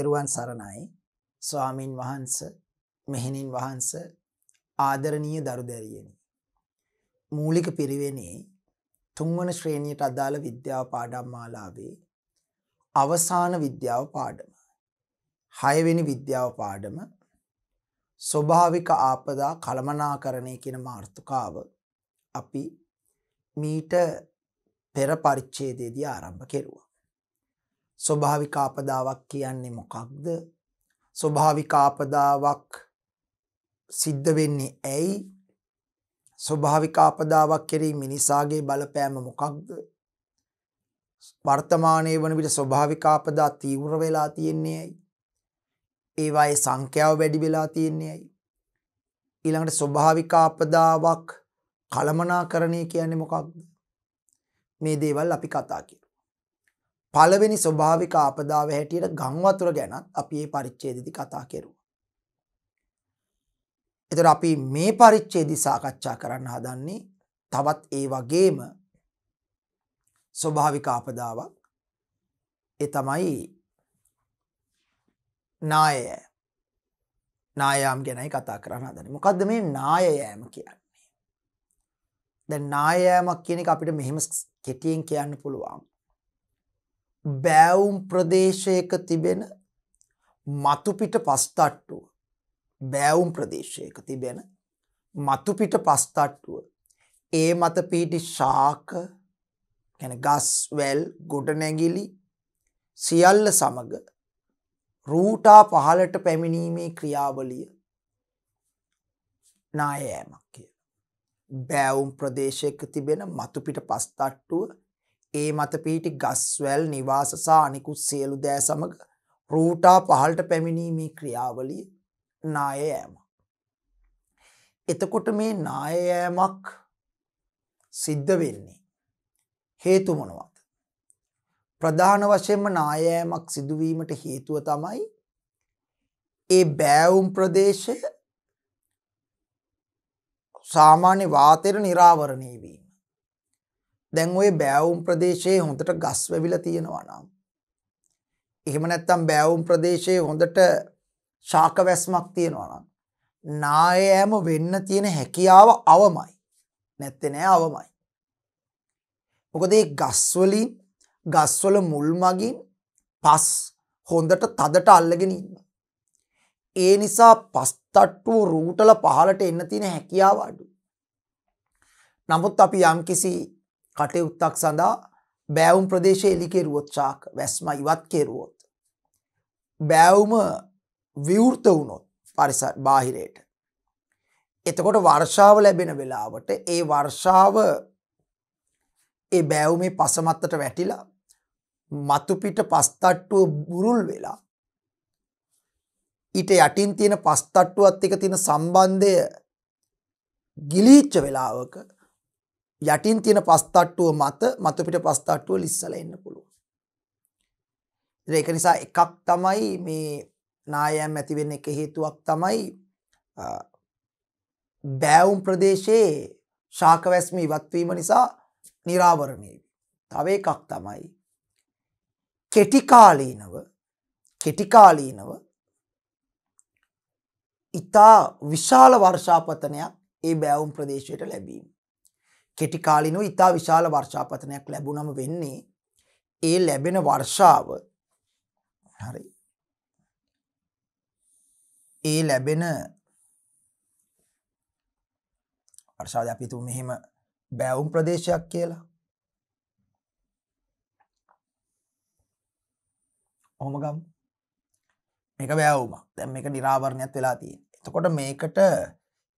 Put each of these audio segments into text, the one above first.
තෙරුවන් සරණයි ස්වාමින් වහන්ස මෙහෙණින් වහන්ස ආදරණීය දරුදැරියනි මූලික පිරිවෙනේ තුන්වන ශ්‍රේණියට අදාළ විද්‍යාව පාඩම් මාලාවේ අවසාන විද්‍යාව පාඩම හයවෙනි විද්‍යාව පාඩම ස්වභාවික ආපදා කළමනාකරණය කියන මාර්ථකාව අපි මීට පෙර පරිච්ඡේදයේදී ආරම්භ කෙරුවා ස්වභාවික ආපදාවක් කියන්නේ මොකක්ද? ස්වභාවික ආපදාවක් සිද්ධ වෙන්නේ ඇයි? ස්වභාවික ආපදාවක් කෙරෙහි මිනිසාගේ බලපෑම මොකක්ද? වර්තමානයේ වන විට ස්වභාවික ආපදා තීව්‍ර වෙලා තියෙන්නේ ඇයි? ඒවායේ සංඛ්‍යාව වැඩි වෙලා තියෙන්නේ ඇයි? ඊළඟට ස්වභාවික ආපදාවක් කළමනාකරණය කියන්නේ මොකක්ද? මේ දේවල් අපි කතා පළවෙනි ස්වභාවික ආපදාව හැටියට ගංවතුර ගැනත් අපි ඒ පරිච්ඡේදෙදි කතා කෙරුවා. එතකොට අපි මේ පරිච්ඡේදි සාකච්ඡා කරන්න හදන්නේ තවත් ඒ වගේම ස්වභාවික ආපදාවක්. ඒ තමයි නාය. නායම් ගැනයි කතා කරන්න හදන්නේ. මොකද්ද මේ නාය යෑම කියන්නේ? දැන් නාය යෑමක් කියන එක අපිට මෙහෙම කෙටියෙන් කියන්න පුළුවන්. බෑවුම් ප්‍රදේශයක තිබෙන මතුපිට පස්තට්ටුව බෑවුම් ප්‍රදේශයක තිබෙන මතුපිට පස්තට්ටුව ඒ මත පිහිටි ශාක ගස් වැල් ගොඩනැගිලි සියල්ල සමග රූටා පහලට පැමිණීමේ ක්‍රියාවලිය නායෑමක් කිය. බෑවුම් ප්‍රදේශයක තිබෙන මතුපිට පස්තට්ටුව ඒ මත පිහිටි ගස්වැල් නිවාස සහ අනිකුත් සියලු දෑ සමග රූටා පහළට පැමිණීමේ ක්‍රියාවලිය නාය යෑම. එතකොට මේ නාය යෑමක් සිද්ධ වෙන්නේ හේතු මොනවද? ප්‍රධාන වශයෙන්ම නායෑමක් සිදුවීමට හේතුව තමයි ඒ බෑවුම් ප්‍රදේශය සාමාන්‍ය වාතයට නිරාවරණය වීම. දැන් ඔය බෑවුම් ප්‍රදේශයේ හොඳට ගස් වැවිලා තියෙනවා නම් එහෙම නැත්නම් බෑවුම් ප්‍රදේශයේ හොඳට ශාක වැස්මක් තියෙනවා නම් නායෑම වෙන්න තියෙන හැකියාව අවමයි. නැත්තේ නෑ අවමයි. මොකද ඒ ගස්වලින් ගස්වල මුල් මගින් පස් හොඳට තදට අල්ලගෙන ඉන්න. ඒ නිසා පස්තට්ටුව රූටල පහලට එන්න තියෙන හැකියාව අඩු. නමුත් අපි යම්කිසි කටයුත්තක් සඳහා බෑවුම් ප්‍රදේශ එලිකෙරුවොත් චාක වැස්ම ඉවත් කෙරුවොත්. බෑවුම විවෘත වුණොත් පරිස බාහිරයට. එතකොට වර්ෂාව ලැබෙන වෙලාවට ඒ වර්ෂාව ඒ බෑවුමේ පසමත්තට වැටිලා මතුපිට පස්තට්ටුව බුරුල් වෙලා ඊට යටින් තියෙන පස්තට්ටුවත් එක තියෙන සම්බන්ධය ගිලීච්ච වෙලාවක යටින් තියෙන පස්තට්ටුව මත මතු පිට පස්තට්ටුව ලිස්සලා එන්න පුළුවන්. ඒක නිසා එකක් තමයි මේ නායම් ඇති වෙන්න එක හේතුවක් තමයි බෑවුම් ප්‍රදේශයේ ශාකවැස්ම ඉවත්වීම නිසා නිරාවරණය තව එකක් තමයි කෙටිකාලීනව කෙටිකාලීනව ඉතා විශාල වර්ෂාපතනයක් ඒ බෑවුම් ප්‍රදේශයට ලැබීම. කෙටිකාලිනු ඉතා විශාල වර්ෂාපතනයක් ලැබුණම වෙන්නේ ඒ ලැබෙන වර්ෂාව හරි ඒ ලැබෙන වර්ෂාද අපිතු මෙහෙම බැවුම් ප්‍රදේශයක් කියලා හොමගම් මේක බෑවුම තැම් එක නිරාවරණයක් වෙලා තිය එතකොට මේකට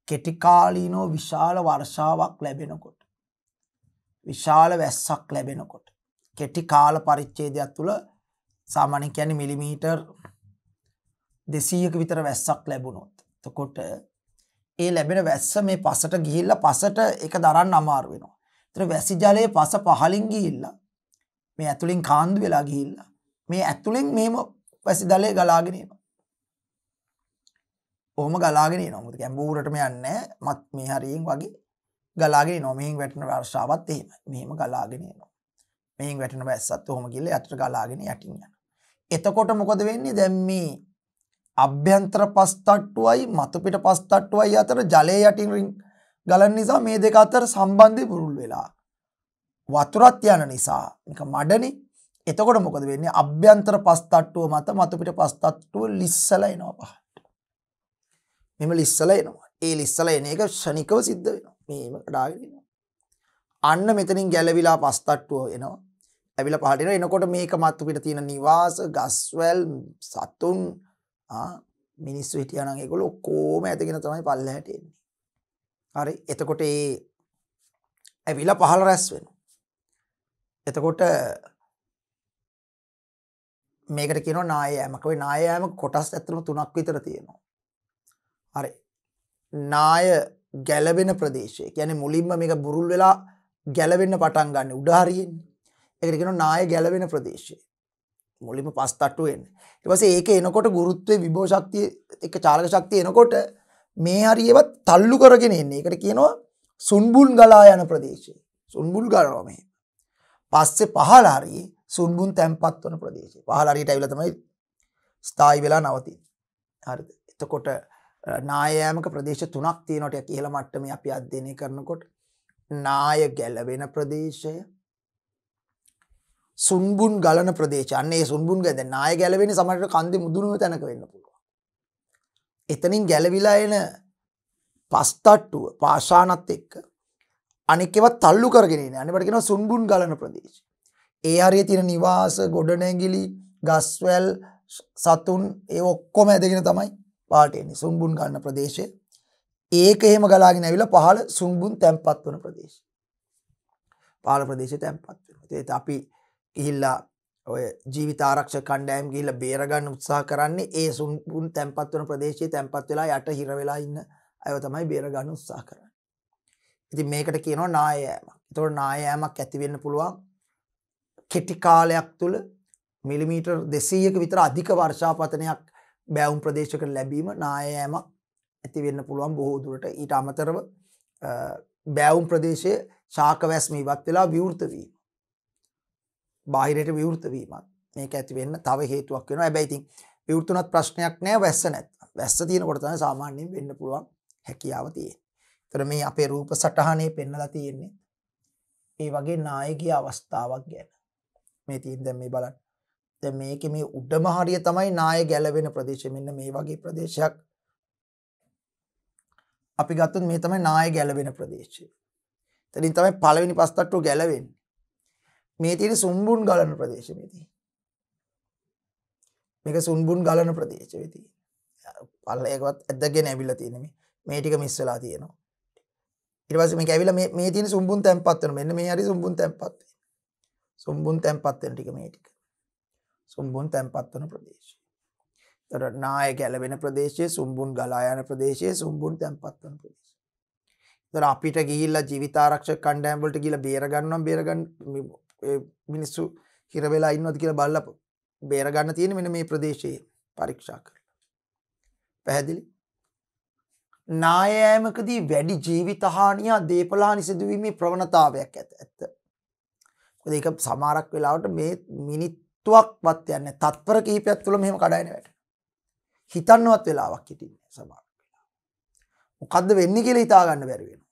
කෙටිකාලීනෝ විශාල වර්ෂාවක් ලැබෙනකොට විශාල වැස්සක් ලැබෙනකොට. කෙටි කාල පරිච්චේදයක් තුළ සාමානෙන් යැන මිලිමීටර් දෙසීයක විතර වැස්සක් ලැබුණොත්. තකොට ඒ ලැබෙන වැස්ස මේ පසට ගිහිල්ල පසට එක දරන්න අමාර වෙනවා. තර වැසිජලය පස පහලින් ගිහිල්ල මේ ඇතුළින් කාන්දු වෙලා ගිහිල්ල. මේ ඇතුළින් මේම වැසිදලය ගලාගෙනවා. ඕම ගලාගෙන නොමුතු ගැම්බූරටම යන්න මත් මේ හරීෙන් වගේ ගලාගෙන නොමින් වැටන වර්ෂාවත් එහෙම මෙහෙම ගලාගෙන එනවා. මෙහෙන් වැටෙන වැස්සත් ඔහොම ගිහලා යටට ගලාගෙන යටින් යනවා. එතකොට මොකද වෙන්නේ? දැන් මේ අභ්‍යන්තර පස්තට්ටුවයි මතුපිට පස්තට්ටුවයි අතර ජලය යටින් ගලන නිසා මේ දෙක අතර සම්බන්ධය පුරුල් වෙලා. වතුරත් යන නිසා මේක මඩනේ. එතකොට මොකද වෙන්නේ? අභ්‍යන්තර පස්තට්ටුව මත මතුපිට පස්තට්ටුව ලිස්සලා එනවා පහට. මෙම ලිස්සලා එනවා. ඒ ලිස්සලා එන එක ෂණිකව සිද්ධ වෙනවා. මේම කඩාගෙන අන්න මෙතනින් ගැලවිලා පස්තට්ටුව එනවා. ඇවිල පහට එනකොට මේක මත්තු පිට තියෙන නිවාස ගස්වැල් සතුන් මිනිස්සු හිටියනන් ඒගොල්ලෝ ඔක්කොම ඇදගෙන තමයි පල්ලහැට එන්නේ. හරි එතකොට ඒ ඇවිල පහළ රැස් වෙනවා. එතකොට මේකට කියනවා නායෑමක ඔය නායෑම කොටස් ඇත්තම තුනක් විතර තියෙනවා. හරි නාය ගැලවෙන ප්‍රදේශය ගැන මුලින්ම මේක බුරුල් වෙලා ගැලවෙන්න පටන් ගන්න උඩාරියෙන් එකටගෙන නාය ගැලවෙන ප්‍රදේශය මුලිම පස් තට්ටුවෙන් එවස ඒක එනකොට ගුරුත්වය විභෝෂක්තිය එක චාලක ශක්තිය එනකොට මේ හරිවත් තල්ලු කරගෙන එන්නේ එකට කියනවා සුන්බුන් ගලා යන ප්‍රදේශය සුන්බුල් ගලනොමේ පස්සෙ පහල හරි සුන්බුන් තැන්පත් වන ප්‍රදේශය පහලරියට ඇවිලතමයි ස්ථායි වෙලා නවති හරි එතකොට නායෑමක ප්‍රදේශ තුනක් තියනොට කියල මට්ටම අපි අධ්‍යනය කරනකොට නාය ගැලවෙන ප්‍රදේශය සුන්බුන් ගලන ප්‍රදේශන්නේ සුන්බුන් ගැද නාය ගැලවෙන සමට කන්දෙ මුදුනුව තැනක වෙන්න පුළුව. එතනින් ගැලවිලා එන පස්තට්ටුව පාශානත් එක්ක අනෙක්වත් තල්ලු කරගෙන අනිටකෙන සුන්බුන් ගලන ප්‍රදේශ. ඒ අරේ තින නිවාස ගොඩනැගිලි ගස්වැල් සතුන් ඒ ඔක්කොම ඇදගෙන තමයි පාට එන්නේ සුන්බුන් ගන්න ප්‍රදේශය. ඒක එහෙම ගලාගෙන ඇවිල්ලා පහළ සුන්බුන් තැන්පත් වන ප්‍රදේශය. පහළ ප්‍රදේශය තැන්පත් වෙනවා. ඒත් අපි ගිහිල්ලා ඔය ජීවිත ආරක්ෂක කණ්ඩායම් ගිහිල්ලා බේරගන්න උත්සාහ කරන්නේ ඒ සුන්බුන් තැන්පත් වන ප්‍රදේශයේ තැන්පත් වෙලා යට හිර වෙලා ඉන්න අයව තමයි බේරගන්න උත්සාහ කරන්නේ. ඉතින් මේකට කියනවා නායෑමක්. ඒතකොට නායෑමක් ඇති වෙන්න පුළුවන් කෙටි කාලයක් තුළ මිලිමීටර් 200ක විතර අධික වර්ෂාපතනයක් බෑවුම් ප්‍රදේශකට ලැබීම නායෑමක් ඇතිවෙන්න පුළුවන් බොහෝදුරට ඊට අමතරව බෑවුම් ප්‍රදේශය ශාකවැස්ම ඉවත් වෙලා විවෘතවීම. බාහිරයට විවෘතවීමත් මේක ඇතිවෙන්න තව හේතුවක් වෙන ඇබැයිතින් විවෘතුනත් ප්‍රශ්නයක් නෑ වැස්ස නැත් වැස්ස තියෙන කොටතන සාමාන්‍යයෙන් වෙන්න පුළුවන් හැකියාව තියෙන්. තර මේ අපේ රූප සටහනේ පෙන්නලා තියෙන්නේ ඒ වගේ නායගිය අවස්ථාවක් ගැන මේ තිීන්ද මේ බලන්න දැන් මේකේ මේ උඩම හරිය තමයි නාය ගැලවෙන ප්‍රදේශය. මෙන්න මේ වගේ ප්‍රදේශයක් අපි ගත්තොත් මේ තමයි නාය ගැලවෙන ප්‍රදේශය. එතනින් තමයි පළවෙනි පස්තට්ටුව ගැලවෙන්නේ. මේ තියෙන සුන්බුන් ගලන ප්‍රදේශය මේ තියෙන්නේ. මේක සුන්බුන් ගලන ප්‍රදේශය මේ තියෙන්නේ. පල්ලයකවත් ඇද්දගෙන ඇවිල්ලා තියෙන්නේ මේ. මේ ටික මිස් වෙලා තියෙනවා. ඊට පස්සේ මේක ඇවිල්ලා මේ මේ තියෙන සුන්බුන් තැම්පත් වෙනවා. මෙන්න මේ හරි සුන්බුන් තැම්පත් වෙනවා. සුන්බුන් තැම්පත් වෙන ටික මේ ටික. සුම්බුන් තැන්පත් වන ප්‍රදේශය. එතකොට නාය ගැලවෙන ප්‍රදේශයේ සුම්බුන් ගලා යන ප්‍රදේශයේ සුම්බුන් තැන්පත් වන ප්‍රදේශය. එතකොට අපිට ගිහිල්ලා ජීවිතාරක්ෂක කණ්ඩායම් වලට ගිහිල්ලා බේර ගන්නවා බේර ගන්න මිනිස්සු හිර වෙලා ඉන්නවද කියලා බලලා බේර ගන්න තියෙන්නේ මෙන්න මේ ප්‍රදේශයේ පරීක්ෂා කරලා. පැහැදිලි? නායෑමකදී වැඩි ජීවිතහානියා දේපලානි සිදුවීමේ ප්‍රවණතාවයක් ඇත ඇත්ත. ඒක සමාරක් වෙලාවට මේ මිනිත් තත්වයක්වත් යන්නේ තත්පර කිහිපයක් තුළ මෙහෙම කඩාගෙන වැටෙන. හිතන්නවත් වෙලාවක් හිටින්නේ සමහරක් වෙලාව. මොකද්ද වෙන්නේ කියලා හිතා ගන්න බැරි වෙනවා.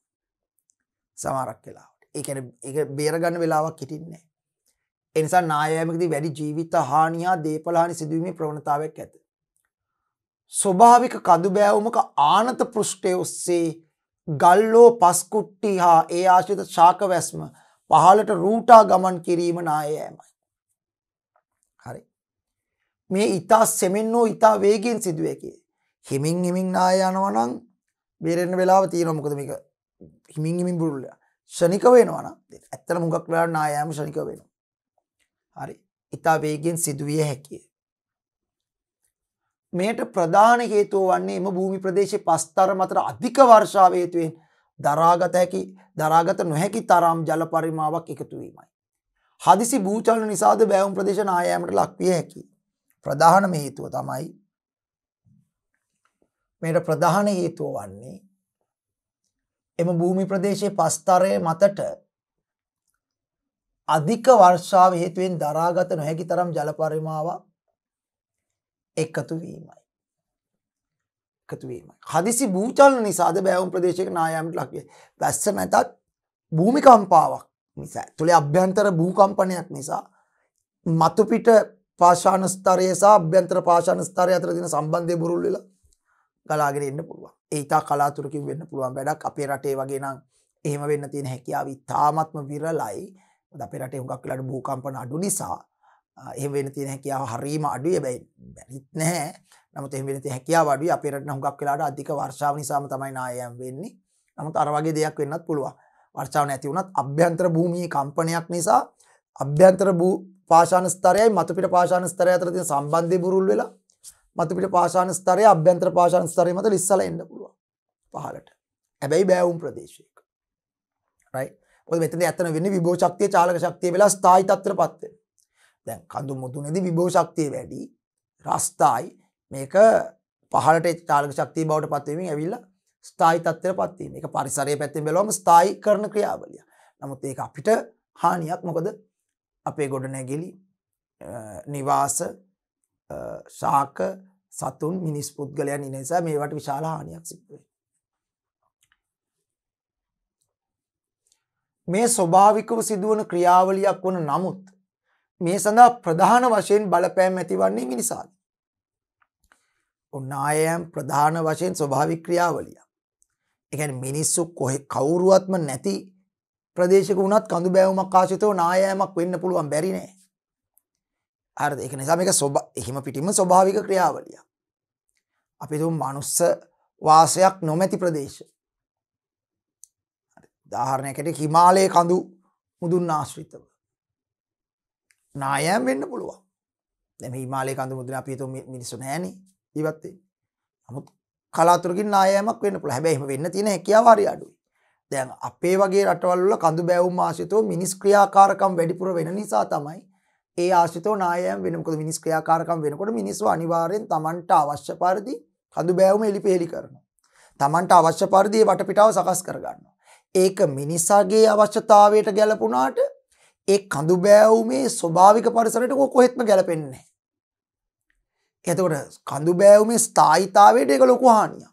සමහරක් වෙලාවට. ඒ කියන්නේ ඒක බේර ගන්න වෙලාවක් හිටින්නේ නැහැ. ඒ නිසා නායෑමකදී වැඩි ජීවිත හානිය, දේපල හානි සිදුවීමේ ප්‍රවණතාවයක් ඇත. ස්වභාවික කදුබෑවුමක ආනත පෘෂ්ඨය ඔස්සේ ගල්ලෝ පස්කුට්ටි හා ඒ ආශ්‍රිත ශාක වැස්ම පහළට රූටා ගමන් කිරීම නායෑමයි. මේ ඊතා සෙමෙන් හෝ ඊතා වේගෙන් සිදුව හැකි. හිමින් හිමින් ආය යනවා නම් බේරෙන්න වෙලාව තියෙනවා මොකද මේක. හිමින් හිමින් බුරුල්ල. ශනික වෙනවා නම් ඇත්තට මුගක් වෙලාවට ආය යෑම ශනික වෙනවා. හරි. ඊතා වේගෙන් සිදුවිය හැකියි. මෙයට ප්‍රධාන හේතුව වන්නේ එම භූමි ප්‍රදේශයේ පස්තර මතර අධික වර්ෂාව හේතුවෙන් දරාගත හැකි දරාගත නොහැකි තරම් ජල පරිමාවක් එකතු වීමයි. හදිසි භූචලන නිසාද බෑවුම් ප්‍රදේශ නායෑමට ලක්විය හැකියි. ප්‍රධානම හේතුව තමයි මේට ප්‍රධාන හේතුව වන්නේ එම භූමි ප්‍රදේශයේ පස්තරය මතට අධික වර්ෂාව හේතුවෙන් දරාගත නොහැකි තරම් ජල පරිමාවක් එකතු වීමයි. එකතු වීමයි. හදිසි භූචලන නිසාද බෑවුම් ප්‍රදේශයක නායාමට ලක්වේ. වැස්ස නැතත් භූමිකම්පාවක් නිසා. තුළේ අභ්‍යන්තර භූකම්පනයක් නිසා මතුපිට පාෂාණ ස්තරයේ සහ අභ්‍යන්තර පාෂාණ ස්තරය අතර තියෙන සම්බන්ධය බුරුල් වෙලා ගලාගෙන එන්න පුළුවන්. ඒ ඉතා කලාතුරකින් වෙන්න පුළුවන් වැඩක් අපේ රටේ වගේ නම් එහෙම වෙන්න තියෙන හැකියාව ඉතාමත්ම විරලයි. මොකද අපේ රටේ හුඟක් වෙලාට භූකම්පන අඩු නිසා එහෙම වෙන්න තියෙන හැකියාව හරීම අඩුයි. හැබැයි බැරිත් නැහැ. නමුත් එහෙම වෙන්න තියෙන හැකියාව අඩුයි. අපේ රටේ හුඟක් වෙලාට අධික වර්ෂාව නිසාම තමයි නායම් වෙන්නේ. නමුත් අර වගේ දෙයක් වෙන්නත් පුළුවන්. වර්ෂාව නැති වුණත් අභ්‍යන්තර භූමියේ කම්පනයක් නිසා අභ්‍යන්තර පාෂාණ ස්තරයයි මතුපිට පාෂාණ ස්තරය අතර තියෙන සම්බන්ධය බුරුල් වෙලා මතුපිට පාෂාණ ස්තරය අභ්‍යන්තර පාෂාණ ස්තරය මත ඉස්සලා එන්න පුළුවන් පහළට. හැබැයි බෑවුම් ප්‍රදේශයක. රයිට්. මොකද මෙතන ඇත්තන වෙන්නේ විභව ශක්තිය චාලක ශක්තිය වෙලා ස්ථායි තත්ත්වයටපත් වෙනවා. දැන් කඳු මුදුනේදී විභව ශක්තිය වැඩි රස්තයි මේක පහළට චාලක ශක්තිය බවට පත් වෙමින් ඇවිල්ලා ස්ථායි තත්ත්වයටපත් වීම. ඒක පරිසරයේ පැත්තෙන් බැලුවම ස්ථායි කරන ක්‍රියාවලිය. නමුත් ඒක අපිට හානියක් මොකද අපේ ගොඩනැගිලි නිවාස ශාක සතුන් මිනිස් පුද්ගලයන් නිසා මේවට විශාල හානියක් සිදුවේ. මේ ස්වභාවිකව සිදුවන ක්‍රියාවලියක් වන නමුත් මේ සඳහා ප්‍රධාන වශයෙන් බලපෑම් ඇතිවන්නේ මිනිසාද. ඔන්න ආයම් ප්‍රධාන වශයෙන් ස්වභාවික ක්‍රියාවලිය. එකැන මිනිස්සු කොහෙ කවුරුවත්ම නැති ප්‍රදේශක වුණත් කඳු බෑවුමක් ආශිතව නායෑමක් වෙන්න පුළුවන් බැරි නෑ. අර ඒක නිසා මේක සොබ එහෙම පිටිම ස්වභාවික ක්‍රියාවලිය. අපි තුම් මනුස්ස වාසයක් නොමැති ප්‍රදේශ. දාහරණයකට හිමාලයේ කඳු මුදුන් ආශ්‍රිතව. නායෑම් වෙන්න පුළුවන්. දැම හිමාලය කඳු මුදුන අපිතු මිනිසු නෑන ඉවත්තේ. නමුත් කලාතුරකින් නායෑමක් වන්න පුළ හැබැහිම වෙන්න තියෙන හැකියාවාරි අඩුයි. දැන් අපේ වගේ රටවල්ල කඳු බැවුම් ආශිතෝ මිනිස් ක්‍රියාකාරකම් වැඩිපුර වෙන නිසා තමයි ඒ ආශිතෝ නායම් වෙනකොද මිනිස් ක්‍රියාකාරකම් වෙනකොට මිනිස්සු අනිවාර්යෙන් තමන්ට අවශ්‍ය පරිදි කඳු බෑවුම එලිපෙහෙලි කරනවා. තමන්ට අවශ්‍ය පරිදි වටපිටාව සකස් කරගන්නවා. ඒක මිනිසාගේ අවශ්‍යතාවයට ගැලපුණාට ඒ කඳු බෑවුමේ ස්වභාවික පරිසරයට කොහෙත්ම ගැලපෙන්නේ එතකොට කඳු බෑවුමේ ස්ථායිතාවයට ඒක ලොකු හානියක්.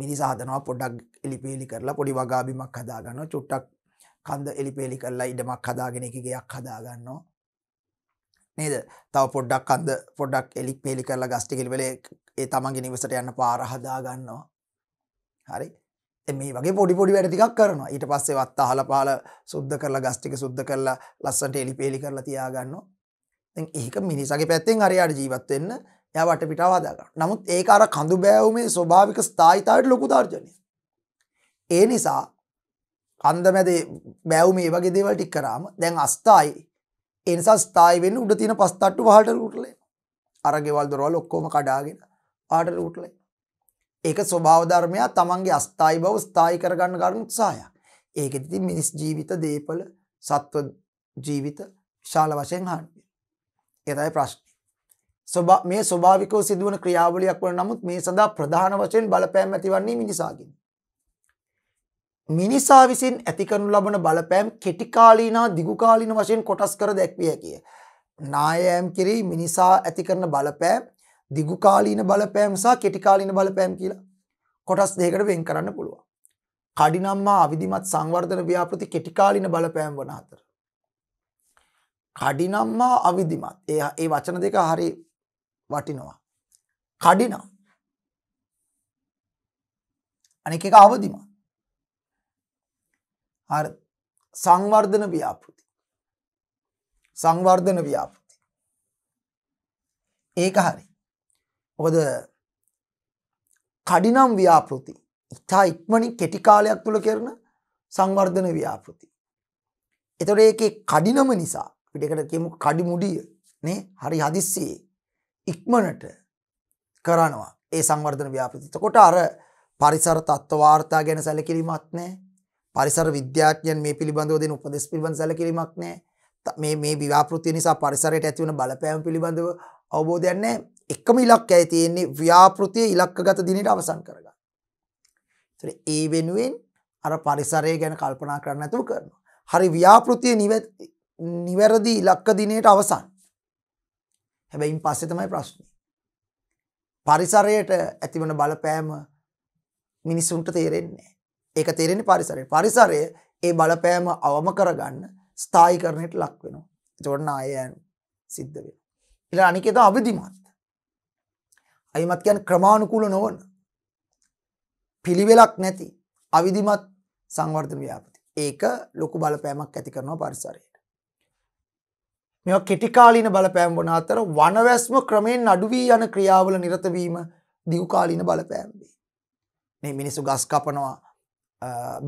මිනිසා හදනවා පොඩ්ඩක් එලිපේලි කරලා පොඩි වගාබිමක් හදාගන්න චුට්ටක් කන්ද එලිපේලි කරලා ඉඩමක් හදාගෙන එක ගයක් හදාගන්නවා නේද තව පොඩ්ඩක් කන්ද පොඩක් එලික් පේලි කරලා ගස්ටිකිල් වෙලේ ඒ තමන්ගේ නිවසට යන්න පාර හදාගන්නවා හරි මේ වගේ පොඩි පොඩි වැඩ ටිකක් කරනවා ඊට පස්සේ වත් අහල පහල සුද්ධ කරලා ගස් ටික සුද්ධ කරලා ලස්සනට එලිපේලි කරලා තියාගන්නවා දැන් ඒක මිනිසාගේ පැත්තෙන් හරියට ජීවත් වෙන්න එයා වටපිටාව හදාගන්නවා නමුත් ඒක අර කඳු බෑවුමේ ස්වභාවික ස්ථායිතාවයට ලොකු තර්ජනයක් ඒ නිසා කන්දමැදේ බැව් මේ වගේ දේවල් ටික් කරාම දැන් අස්ථායි එනිසා ස්ථායි වෙන්න උඩ තියෙන පස්තට්ටු පහට රූටලේ අර ගෙවල් දොරවල් ඔක්කොම කඩාගෙන පහට රූටලේ ඒක ස්වභාව ධර්මයා තමන්ගේ අස්ථායි බව ස්ථායි කරගන්න ගන්න උත්සාහයක් ඒකෙදි ඉතින් මිනිස් ජීවිත දීපල සත්ව ජීවිත විශාල වශයෙන් හානි වෙනවා ඒ තමයි ප්‍රශ්නේ මේ ස්වභාවිකව සිදුවන ක්‍රියාවලියක් වන නමුත් මේ සඳහා ප්‍රධාන වශයෙන් බලපෑම් ඇතිවන්නේ මිනිසාගෙන් මිනිසා විසින් ඇති කරනු ලබන බලපෑම් කෙටිකාලීනා දිගුකාලීන වශයෙන් කොටස් කර දැක්විය කිය. නායෑම් කිරී මිනිසා ඇති කරන බලපෑම් දිගුකාලීන බලපෑම් සහ කෙටිකාලීන බලපෑම් කියලා කොටස් දෙකට වෙන් කරන්න පුළුවන්. කඩිනම්මා අවිධිමත් සංවර්ධන ව්‍යාපෘති කෙටිකාලින බලපෑම් වන අතර. කඩිනම්මා අවිධිමත් ඒ ඒ වචන දෙක හරි වටිනවා. කඩිනම් අනෙක අවධිමත් හරි සංවර්ධන ව්‍යාපෘති සංවර්ධන ව්‍යාපෘති ඒක හරි ඔකද කඩිනම් ව්‍යාපෘති ඉතා ඉක්මනින් කෙටිකාලයක් තුළ කරන සංවර්ධන ව්‍යාපෘති එතොට ඒක කඩිනම නිසා පිටකට කියමු කඩිමුඩිය නේ හරි හදිස්සේ ඉක්මනට කරනවා ඒ සංවර්ධන ව්‍යාපෘතිත කොට අර පරිසර තත්ත්ව වාර්තා ගැන සැලකිරීමත් නෑ පරිසර විද්‍යාඥයන් මේ පිළිබඳව දෙන උපදෙස් පිළිබඳ සැලකිලිමක් නැහැ. මේ මේ ව්‍යාපෘතිය නිසා පරිසරයට ඇති වෙන බලපෑම පිළිබඳව අවබෝධයක් නැහැ. එකම ඉලක්කයයි තියෙන්නේ ව්‍යාපෘතිය ඉලක්කගත දිනේට අවසන් කරගන්න. ඒතර ඒ වෙනුවෙන් අර පරිසරය ගැන කල්පනා කරන්න නැතුව කරනවා. හරි ව්‍යාපෘතිය නිවැරදි ඉලක්ක දිනේට අවසන්. හැබැයින් පස්සේ තමයි ප්‍රශ්නේ. පරිසරයට ඇතිවන බලපෑම මිනිසුන්ට තේරෙන්නේ ඒක තේරෙන පරිසරය පරිසරය ඒ බලපෑම අවම කරගන්න ස්ථායිකරණයට ලක් වෙනවා එතකොට ආයයන් සිද්ධ වෙනවා ඊළඟ අනික තමයි අවදිමත් අයිමත් කියන්නේ ක්‍රමානුකූල නොවන පිළිවෙලක් නැති අවිධිමත් සංවර්ධන ව්‍යාපෘති ඒක ලොකු බලපෑමක් ඇති කරනවා පරිසරයට මේවා කෙටි කාලීන බලපෑම් වන අතර වනවැස්ම ක්‍රමයෙන් අඩු වී යන ක්‍රියාවල නිරත වීම දිගු කාලීන බලපෑම් වේ මේ මිනිස්සු ගස් කපනවා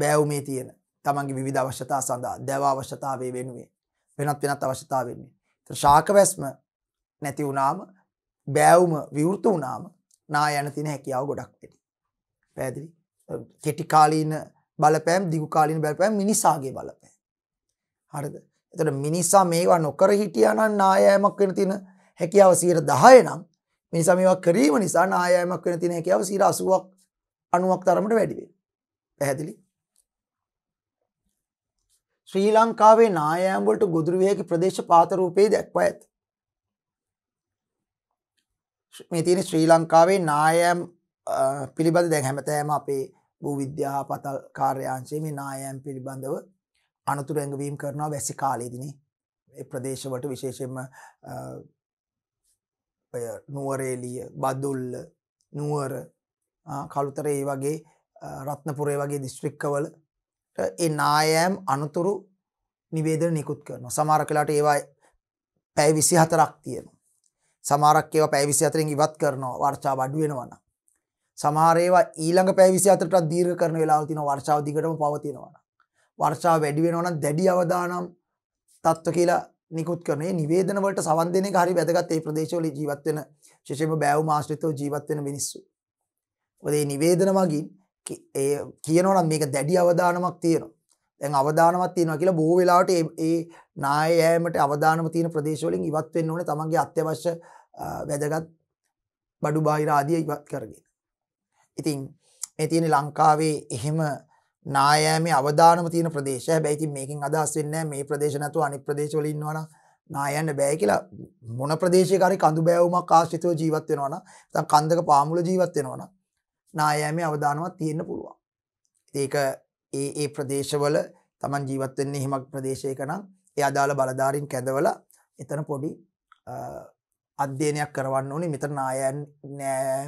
බෑවුමේ තියෙන තමන්ගේ විධ අවශ්‍යතා සඳහා දැව අවශ්‍යතාවේ වෙනුවේ වෙනත් වෙනත් අවශ්‍යතා වෙන්නේ. ශාකවැස්ම නැති වුනාම බෑවුම විවෘත වුනාම නා යන තින හැකියාව ගොඩක් පෙටි. පැදිලි කෙටිකාලීන බලපෑම් දිගුකාලින් බලපෑම් මිනිසාගේ බලපෑ. හරිද එතට මිනිසා මේවා නොකර හිටියනන් නායෑමක් වෙන තින හැකියාව සීර දහය නම් මිනිසමවා කිරීම නිසා නායෑමක් වෙන තින හැකියාව සිර අසුවක් අනුවක් තරමට වැඩිවේ. පැහැදිලි ශ්‍රී ලංකාවේ නායෑම්වලට ගොදුරුවයකි ප්‍රදේශ පාතරූපයේ දැක්ව ඇත. මේ තියෙන ශ්‍රී ලංකාවේ නායෑම් පිළිබඳ දැන් හැමතෑම අපේ භූ විද්‍යා පතල් කාර්යාංශයේ මේ නායෑම් පිළිබඳව අනතුර ඇඟවීම් කරනවා වැසි කාලයේදින ප්‍රදේශවලට විශේෂෙන්ම නුවරේලිය බදුල්ල නුවර කළුතර ඒ වගේ රත්නපුරේ වගේ දිස්ත්‍රික්කවල ඒ නායෑම් අනතුරු නිවේදන නිකුත් කරන සමාර කලාට ඒවා පැයි විසි හතරක් තියෙන සමාරක් ඒව පැවිසි අතරෙන් ඉවත් කරනවා වර්චා වඩුවෙනවන සමාරේවා ඊළඟ පැවිසි අතරට දීර් කරන වෙලා තින වර්ෂාව දිගටම පවතිනවන වර්ෂා වැඩිවෙනවන දැඩි අවදානම් තත්ව කියලා නිකුත් කරනේ නිවේදනවලට සවන්දන හරි වැදගත් ඒ ප්‍රදේශවල ජීවත්වෙන ශෂම බෑව මාශ්‍රිතව ජීවත්වෙන මිනිස්සු. ඔදේ නිවේදන මගින් ඒ කියනවනම් මේක දැඩි අවධානමක් තියෙනවා දැන් අවධානමක් තියෙනවා කියලා බොහෝ වෙලාවට ඒ නාය යෑමට අවධානම තියෙන ප්‍රදේශ වලින් ඉවත් වෙන්න ඕනේ තමන්ගේ අත්‍යවශ්‍ය වැදගත් බඩු බාහිර ආදිය ඉවත් කරගෙන. ඉතින් මේ තියෙන ලංකාවේ එහෙම නාය යෑමේ අවධානම තියෙන ප්‍රදේශ. හැබැයි ඉතින් මේකෙන් අදහස් වෙන්නේ මේ ප්‍රදේශ නැතුව අනිත් ප්‍රදේශ වල ඉන්නවනම් නාය යන්න බෑ කියලා මොන ප්‍රදේශයක හරි කඳු බෑවුමක් ආශ්‍රිතව ජීවත් වෙනවනම් නැත්නම් කන්දක පාමුල ජීවත් වෙනවනම් නායෑමේ අවධානමත් තියෙන්න පුළුවන්. ඒක ඒ ඒ ප්‍රදේශවල Taman ජීවත් වෙන්නේ හිමක් ප්‍රදේශයක නම් ඒ අදාළ බලධාරීන් කැඳවලා එතන පොඩි අධ්‍යයනයක් කරවන්න ඕනේ මෙතන නායෑම්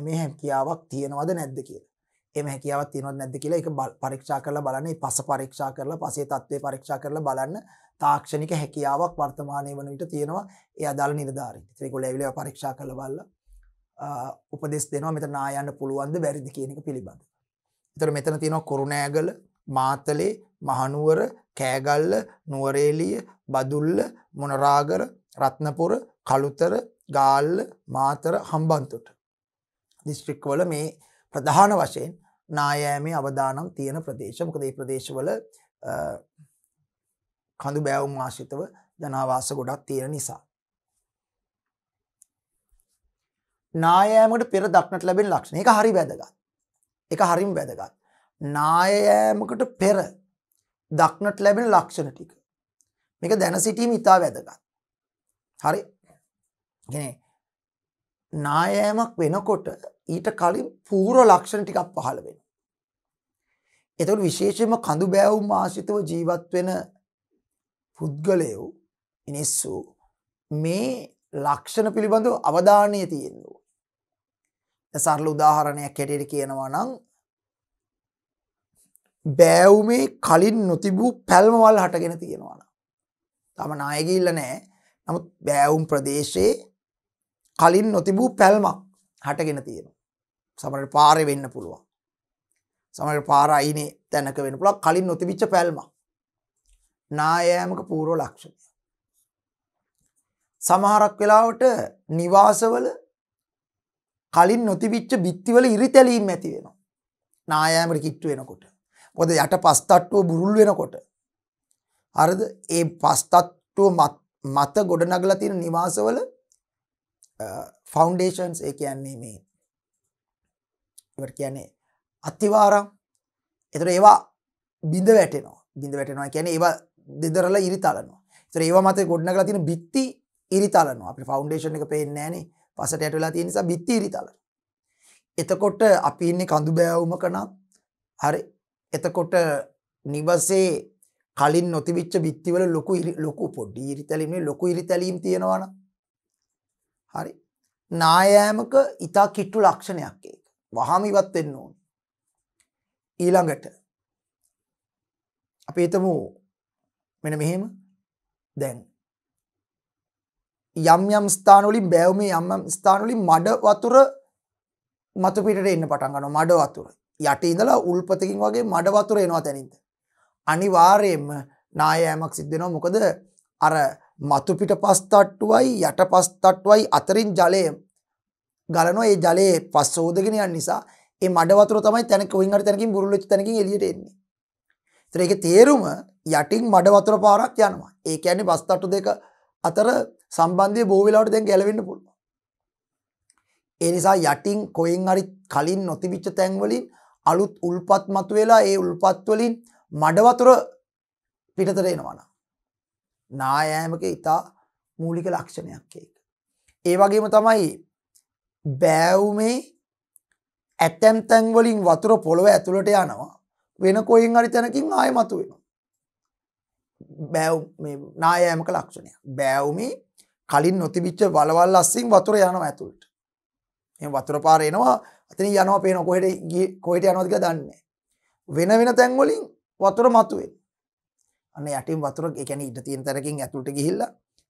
මේ හැකියාවක් තියෙනවද නැද්ද කියලා. එහෙම හැකියාවක් තියෙනවද නැද්ද කියලා ඒක පරීක්ෂා කරලා බලන්න. ඒ පස පරීක්ෂා කරලා පසේ තත්ත්වේ පරීක්ෂා කරලා බලන්න තාක්ෂණික හැකියාවක් වර්තමානයේ වන විට තියෙනවා ඒ අදාළ නිලධාරීන්. ඒත් ඒගොල්ලෝ ඇවිල්ලා පරීක්ෂා කරලා බලලා උපදෙස් දෙනවා මෙතන ආයන්න පුළුවන්ද බැරිද කියන එක පිළිබඳ. ඒතර මෙතන තියෙනවා කරුණෑගල, මාතලේ, මහනුවර, කෑගල්ල, නුවරඑළිය, බදුල්ල, මොනරාගර, රත්නපුර, කළුතර, ගාල්ල, මාතර, හම්බන්තොට. දිස්ත්‍රික්කවල මේ ප්‍රධාන වශයෙන් නායෑමේ අවදානම් තියෙන ප්‍රදේශ. මොකද මේ ප්‍රදේශවල කඳු බෑවුම් ආශ්‍රිතව ජනාවාස ගොඩක් තියෙන නිසා. නායෑමකට පෙර දක්නට ලැබෙන ලක්ෂණ එක හරි වැදගත් එක හරිම් වැදගත් නායෑමකට පෙර දක්නට ලැබෙන ලක්ෂණ ටික මේක දැන සිටීම ඉතා වැදගත් හරි නායෑමක් වෙනකොට ඊට කලින් පූර ලක්ෂණ ටිකක් පහළ වෙන එතුට විශේෂම කඳු බෑවුම් ආශිතව ජීවත් වෙන පුද්ගලයෝ මිනිස්සු මේ ලක්ෂණ පිළිබඳව අවධානය තියෙන්වා. සරල උදාහරණයක් හැටියට කියනවා නම් බෑවුමේ කලින් නොතිබූ පැල්මවල් හටගෙන තියෙනවා නම්. තම ණය ගිහිල්ලා නැහැ. නමුත් බෑවුම් ප්‍රදේශයේ කලින් නොතිබූ පැල්මක් හටගෙන තියෙනවා. සමහරට පාරේ වෙන්න පුළුවන්. සමහරට පාර අයිනේ තැනක වෙන්න පුළුවන් කලින් නොතිබිච්ච පැල්මක්. නායෑමක පූර්ව ලක්ෂණය. සමහරක් වෙලාවට නිවාසවල කලින් නොතිවිච්ච බිත්තිවල ඉරිතැලීම් ඇති වෙනවා. නායෑමට කිට්ටු වෙනකොට. පොද යට පස්තට්ටුව බුරුල් වෙනකොට. අරද ඒ පස්තට්ටුව මත ගොඩනගලා තියෙන නිවාසවල ෆවන්ඩේෂන්ස් ඒ කියන්නේ මේ ඉවට කියන්නේ අත්තිවාරම් එතර ඒවා බිඳ වැටෙනවා බිඳ වැටෙනවා කියන ඒවා දෙදරලා ඉරිතලනවා තර ඒවා මත ගොඩ්නගලා තින බිත්ති ඉරිතලනවා අපි ෆවන්ඩේෂන් එක පේෙන් නෑනේ පසට යට වෙලා තියෙන නිසා බිත්ති ඉරිතලට. එතකොට අපි ඉන්නේ කඳු බෑවුමක නම් හරි. එතකොට නිවසේ කලින් නොතිබිච්ච බිත්තිවල ලොකු ලොකු පොඩි ඉරිතැලීම් නෙවෙයි ලොකු ඉරිතැලීම් තියෙනවනම් හරි. නායෑමක ඊතා කිට්ටු ලක්ෂණයක් ඒක. වහාම ඉවත් වෙන්න ඕනේ. ඊළඟට අපි හිතමු මෙන්න මෙහෙම දැන් යම් යම් ස්ථානවලින් බැවුමේ යම් යම් ස්ථානවලින් මඩ වතුර මතු පිටට එන්න පටන් ගන්නවා මඩ වතුර. යට ඉඳලා උල්පතකින් වගේ මඩ වතුර එනවා තැනින්ද. අනිවාර්යයෙන්ම නායෑමක් සිද්ධ වෙනවා මොකද අර මතු පිට පස් තට්ටුවයි යට පස් තට්ටුවයි අතරින් ජලය ගලනවා ඒ ජලයේ පස් සෝදගෙන යන නිසා ඒ මඩ වතුර තමයි තැන කොහෙන් හරි තැනකින් බුරුල් වෙච්ච තැනකින් එළියට එන්නේ. ඒතර ඒකේ තේරුම යටින් මඩ වතුර පාරක් යනවා. ඒ කියන්නේ පස් තට්ටු දෙක අතර සම්බන්ධය බෝ වෙලාට දැන් ගැලවෙන්න පුළුව. ඒ නිසා යටින් කොයින් හරි කලින් නොතිවිච්ච තැන්වලින් අලුත් උල්පත් මතු වෙලා ඒ උල්පත්වලින් මඩවතුර පිටතර එනවන. නායෑමක ඉතා මූලික ලක්ෂණයක් ඒක. ඒ වගේම තමයි බෑවුමේ ඇතැම් තැන්වලින් වතුර පොළොව ඇතුළට යනවා වෙන කොයින් අරි තැනකින් ආය මතු වෙන. බැව් නායෑමක ලක්ෂණය බෑවුමේ කලින් නොතිබිච්ච වලවල් අස්සින් වතුර යනවා ඇතුළට. එහෙනම් වතුර පාර එනවා අතන යනවා පේන කොහෙට ගියේ කොහෙට යනවද කියලා දන්නේ වෙන වෙන තැන් වලින් වතුර මතුවේ. අන්න යටින් වතුර ඒ කියන්නේ ඉඳ තියෙන තැනකින් ඇතුළට ගිහිල්ලා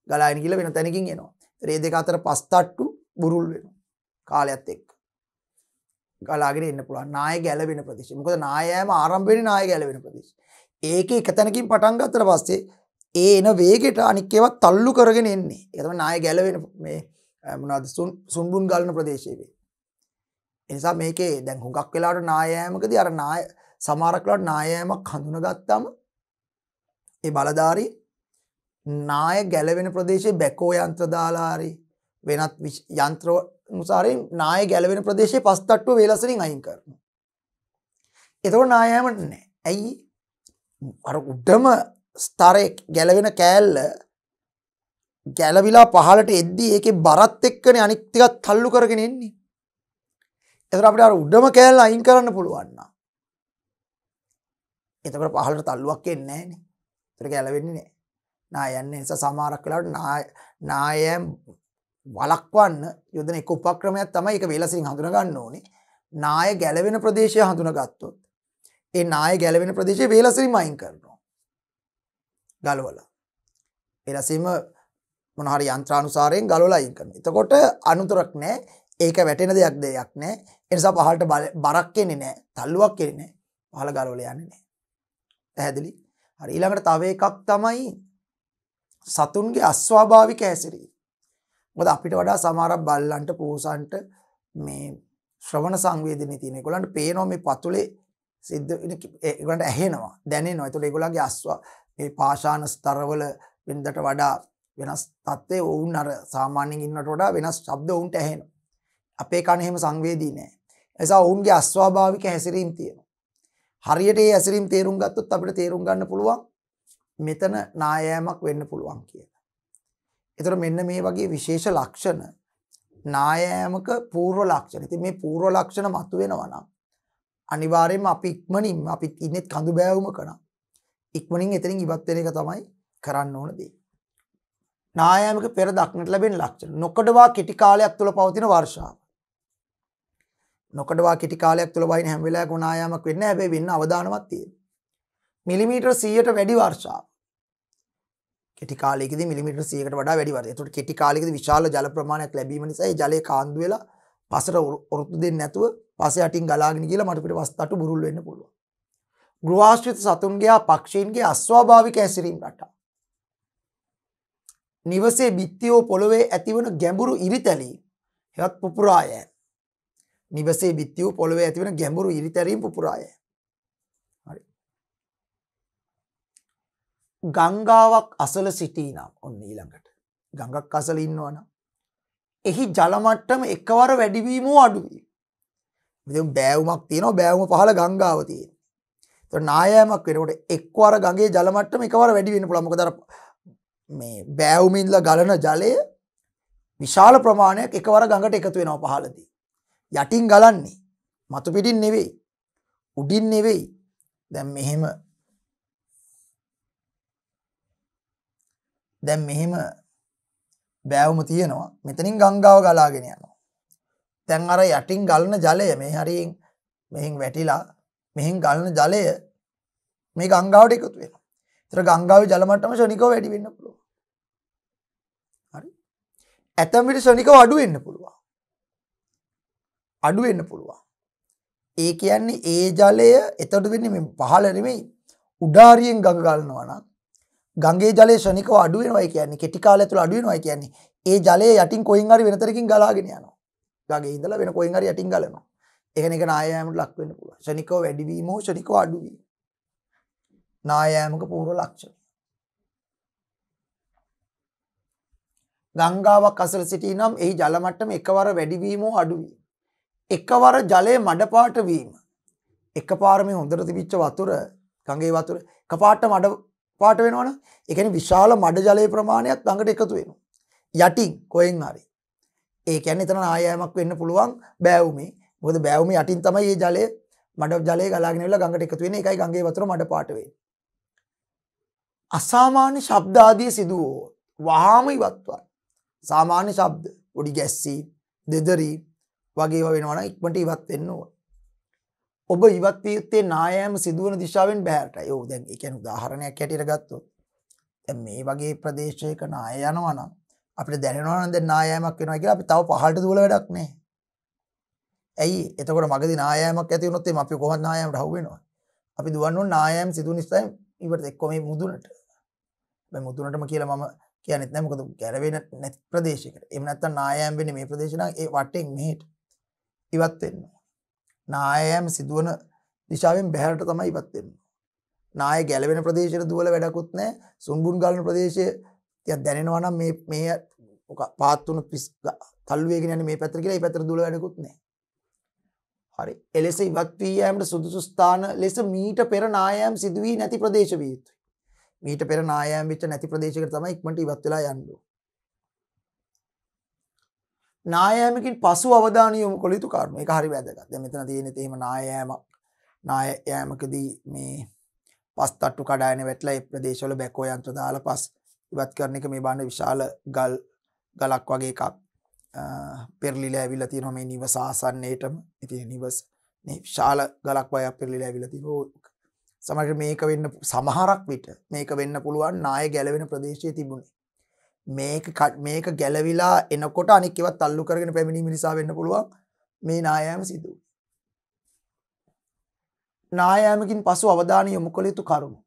ගලාගෙන ගිහිල්ලා වෙන තැනකින් එනවා. ඒ දෙක අතර පස් තට්ටු බුරුල් වෙනවා. කාලයත් එක්ක. ගලාගෙන එන්න පුළුවන් නාය ගැලවෙන ප්‍රදේශය. මොකද නාය යෑම ආරම්භ වෙන්නේ නාය ගැලවෙන ප්‍රදේශය. ඒකේ එක තැනකින් පටන් ගත්තට පස්සේ ඒ එන වේගෙට අනික් ඒවා තල්ලු කරගෙන එන්නේ. ඒක තමයි නාය ගැලවෙන මේ මොනවද සුන්බුන් ගලන ප්‍රදේශයේ වෙන්නේ. ඒ නිසා මේකේ දැන් හුඟක් වෙලාවට නායෑමකදී අර නාය සමහරක් වෙලාවට නායෑමක් හඳුනගත්තම ඒ බලධාරී නාය ගැලවෙන ප්‍රදේශයේ බැකෝ යන්ත්‍ර දාලා හරි වෙනත් යන්ත්‍ර අනුසාරයෙන් නාය ගැලවෙන ප්‍රදේශයේ පස්තට්ටුව වේලසරින් අයින් කරනවා. එතකොට නායෑමට නැහැ. ඇයි? අර උඩම ස්තරෙක් ගැලවෙන කෑල්ල ගැලවිලා පහලට එද්දී ඒකේ බරත් එක්කන අනිත් ටිකක් තල්ලු කරගෙන එන්නේ. එතකොට අපිට අර උඩම කෑල්ල අයින් කරන්න පුළුවන් නා. එතකොට පහලට තල්ලුවක් එන්නේ නැහැ නේ. ඒතර ගැලවෙන්නේ නැහැ. නා යන්නේ නිසා සමහරක් වෙලාවට නා නායම් වලක්වන්න යොදන එක උපක්‍රමයක් තමයි ඒක වේලසින් හඳුනා ගන්න ඕනේ. නාය ගැලවෙන ප්‍රදේශය හඳුනාගත්තොත් ඒ නාය ගැලවෙන ප්‍රදේශය වේලසින් මයින් කරනවා. ගලවලා. පෙරසීම මොනහරි යන්ත්‍රානුසාරයෙන් ගලවලා අයින් කරනවා. එතකොට අනුතරක් නැහැ. ඒක වැටෙන දෙයක් දෙයක් නැහැ. ඒ නිසා පහළට බරක් එන්නේ නැහැ. තල්ලුවක් එන්නේ නැහැ. පහළ ගලවලා යන්නේ නැහැ. පැහැදිලි? හරි ඊළඟට තව එකක් තමයි සතුන්ගේ අස්වාභාවික හැසිරීම. මොකද අපිට වඩා සමහර බල්ලන්ට පූසන්ට මේ ශ්‍රවණ සංවේදනය තියෙන. ඒගොල්ලන්ට පේනවා මේ පතුලේ සිද්ධ ඒගොල්ලන්ට ඇහෙනවා, දැනෙනවා. ඒතකොට ඒගොල්ලන්ගේ අස්වා ඒ පාෂාණ ස්තරවල වෙන්දට වඩා වෙනස් තත්ත්වය ඔවුන් අර සාමාන්‍යෙන් ඉන්නට වඩා වෙනස් ශබ්ද ඔවුන්ට ඇහෙන. අපේ කණ එහෙම සංවේදී නෑ. එසා ඔවුන්ගේ අස්වාභාවික හැසිරීම් තියෙනවා. හරියට ඒ ඇසිරීම් තේරුම් ගත්තොත් අපිට තේරුම් ගන්න පුළුවන් මෙතන නායෑමක් වෙන්න පුළුවන් කියලා. එතකොට මෙන්න මේ වගේ විශේෂ ලක්ෂණ නායෑමක පූර්ව ලක්ෂණ. ඉතින් මේ පූර්ව ලක්ෂණ මතුවෙනවා නම් අනිවාර්යයෙන්ම අපි ඉක්මනින්ම අපි ඉන්නේ කඳු බෑවුමක නම් ඉක්මනින් එතනින් ඉවත් වෙන එක තමයි කරන්න ඕන දේ. නායාමික පෙර දක්නට ලැබෙන ලක්ෂණ. නොකඩවා කෙටි කාලයක් තුළ පවතින වර්ෂාව. නොකඩවා කෙටි කාලයක් තුළ වයින් හැම වෙලාවකම නායාමක් වෙන්න හැබැයි වෙන්න අවදානමක් තියෙනවා. මිලිමීටර් 100ට වැඩි වර්ෂාව. කෙටි කාලයකදී මිලිමීටර් 100කට වඩා වැඩි වර්ෂාව. ඒකට කෙටි කාලයකදී විශාල ජල ප්‍රමාණයක් ලැබීම නිසා ඒ ජලය කාන්දු වෙලා පසට ඔරොත්තු දෙන්නේ නැතුව පස යටින් ගලාගෙන ගිහලා මඩ පිට වස්තට්ටු බුරුල් වෙන්න පුළුවන්. ගෘහාශ්‍රිත සතුන්ගේ පක්ෂීන්ගේ අස්වාභාවික ඇසිරීම් රටා. නිවසේ බිත්තියෝ පොළොවේ ඇතිවන ගැඹුරු ඉරිතැලී හෙවත් පුපුරාය. නිවසේ බිත්තියූ පොළොවේ ඇතිවන ගැඹුරු ඉරිතැරීම් පුපුරාය. ගංගාවක් අසල සිටී නම් ඔන්න ඊළඟට ගඟක් අසල ඉන්නවන. එහි ජලමට්ටම එකවර වැඩිවීමෝ අඩුවී. බෑවුමක් තියෙනවා බෑවුම පහළ ගංගාවතියෙන්. නායෑමක් වෙනකොට එක්වර ගගේ ජලමට්ටම එකවර වැඩිවෙන පුළමකදර මේ බෑවුමින්ල ගලන ජලය විශාල ප්‍රමාණයක් එකවර ගඟට එකතු වෙනව පහලදී. යටින් ගලන්නේ මතු පිටින් නෙවෙයි උඩින් නෙවෙයි දැම් මෙහෙම දැම් මෙහෙම බෑවුම තියෙනවා මෙතනින් ගංගාව ගලාගෙන යනවා. තැන් අර යටින් ගලන ජලය මේ හරින් මෙහින් වැටිලා මෙහෙන් ගලන ජලය මේ ගංගාවට එකතු වෙනවා. ඒතර ගංගාවේ ජල මට්ටම ශනිකව වැඩි වෙන්න පුළුවන්. හරි. ඇතම් විට ශනිකව අඩු වෙන්න පුළුවන්. අඩු වෙන්න පුළුවන්. ඒ කියන්නේ ඒ ජලය එතකොට වෙන්නේ මේ පහළ නෙමෙයි උඩාරියෙන් ගඟ ගලනවා නම් ගඟේ ජලය ශනිකව අඩු වෙනවා කියන්නේ කෙටි කාලය තුළ අඩු වෙනවා කියන්නේ ඒ ජලය යටින් කොයින් හරි වෙනතරකින් ගලාගෙන යනවා. ගඟේ ඉඳලා වෙන කොයින් හරි යටින් ගලනවා. එකනෙක නායෑමට ලක් වෙන්න පුළුවන්. ශනිකව වැඩිවීම හෝ ශනිකව අඩුවීම. නායෑමක පූර්ව ලක්ෂණ. ගංගාවක් අසල සිටී නම් එහි ජල මට්ටම එකවර වැඩිවීම හෝ අඩුවීම. එකවර ජලය මඩපාට වීම. එකපාර මේ හොඳට තිබිච්ච වතුර ගඟේ වතුර එකපාරට මඩ පාට වෙනවනම් ඒ කියන්නේ විශාල මඩ ජලයේ ප්‍රමාණයක් ළඟට එකතු වෙනවා. යටින් කොහෙන් හරි. ඒ කියන්නේ එතන ආයෑමක් වෙන්න පුළුවන් බෑවුමේ. මොකද බෑවුම යටින් තමයි මේ ජලය මඩ ජලය ගලාගෙන ඉවලා ගඟට එකතු වෙන්නේ. ඒකයි ගඟේ වතුර මඩ පාට වෙන්නේ. අසාමාන්‍ය ශබ්ද ආදී සිදු වූ වහාම ඉවත්වන. සාමාන්‍ය ශබ්ද, උඩි ගැස්සී, දෙදරි වගේ ඒවා වෙනවා නම් ඉක්මනට ඉවත් වෙන්න ඕන. ඔබ ඉවත් විය යුත්තේ නායෑම සිදුවන දිශාවෙන් බෑරටයි. ඔව් දැන් ඒ කියන්නේ උදාහරණයක් හැටියට ගත්තොත් දැන් මේ වගේ ප්‍රදේශයක නාය යනවා නම් අපිට දැනෙනවා නම් දැන් නායෑමක් වෙනවා කියලා අපි තව පහළට දුවලා වැඩක් නැහැ. ඇයි එතකොට මගදි නායෑමක් ඇති වුණොත් මේ අපි කොහොමද නායෑමට හවු වෙනවා අපි දුවන්න ඕන නායෑම සිදු නිසා ඉවරට එක්ක මේ මුදුනට මේ මුදුනටම කියලා මම කියන්නෙත් නැහැ මොකද ගැලවෙන නැති ප්‍රදේශයකට එහෙම නැත්නම් නායෑම වෙන්නේ මේ ප්‍රදේශ නම් ඒ වටෙන් මෙහෙට ඉවත් වෙන්න නායෑම සිදුවන දිශාවෙන් බැහැරට තමයි ඉවත් වෙන්නේ නාය ගැලවෙන ප්‍රදේශයට දුවල වැඩකුත් නැහැ සුන්බුන් ගලන ප්‍රදේශය තියක් දැනෙනවා නම් මේ මේ පාත් වුණු පිස් තල්ලු වේගෙන යන්නේ මේ පැත්තට කියලා ඒ පැත්තට දුවල වැඩකුත් නැහැ හරි එලෙස ඉවත් වී යෑමට සුදුසු ස්ථාන ලෙස මීට පෙර නායෑම් සිදු වී නැති ප්‍රදේශ විය යුතුයි. මීට පෙර නායෑම් වෙච්ච නැති ප්‍රදේශයකට තමයි ඉක්මනට ඉවත් වෙලා යන්න ඕනේ. නායෑමකින් පසු අවධානය යොමු කළ යුතු කාරණා. ඒක හරි වැදගත්. දැන් මෙතන තියෙන්නේ එහෙම නායෑමක් නායෑමකදී මේ පස් තට්ටු කඩාගෙන වැටලා ඒ ප්‍රදේශවල බැකෝ යන්ත්‍ර දාලා පස් ඉවත් කරන එක මේ බාන විශාල ගල් ගලක් වගේ එකක්. පෙරලිලා ඇවිල්ලා තියෙනවා මේ නිවස ආසන්නයේටම. ඉතින් නිවස මේ ශාල ගලක් වයක් පෙරලිලා ඇවිල්ලා තියෙනවා. සමහරට මේක වෙන්න සමහරක් විට මේක වෙන්න පුළුවන් නාය ගැලවෙන ප්‍රදේශයේ තිබුණේ. මේක මේක ගැලවිලා එනකොට අනික් ඒවත් තල්ලු කරගෙන පැමිණීම නිසා වෙන්න පුළුවන් මේ නායෑම සිදු වුණේ. නායෑමකින් පසු අවධානය යොමු කළ යුතු කරුණු.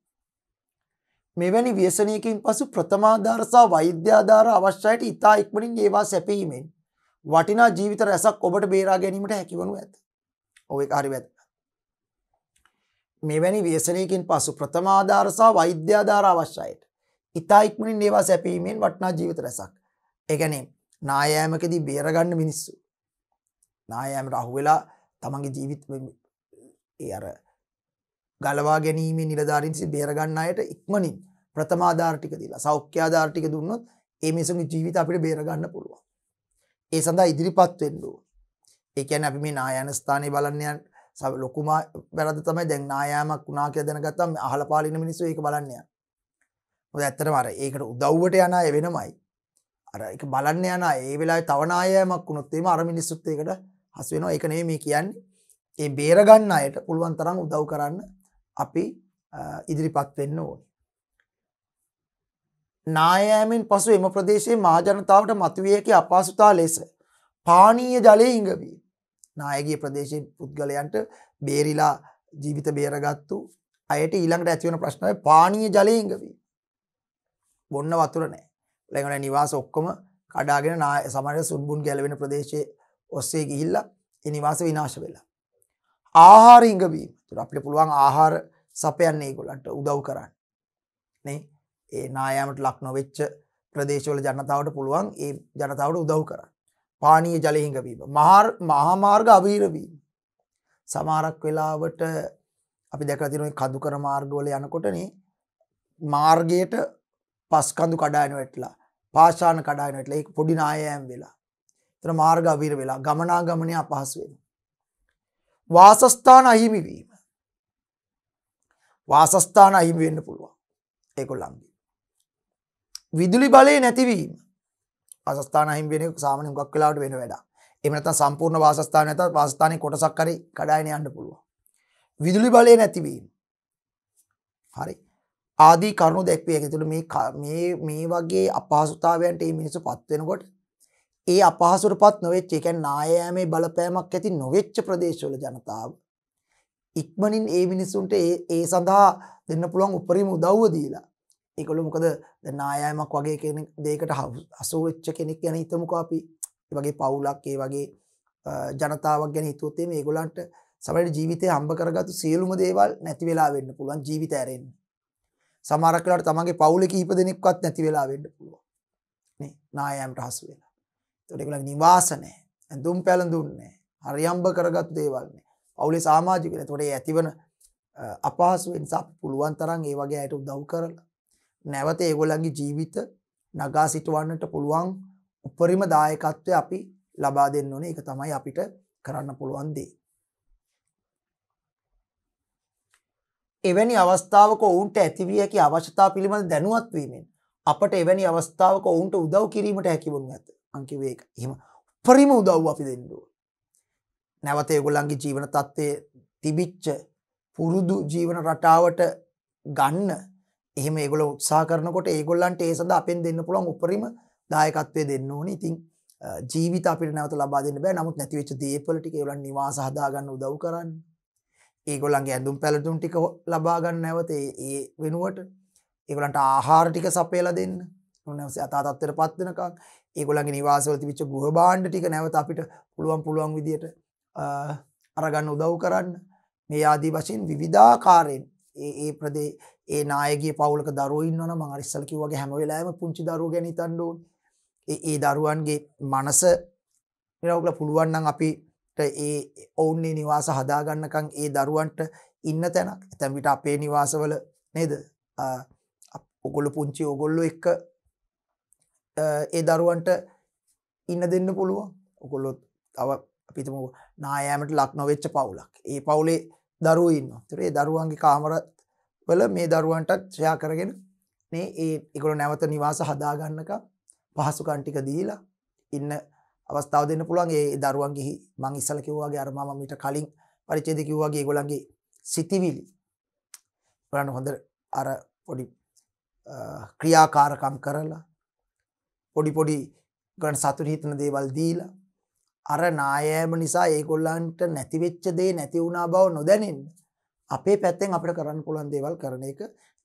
මෙවැනි ව්‍යසනයකින් පසු ප්‍රථමාධාර සහ වෛද්‍යාධාර අවශ්‍යයට ඉතා ඉක්මනින් ඒවා සැපීමෙන් වටිනා ජීවිත රැසක් ඔබට බේරා ගැනීමට හැකිවනු ඇත. ඔය කාරි වැද. මෙවැනි වේසනයකින් පසු ප්‍රථමාධාරසා වෛද්‍යාධාර අවශ්‍යයට. ඉතා ඉක්මනින් ඒවා සැපීමෙන් වටනා ජීවිත රැසක්. එකනේ නායෑමකදී බේරගන්න මිනිස්සු. නායෑමට අහුවෙලා තමන්ගේ ජීවිත අර ගලවා ගැනීම නිලධාරින්සි බේරගන්න අයට ඉක්මනින් ප්‍රථමාධාර්ටික දිලා සෞඛ්‍යාධාර්ටික දුන්නොත් ඒ මිසුගේ ජීවිත අපිට බේරගන්න පුළුවන්. ඒ සඳහා ඉදිරිපත් වෙන්න ඕන. ඒ කියන්නේ අපි මේ නායන ස්ථානයේ බලන්න යන ලොකුම වැරද්ද තමයි දැන් නායාමක් වුණා කියලා දැනගත්තම අහලා පාලින මිනිස්සු ඒක බලන්න යන. මොකද ඇත්තටම අර ඒකට උදව්වට යන අය වෙනමයි. අර ඒක බලන්න යන ඒ වෙලාවේ තව නායාමක් වුණොත් එහෙම අර මිනිස්සුත් ඒකට හසු වෙනවා. ඒක නෙමෙයි මේ කියන්නේ. ඒ බේරගන්න අයට පුළුවන් තරම් උදව් කරන්න අපි ඉදිරිපත් වෙන්න ඕනේ. නායෑමෙන් පසු එම ප්‍රදේශයේ මහජනතාවට මතුවිය හැකි අපහසුතා ලෙස පානීය ජලය හිඟවී. නායගේ ප්‍රදේශයේ පුද්ගලයන්ට බේරිලා ජීවිත බේරගත්තු අයට ඊළඟට ඇතිවන ප්‍රශ්නාව පානීය ජලය හිඟවී. බොන්න වතුර නෑ. ලැඟට නිවාස ඔක්කොම කඩාගෙන නා සමට සුන්බුන් ගැලවෙන ප්‍රදේශයේ ඔස්සේ ගිහිල්ල එනිවාස විනාශ වෙලා. ආහාර ඉංගවීම තුර අපිට පුළුවන් ආහාර සපයන්නේ ගොලන්ට උදව් කරන්න. නේ ඒ නායාමට ලක් නොවෙච්ච ප්‍රදේශවල ජනතාවට පුළුවන් ඒ ජනතාවට උදව් කර. පානීය ජලහිංගවීම මහාර් මහාමාර්ග අවීරවීම. සමාරක් වෙලාවට අපි දැකතිනයි කදු කර මාර්ගවල යනකොටන මාර්ගයට පස්කඳු කඩායන වෙටලා පාශාන කඩායන වෙටලා එක් පොඩි නායෑම් වෙලා තර මාර්ග අවීර වෙලා ගමනා ගමනය අපහස් වෙන. වාසස්ථාන අහිමිවීම වාසස්ථාන අහිමි වෙන්න පුළුවන් ඒකොල්ලන්ගේ විදුලි බලය නැතිවීම පසස්ථාන හිම්බෙන සාමන ගක් කලාට වෙන වැඩ එමනත සම්පූර්ණ වාසස්ථාන ඇත වාස්ථානය කොටසක් කරරි කඩායන අන්න පුළුව විදුලි බලය නැතිවීම හරි ආදී කරුණු දැක්විය ඇතුළ මේ මේ වගේ අපහසුතාවයන්ට ඒ මිනිසු පත්වෙනකොට ඒ අපහසුර පත් නොවෙච්ච එකැන් නායෑමේ බලපෑමක් ඇති නොවෙච්ච ප්‍රදේශවල ජනතාව ඉක්මනින් ඒ මිනිස්සුන්ට ඒ සඳහා දෙන්න පුළුවන් උපරිම උදව්ව දීලා ඒකොල මොකද නායමක් වගේ කෙන දේකට අසෝච්ච කෙනෙක් ගැන හිතමුක අපි වගේ පවුලක් ඒ වගේ ජනතාවක් ගැන හිතුවත්තේ මේ ගොලන්ට සමට ජීවිතය හම්බ කරගතු සියලුම දේවල් නැති වෙලා වෙන්න පුළුවන් ජීවිත ඇරෙන් සමරක්ලට තමගේ පවුලෙ කීප දෙනෙක්වත් නැති වෙලා වෙන්න පුළුවන් නායෑම්ට හස් වෙලා තොටෙකුල නිවාසනෑ ඇඳුම් පැළඳුන්නේ හරියම්බ කරගත් දේවල්න්නේ අවුලේ සාමාජිකන තොටේ ඇතිවන අපහසුවෙන් සප් පුළුවන් තරන් ඒ වගේ අයට උදව් කරලා නැවත ඒගොල්ලන්ගේ ජීවිත නගා සිටවන්නට පුළුවන් උපරිම දායකත්වය අපි ලබා දෙන්න ඕනේ. ඒක තමයි අපිට කරන්න පුළුවන් දේ. එවැනි අවස්ථාවක ඔවුන්ට ඇතිවිය හැකි අවශ්‍යතා පිළිබඳ දැනුවත් වීමෙන් අපට එවැනි අවස්ථාවක ඔවුන්ට උදව් කිරීමට හැකි වනු ඇත. මං කිව්වේ ඒක. එහෙම උපරිම උදව් අපි දෙන්න ඕනේ. නැවත ඒගොල්ලන්ගේ ජීවන තත්ත්වයේ තිබිච්ච පුරුදු ජීවන රටාවට ගන්න එහෙම ඒගොල්ලෝ උත්සාහ කරනකොට ඒගොල්ලන්ට ඒ සඳහා අපෙන් දෙන්න පුළුවන් උපරිම දායකත්වය දෙන්න ඕනේ. ඉතින් ජීවිත අපිට නැවත ලබා දෙන්න බෑ. නමුත් නැති වෙච්ච දේපල ටික ඒගොල්ලන් නිවාස හදා ගන්න උදව් කරන්න. ඒගොල්ලන්ගේ ඇඳුම් පැළඳුම් ටික ලබා ගන්න නැවත ඒ වෙනුවට ඒගොල්ලන්ට ආහාර ටික සපයලා දෙන්න. උන්වහන්සේ අතාතත්වයට පත් වෙනකන් ඒගොල්ලන්ගේ නිවාසවල තිබිච්ච ගෘහ භාණ්ඩ ටික නැවත අපිට පුළුවන් පුළුවන් විදියට අරගන්න උදව් කරන්න මේ ආදී වශයෙන් විවිධාකාරයෙන් ඒ ප්‍රදේ ඒ නායගේ පවුලක දරුවන්න ම අරිස්සල් කිවගේ හැම වෙලාම පුංචි දරුව ගැනිතන්ඩෝ ඒ දරුවන්ගේ මනස නිරවුල පුළුවන්නම් අපිට ඒ ඔවුන්නේ නිවාස හදාගන්නකං ඒ දරුවන්ට ඉන්න තැනක් එතැමිට අපේ නිවාසවල නේද ඔගොල පුංචි ඔගොල්ලො එක්ක ඒ දරුවන්ට ඉන්න දෙන්න පුළුවන් ඔකොල්ලොත් තව අපිතම නායෑමට ලක් නොවෙච්ච පවුලක් ඒ පවුලේ දරුවෝ ඉන්නවා. ඒතර ඒ දරුවන්ගේ කාමරත් වල මේ දරුවන්ටත් ෂෙයා කරගෙන මේ ඒ ඒගොල්ලෝ නැවත නිවාස හදා ගන්නකම් පහසුකම් ටික දීලා ඉන්න අවස්ථාව දෙන්න පුළුවන්. ඒ දරුවන්ගේ මම ඉස්සලා කිව්වා වගේ අර මම මීට කලින් පරිච්ඡේදය කිව්වා වගේ ඒගොල්ලන්ගේ සිතිවිලි බලන්න හොඳ අර පොඩි ක්‍රියාකාරකම් කරලා පොඩි පොඩි ගන්න සතුට හිතන දේවල් දීලා අර නායෑම නිසා ඒගොල්ලන්ට නැතිවෙච්ච දේ නැති වුණා බව නොදැනෙන් අපේ පැත්තෙන් අපිට කරන්න පුළුවන් දේවල් කරන එක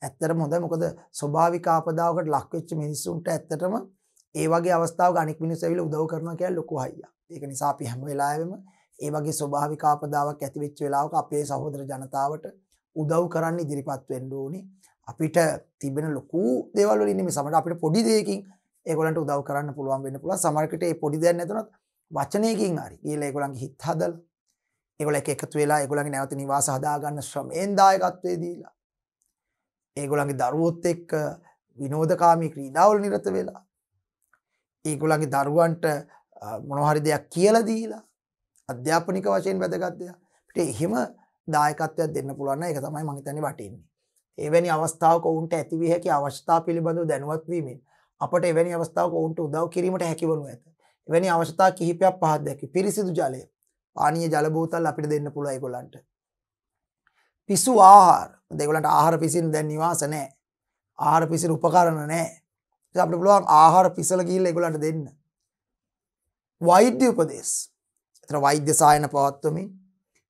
ඇත්තටම හොඳයි මොකද ස්වභාවික ආපදාවකට ලක්වෙච්ච මිනිස්සුන්ට ඇත්තටම ඒ වගේ අවස්ථාව අනික් මිනිස්සු ඇවිල්ලා උදව් කරනවා කියලා ලොකු අයියා. ඒක නිසා අපි හැම වෙලාවෙම ඒ වගේ ස්වභාවික ආපදාවක් ඇති වෙච්ච වෙලාවක අපේ සහෝදර ජනතාවට උදව් කරන්න ඉදිරිපත් වෙන්න ඕනේ. අපිට තිබෙන ලොකු දේවල් වලින් නෙමෙයි සමහර අපිට පොඩි දෙයකින් ඒගොල්ලන්ට උදව් කරන්න පුළුවන් වෙන්න පුළුවන්. සමහරකට මේ පොඩි දෙයක් නැතුණත් වචනයකින් හරි ගිහලා ඒගොල්ලන්ගේ හිත හදලා ඒගොල්ලෝ එක එකතු වෙලා ඒගොල්ලන්ගේ නැවත නිවාස හදාගන්න ශ්‍රමයෙන් දායකත්වයේ දීලා ඒගොල්ලන්ගේ දරුවොත් එක්ක විනෝදකාමී ක්‍රීඩාවල නිරත වෙලා ඒගොල්ලන්ගේ දරුවන්ට මොනහරි දෙයක් කියලා දීලා අධ්‍යාපනික වශයෙන් වැදගත් දෙයක්. පිට එහෙම දායකත්වයක් දෙන්න පුළුවන් ඒක තමයි මම හිතන්නේ වටින්නේ. එවැනි අවස්ථාවක ඔවුන්ට ඇතිවිය හැකි අවස්ථා පිළිබඳව දැනුවත් වීමෙන් අපට එවැනි අවස්ථාවක ඔවුන්ට උදව් කිරීමට හැකි වනු ඇත. එවැනි අවශ්‍යතා කිහිපයක් පහක් දැක්වේ. පිරිසිදු ජලය. පානීය ජල බෝතල් අපිට දෙන්න පුළුවන් ඒගොල්ලන්ට. පිසු ආහාර. ඒගොල්ලන්ට ආහාර පිසින් දැන් නිවාස නැහැ. ආහාර පිසින් උපකරණ නැහැ. ඉතින් අපිට පුළුවන් ආහාර පිසල ගිහිල්ලා ඒගොල්ලන්ට දෙන්න. වෛද්‍ය උපදේශ. ඒතර වෛද්‍ය සායන පවත්වමින්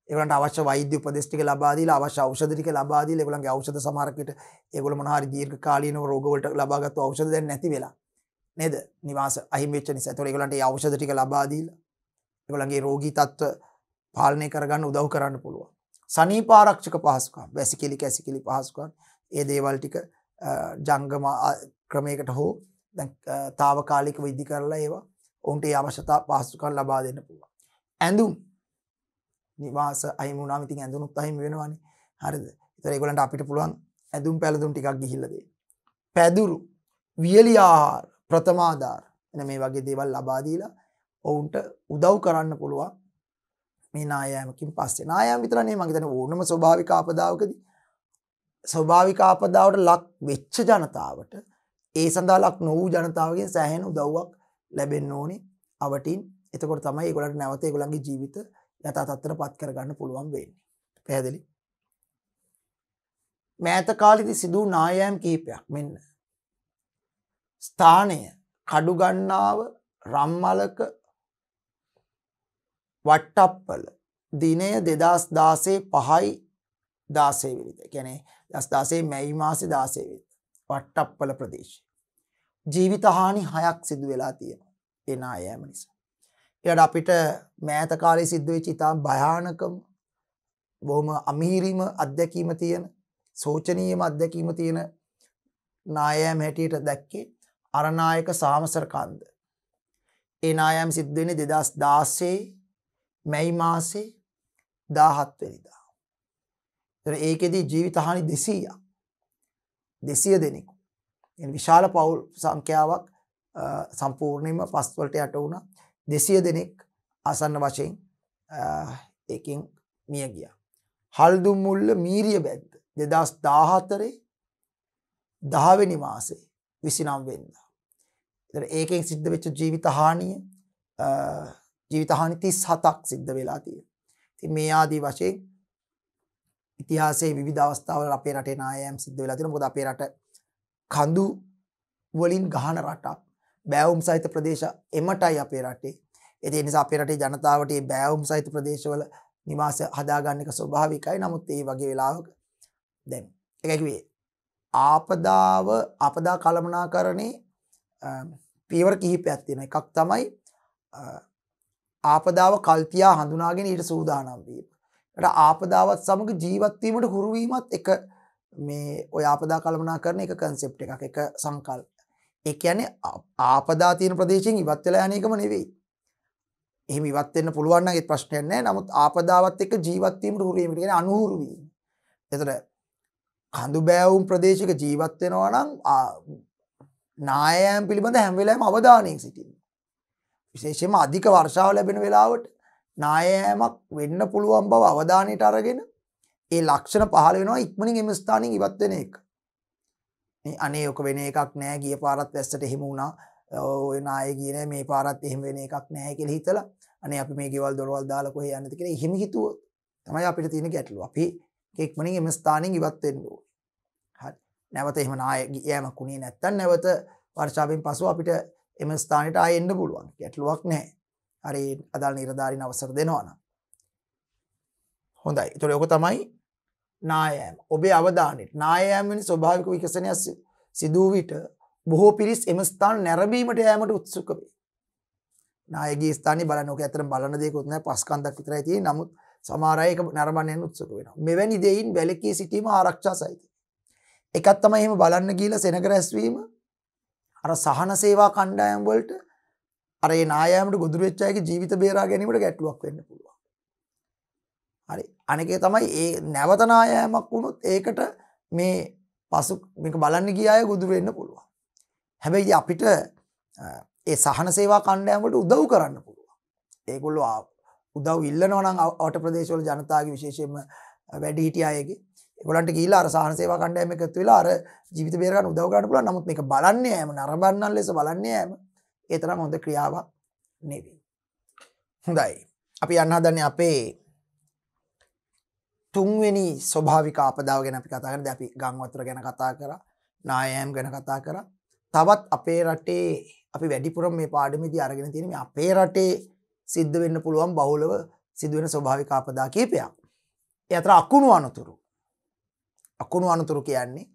ඒගොල්ලන්ට අවශ්‍ය වෛද්‍ය උපදෙස් ටික ලබා දීලා අවශ්‍ය ඖෂධ ටික ලබා දීලා ඒගොල්ලන්ගේ ඖෂධ සමහරකට ඒගොල්ලෝ මොනවා හරි දීර්ඝ කාලීනව රෝගවලට ලබාගත්තු ඖෂධ දැන් නැති වෙලා නේද? නිවාස අහිමි වෙච්ච නිසා. ඒතකොට ඒගොල්ලන්ට මේ ඖෂධ ටික ලබා දීලා ඒගොල්ලන්ගේ රෝගී තත්ත්ව පාලනය කරගන්න උදව් කරන්න පුළුවන්. සනීප ආරක්ෂක පහසුකම්, වැසිකිලි කැසිකිලි පහසුකම්, ඒ දේවල් ටික ජංගම ක්‍රමයකට හෝ දැන් తాවකාලිකව ඉදි කරලා ඒවා ඔවුන්ට ඒ අවශ්‍යතා පහසුකම් ලබා දෙන්න පුළුවන්. ඇඳුම් නිවාස අහිමි වුණාම ඉතින් ඇඳුනුත් අහිමි වෙනවනේ. හරිද? ඒතර ඒගොල්ලන්ට අපිට පුළුවන් ඇඳුම් පැළඳුම් ටිකක් ගිහිල්ලා දෙන්න. පැදුරු, වියලි ආහාර, ප්‍රථමාධාර එන මේ වගේ දේවල් ලබාදීලා ඔවුන්ට උදව් කරන්න පුළුවන් මේ නායෑමකින් පස්සේ නායම් විතරනේ මගේතන ඕනම ස්වභාවික ආපදාවකදී ස්වභාවික ආපදාවට ලක් වෙච්ච ජනතාවට ඒ සඳහා ලක් නොවූ ජනතාවගෙන් සෑහෙන උදව්වක් ලැබෙන්න ඕනි අවටින් එතකොට තමයි ඒගොල්ලන්ට නැවත ඒගොල්ලන්ගේ ජීවිත යථා තත්ත්වයටපත් කරගන්න පුළුවන් වෙන්නේ. පැහැදිලි? මෑත කාලෙදි සිදු නායෑම් කිහිපයක් මෙන්න ස්ථානය කඩුගන්නාව රම්මලක වට්ටප්පල දිනය දෙදස් දාසේ පහයි දාසේ විරිද කැනේ දස් දාසේ මැයි මාසි දාසේ විද වට්ටප්පල ප්‍රදේශ. ජීවිතහානි හයක් සිදු වෙලා තියෙන එනා යෑම නිසා. එයට අපිට මෑතකාලේ සිද්ධුවේ චිතා භයානකම බොහොම අමීරීම අත්දැකීම තියෙන සෝචනීයම අත්දැකීම තියෙන නායෑම් හැටියට දැක්කේ අරණායක සාමසරකන්ද. ඒ නායම් සිද්ධ වෙන්නේ 2016 මැයි මාසේ 17 වෙනිදා. ඒතර ඒකෙදි ජීවිත හානි 200ක්. 200 දෙනෙකු. එන් විශාල පවුල් සංඛ්‍යාවක් සම්පූර්ණයෙන්ම පස් වලට යට වුණා. 200 දෙනෙක් ආසන්න වශයෙන් ඒකෙන් මිය ගියා. හල්දුම් මුල්ල මීරිය බැද්ද 2014 10 වෙනි මාසේ 29 වෙනිදා. ඒතර ඒකෙන් සිද්ධ වෙච්ච ජීවිත හානිය ජීවිත හානි 37ක් සිද්ධ වෙලා තියෙනවා. ඉතින් මේ ආදී වශයෙන් ඉතිහාසයේ විවිධ අවස්ථාවල අපේ රටේ නායම් සිද්ධ වෙලා තියෙනවා. මොකද අපේ රට කඳු වලින් ගහන රටක්. බෑවුම් සහිත ප්‍රදේශ එමටයි අපේ රටේ. ඒ නිසා අපේ රටේ ජනතාවට මේ බෑවුම් සහිත ප්‍රදේශවල නිවාස හදාගන්න එක ස්වභාවිකයි. නමුත් ඒ වගේ වෙලාවක දැන් ඒකයි කිව්වේ ආපදාව අපදා කළමනාකරණේ පීවර කිහිපයක් තියෙන එකක් තමයි ආපදාව කල්පියා හඳුනාගෙන ඊට සූදානම් වීම. ට ආපදාවත් සමග ජීවත්වීමට හුරුවීමත් එක මේ ඔය ආපදා කළමනා කරන එක කන්සෙප් එකක් එක සංකල්. එක යන ආපදා තියන ප්‍රදේශෙන් ඉවත්වෙලා යනකම නෙවෙයි. එහම ඉවත්වෙන්න පුළුවන්ගේ ප්‍රශ්නයනෑ නමුත් ආපදාවත් එක ජීවත්වීමට හුරීමට කියෙන අනුහුරුවීම. එතට කඳු බෑවුම් ප්‍රදේශක ජීවත් වෙනවා නම් නායෑම් පිළිබඳ හැම්වෙලාම අවධානයෙන් සිටින්. විශේෂම අධික වර්ෂාව ලැබෙන වෙලාවට නායෑමක් වෙන්න පුළුවන් බව අවධානයට අරගෙන ඒ ලක්ෂණ පහල වෙනවා ඉක්මනින් එම ස්ථානින් ඉවත් වෙන එක. මේ අනේ ඔක වෙන එකක් නෑ ගිය පාරත් වැස්සට එහෙම වුණා. ඔය නාය කියන මේ පාරත් එහෙම වෙන එකක් නෑ කියලා හිතලා අනේ අපි මේ ගෙවල් දොරවල් දාලා කොහේ යන්නද කියලා එහෙම හිතුවොත් තමයි අපිට තියෙන ගැටලුව. අපි ඉක්මනින් එම ස්ථානින් ඉවත් වෙන්න ඕනේ. හරි. නැවත එහෙම නාය යෑමක් උනේ නැත්තම් නැවත වර්ෂාවෙන් පසු අපිට එම ස්ථානෙට ආයෙ එන්න පුළුවන්. ගැටලුවක් නැහැ. හරි අදාළ නිරධාරින් අවසර දෙනවා නම්. හොඳයි. ඒතකොට ඔක තමයි නායෑම. ඔබේ අවධානයට නායෑම වෙන ස්වභාවික විකසනයක් සිදු විට බොහෝ පිරිස් එම ස්ථාන නැරඹීමට යෑමට උත්සුක වේ. නායකගේ ස්ථානේ බලන්න ඕක ඇත්තටම බලන දේකුත් නැහැ. පස්කන්දක් විතරයි තියෙන්නේ. නමුත් සමාරයක නරඹන්නයන් උත්සුක වෙනවා. මෙවැනි දෙයින් වැළකී සිටීම ආරක්ෂා සහිතයි. එකක් තමයි එහෙම බලන්න ගිහිලා සෙනග රැස්වීම අර සහන සේවා කණ්ඩායම් වලට අර ඒ නායෑමට ගොදුරු වෙච්ච අයගේ ජීවිත බේරා ගැනීමට ගැටලුවක් වෙන්න පුළුවන්. හරි. අනිකේ තමයි ඒ නැවත නායෑමක් වුණොත් ඒකට මේ පසු මේක බලන්න ගිය අය ගොදුරු වෙන්න පුළුවන්. හැබැයි අපිට ඒ සහන සේවා කණ්ඩායම් වලට උදව් කරන්න පුළුවන්. ඒගොල්ලෝ උදව් ඉල්ලනවා නම් අවට ප්‍රදේශවල ජනතාවගේ විශේෂයෙන්ම වැඩි හිටිය අයගේ ඒගොල්ලන්ට ගිහිල්ලා අර සාහන සේවා කණ්ඩායම එකතු වෙලා අර ජීවිත බේර ගන්න උදව් කරන්න පුළුවන් නමුත් මේක බලන්නේ හැම නරඹන්නන් ලෙස බලන්නේ හැම ඒ තරම් හොඳ ක්‍රියාවක් නෙවෙයි හොඳයි අපි යන්න හදන්නේ අපේ තුන්වෙනි ස්වභාවික ආපදාව ගැන අපි කතා කරද්දී අපි ගම් වතුර ගැන කතා කරා නායෑම් ගැන කතා කරා තවත් අපේ රටේ අපි වැඩිපුරම මේ පාඩමේදී අරගෙන තියෙන මේ අපේ රටේ සිද්ධ වෙන්න පුළුවන් බහුලව සිදුවෙන ස්වභාවික ආපදා කීපයක්. ඒ අතර අකුණු අනතුරු. අකුණු අනතුරු කියන්නේ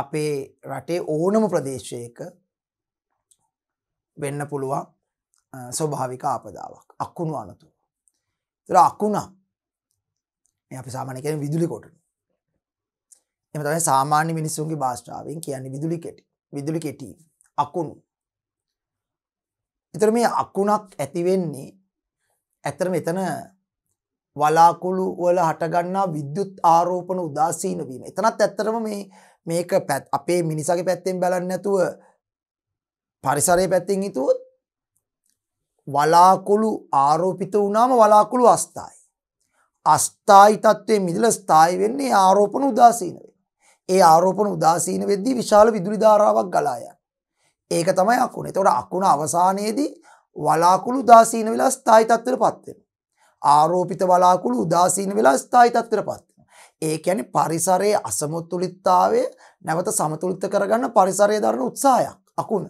අපේ රටේ ඕනම ප්‍රදේශයක වෙන්න පුළුවන් ස්වභාවික ආපදාවක්. අකුණු අනතුරු. ඒතර අකුණා මේ අපි සාමාන්‍ය කියන්නේ විදුලි කොටන. එහෙම තමයි සාමාන්‍ය මිනිස්සුන්ගේ භාෂාවෙන් කියන්නේ විදුලි කෙටි. විදුලි කෙටි. අකුණු එතර මේ අකුණක් ඇතිවෙන්නේ ඇතර මෙතන වලාකුළු වල හටගන්නා විද්‍යුත් ආරෝපන උදාසීන වීම. එතනත් ඇත්තරම මේ මේක පැත් අපේ මිනිසගේ පැත්තෙන් බලන්න නැතුව පරිසරය පැත්තෙන් හිතුවොත් වලාකුළු ආරෝපිත වුණාම වලාකුළු අස්ථායි. අස්ථායි තත්ත්වයේ මිදල ස්ථායි වෙන්නේ ආරෝපණ උදාසීන වෙනවා. ඒ ආරෝපණ උදාසීන වෙද්දී විශාල විදුලි ධාරාවක් ගලා යනවා. ඒක තමයි අකුණ. එතකොට අකුණ අවසානයේදී වලාකුළු උදාසීන වෙලා ස්ථායි තත්ත්වයටපත් වෙනවා. ආරෝපිත වලාකුළු උදාසීන වෙලා ස්ථායි තත්ත්වයටපත් වෙනවා. ඒ කියන්නේ පරිසරයේ අසමතුලිතතාවය නැවත සමතුලිත කරගන්න පරිසරය දරන උත්සාහයක් අකුණ.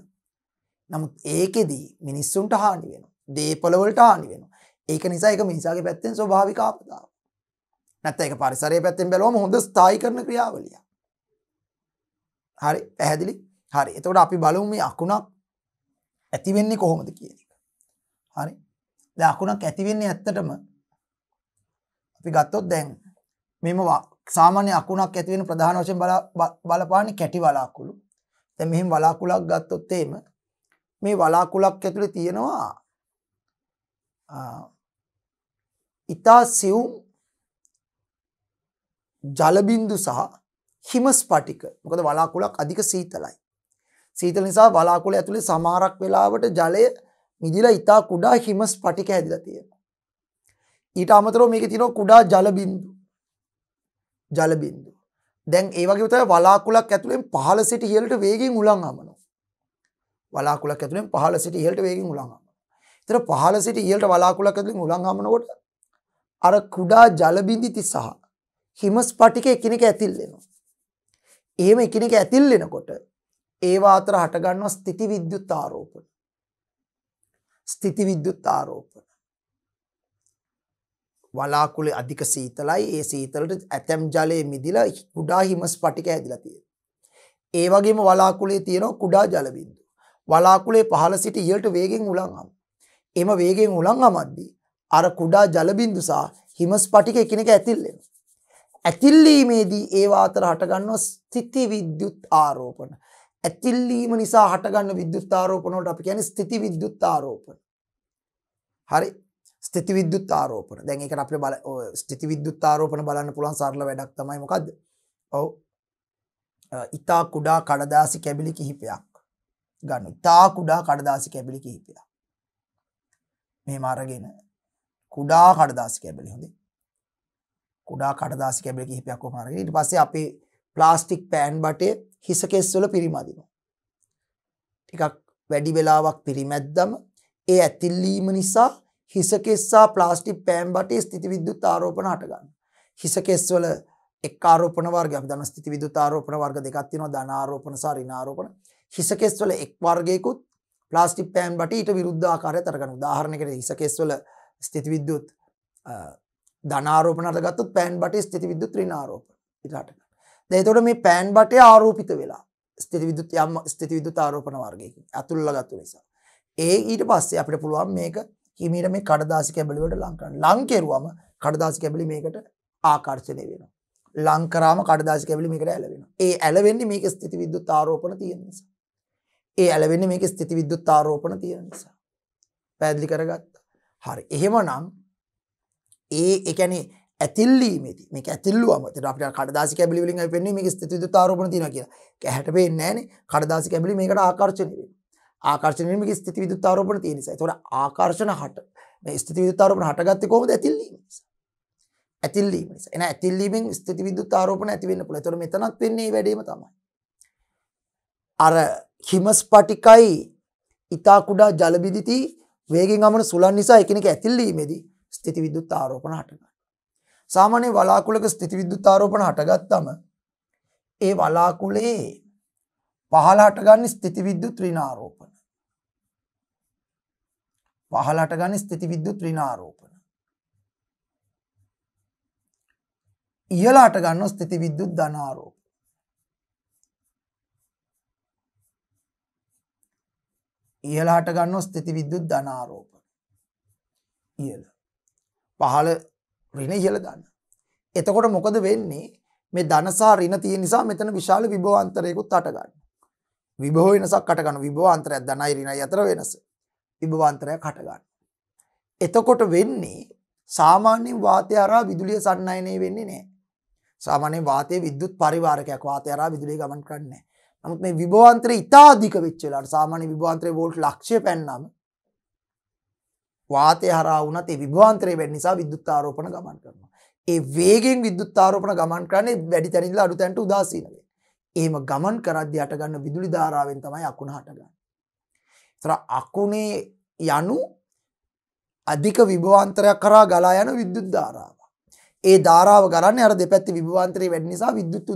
නමුත් ඒකෙදී මිනිස්සුන්ට හානි වෙනවා. දේපළ වලට හානි වෙනවා. ඒක නිසා ඒක මිනිසාගේ පැත්තෙන් ස්වභාවික ආපදාවක්. නැත්නම් ඒක පරිසරයේ පැත්තෙන් බැලුවම හොඳ ස්ථායි කරන ක්‍රියාවලියක්. හරි පැහැදිලි හරි එතකොට අපි බලමු මේ අකුණක් ඇති වෙන්නේ කොහොමද කියන එක. හරි. දැන් අකුණක් ඇති වෙන්නේ ඇත්තටම අපි ගත්තොත් දැන් මෙහෙම සාමාන්‍ය අකුණක් ඇති වෙන ප්‍රධාන වශයෙන් බලපාන්නේ කැටි වලාකුළු. දැන් මෙහෙම වලාකුළක් ගත්තොත් එimhe මේ වලාකුළක් ඇතුලේ තියෙනවා ඉතා සිවුම් ජලබින්දු සහ හිමස් පටික මොකද වලාකුලක් අධික සීතලයි. සීතල නිසා බලාකුළ ඇතුළේ සමහරක් වෙලාවට ජලය මිදිලා ඉතා කුඩා හිමස් පටික හැදිලා තියෙනවා. ඊට අමතරව මේකේ තියෙනවා කුඩා ජල බිඳු. ජල බිඳු. දැන් ඒ වගේ තමයි වලාකුළක් ඇතුළෙන් පහළ සිට ඉහළට වේගෙන් උලන් අමනවා. වලාකුළක් ඇතුළෙන් පහළ සිට ඉහළට වේගෙන් උලන් අමනවා. ඒතර පහළ සිට ඉහළට වලාකුළක් ඇතුළෙන් උලන් අමනකොට අර කුඩා ජල බිඳි 36 හිමස් පටික එකිනෙක ඇතිල් වෙනවා. එහෙම එකිනෙක ඇතිල් වෙනකොට ඒවා අතර හටගන්නවා ස්ථಿತಿ විද්‍යුත් ආරෝපණ. ස්ථಿತಿ විද්‍යුත් ආරෝපණ. වලාකුළේ අධික සීතලයි ඒ සීතලට ඇතම් ජලයේ මිදිලා කුඩා හිම ස්පටික ඇදිලා තියෙනවා. ඒ වගේම වලාකුළේ තියෙන කුඩා ජල බිඳු. වලාකුළේ පහළ සිට ඉහළට වේගෙන් උලන් අම. එම වේගෙන් උලන් අමද්දී අර කුඩා ජල බිඳු සහ හිම ස්පටික එකිනෙක ඇතිල් වෙනවා. ඇතිල්ලීමේදී ඒවා අතර හටගන්නවා ස්ථಿತಿ විද්‍යුත් ආරෝපණ. ඇතිල්ලීම නිසා හටගන්න විද්‍යුත් ආරෝපණ වලට අපි කියන්නේ ස්ථಿತಿ විද්‍යුත් ආරෝපණ. හරි. ස්ථಿತಿ විද්‍යුත් ආරෝපණ. දැන් ඒකට අපිට බල ස්ථಿತಿ විද්‍යුත් ආරෝපණ බලන්න පුළුවන් සරල වැඩක් තමයි මොකද්ද? ඔව්. ඊතා කුඩා කඩදාසි කැබිලි කිහිපයක් ගන්න. ඊතා කුඩා කඩදාසි කැබිලි කිහිපයක්. මෙහෙම අරගෙන කුඩා කඩදාසි කැබිලි හොඳේ. කුඩා කඩදාසි කැබිලි කිහිපයක් කොහොම අරගෙන ඊට පස්සේ අපේ ප්ලාස්ටික් පෑන් බටය හිසකෙස්වල පිරිමදිනවා. ටිකක් වැඩි වෙලාවක් පිරිමැද්දම ඒ ඇතිල්ලීම නිසා හිසකෙස්සා ප්ලාස්ටික් පෑන් බටේ ස්ථිති විද්‍යුත් ආරෝපණ හටගන්න. හිසකෙස්වල එක් ආරෝපණ වර්ග අපි දන්න ස්ථිති විද්‍යුත් ආරෝපණ වර්ග දෙකක් තියෙනවා ධන ආරෝපණ සහ ඍණ ආරෝපණ. හිසකෙස්වල එක් වර්ගයකුත් ප්ලාස්ටික් පෑන් බටේ ඊට විරුද්ධ ආකාරයට අරගන්න. උදාහරණයකට හිසකෙස්වල ස්ථිති විද්‍යුත් ධන ආරෝපණ හටගත්තොත් පෑන් බටේ ස්ථිති විද්‍යුත් ඍණ ආරෝපණ ඊට හටගන්න. එතකොට මේ පෑන් බටය ආරෝපිත වෙලා ස්ථිති විදුත් යම් ස්ථිති විදුත් ආරෝපණ වර්ගයකින් අතුල්ලා ගත්තු නිසා. ඒ ඊට පස්සේ අපිට පුළුවන් මේක හිමීට මේ කඩදාසි කැබලි වලට ලං කරන්න. ලං කෙරුවම කඩදාසි කැබලි මේකට ආකර්ෂණය වෙනවා. ලං කරාම කඩදාසි කැබලි මේකට ඇලවෙනවා. ඒ ඇලවෙන්නේ මේක ස්ථිති විදුත් ආරෝපණ තියෙන නිසා. ඒ ඇලවෙන්නේ මේක ස්ථිති විදුත් ආරෝපණ තියෙන නිසා. පැහැදිලි කරගත්තා. හරි. එහෙමනම් ඒ ඒ කියන්නේ ඇතිල්ලීමේදී මේක ඇතිල්ලුවම එතන අපිට කඩදාසි කැබලි වලින් අපි පෙන්නේ මේක ස්ථිත විද්‍යුත් ආරෝපණ තියෙනවා කියලා. ඒක ඇහැට පේන්නේ නැහනේ. කඩදාසි කැබලි මේකට ආකර්ෂණය වෙනවා. ආකර්ෂණය වෙන්නේ මේක ස්ථිත විද්‍යුත් ආරෝපණ තියෙන නිසා. ඒතකොට ආකර්ෂණ හට මේ ස්ථිත විද්‍යුත් ආරෝපණ හටගත්තේ කොහොමද ඇතිල්ලීම නිසා. ඇතිල්ලීම නිසා. එහෙනම් ඇතිල්ලීමෙන් ස්ථිත විද්‍යුත් ආරෝපණ ඇති වෙන්න පුළුවන්. ඒතකොට මෙතනත් වෙන්නේ මේ වැඩේම තමයි. අර හිමස් පටිකයි ඉතා කුඩා ජලබිදිති වේගෙන් අමන සුලන් නිසා එකනෙක ඇතිල්ලීමේදී ස්ථිති විදුත් ආරෝපණ හටගන්න. සාමාන්‍ය වලාකුලක ස්ථිතිවිද්‍යුත් ආරෝපණ හටගත්තම ඒ වලාකුලේ පහළ හටගන්නේ ස්ථිතිවිද්‍යුත් ඍණ ආරෝපණ. පහළ හටගන්නේ ස්ථිතිවිද්‍යුත් ඍණ ආරෝපණ. ඉහළ හට ගන්නවා ස්ථිතිවිද්‍යුත් ධන ආරෝපණ. ඉහළ හට ගන්නවා ස්ථිතිවිද්‍යුත් ධන ආරෝපණ. ඉහළ. පහළ ඍණ ඉහළ දාන්න. එතකොට මොකද වෙන්නේ? මේ ධන සහ ඍණ තියෙන නිසා මෙතන විශාල විභව අන්තරයකුත් අට ගන්න. විභව වෙනසක් අට ගන්න. විභව අන්තරයක් ධනයි ඍණයි අතර වෙනස. විභව අන්තරයක් අට ගන්න. එතකොට වෙන්නේ සාමාන්‍යයෙන් වාතය හරහා විදුලිය සන්නායනය වෙන්නේ නැහැ. සාමාන්‍යයෙන් වාතයේ විද්‍යුත් පරිවාරකයක් වාතය හරහා විදුලිය ගමන් කරන්නේ නැහැ. නමුත් මේ විභව අන්තරය ඉතා අධික වෙච්ච වෙලාවට සාමාන්‍ය විභව අන්තරයේ වෝල්ට් ලක්ෂය පැන්නාම වාතය හරහා වුණත් ඒ විභවාන්තරය වැඩි නිසා විද්‍යුත් ආරෝපණ ගමන් කරනවා. ඒ වේගෙන් විද්‍යුත් ආරෝපණ ගමන් කරන්නේ වැඩි තැනින් ඉඳලා අඩු තැනට උදාසීන වෙනවා. එහෙම ගමන් කරද්දී අට ගන්න විදුලි ධාරාවෙන් තමයි අකුණ හටගන්නේ. ඒතර අකුණේ යනු අධික විභවාන්තරයක් කරා ගලා යන විද්‍යුත් ධාරාව. ඒ ධාරාව ගරන්නේ අර දෙපැත්තේ විභවාන්තරය වැඩි නිසා විද්‍යුත්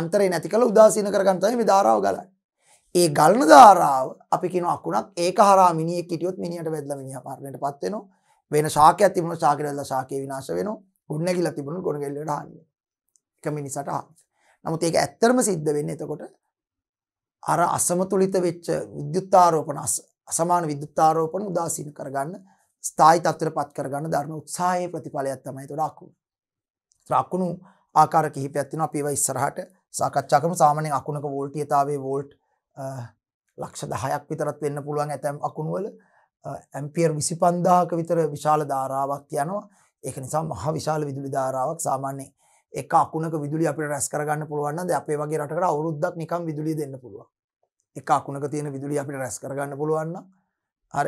අන්තරේ නැති කළ උදාසීන කරගන්න තමයි මේ ධාරාව ගලන්නේ. ඒ ගලන ධාරාව අපි කියන අකුණක් ඒක හරහා මිනිහෙක් හිටියොත් මිනිහට වැදලා මිනිහා මරණයටපත් වෙනවා. වෙන ශාකයක් තිබුණොත් ශාකෙට වැදලා ශාකේ විනාශ වෙනවා. ගොඩ නැගිලා තිබුණොත් ගොඩ ගැල්ලට හානි වෙනවා. ඒක මිනිසට හානි. නමුත් ඒක ඇත්තටම සිද්ධ වෙන්නේ එතකොට අර අසමතුලිත වෙච්ච විද්‍යුත් ආරෝපණ අසමාන විද්‍යුත් ආරෝපණ උදාසීන කරගන්න ස්ථායි තත්ත්වයටපත් කරගන්න ධර්ම උත්සාහයේ ප්‍රතිඵලයක් තමයි එතකොට අකුණු. අකුණු ආකාර කිහිපයක් තියෙනවා අපි ඒවා ඉස්සරහට සාකච්ඡා කරමු. සාමාන්‍යයෙන් අකුණක වෝල්ටීයතාවයේ වෝල්ට් ලක්ෂ දහයක් විතරත් වෙන්න පුළුවන් ඇතැම් අකුණුවල ඇම්පියර් විසි පන්දාහක විතර විශාල ධාරාවක් යනවා ඒක නිසා මහ විශාල විදුලි ධාරාවක් සාමාන්‍යය එක අකුණක විදුලි අපිට රැස් කරගන්න පුළුවන් ද අපේ වගේ රටකට අවුරුද්දක් නිකම් විදුලි දෙන්න පුළුවන් එක අකුණක තියෙන විදුලි අපිට රැස් කරගන්න පුළුවන්න අර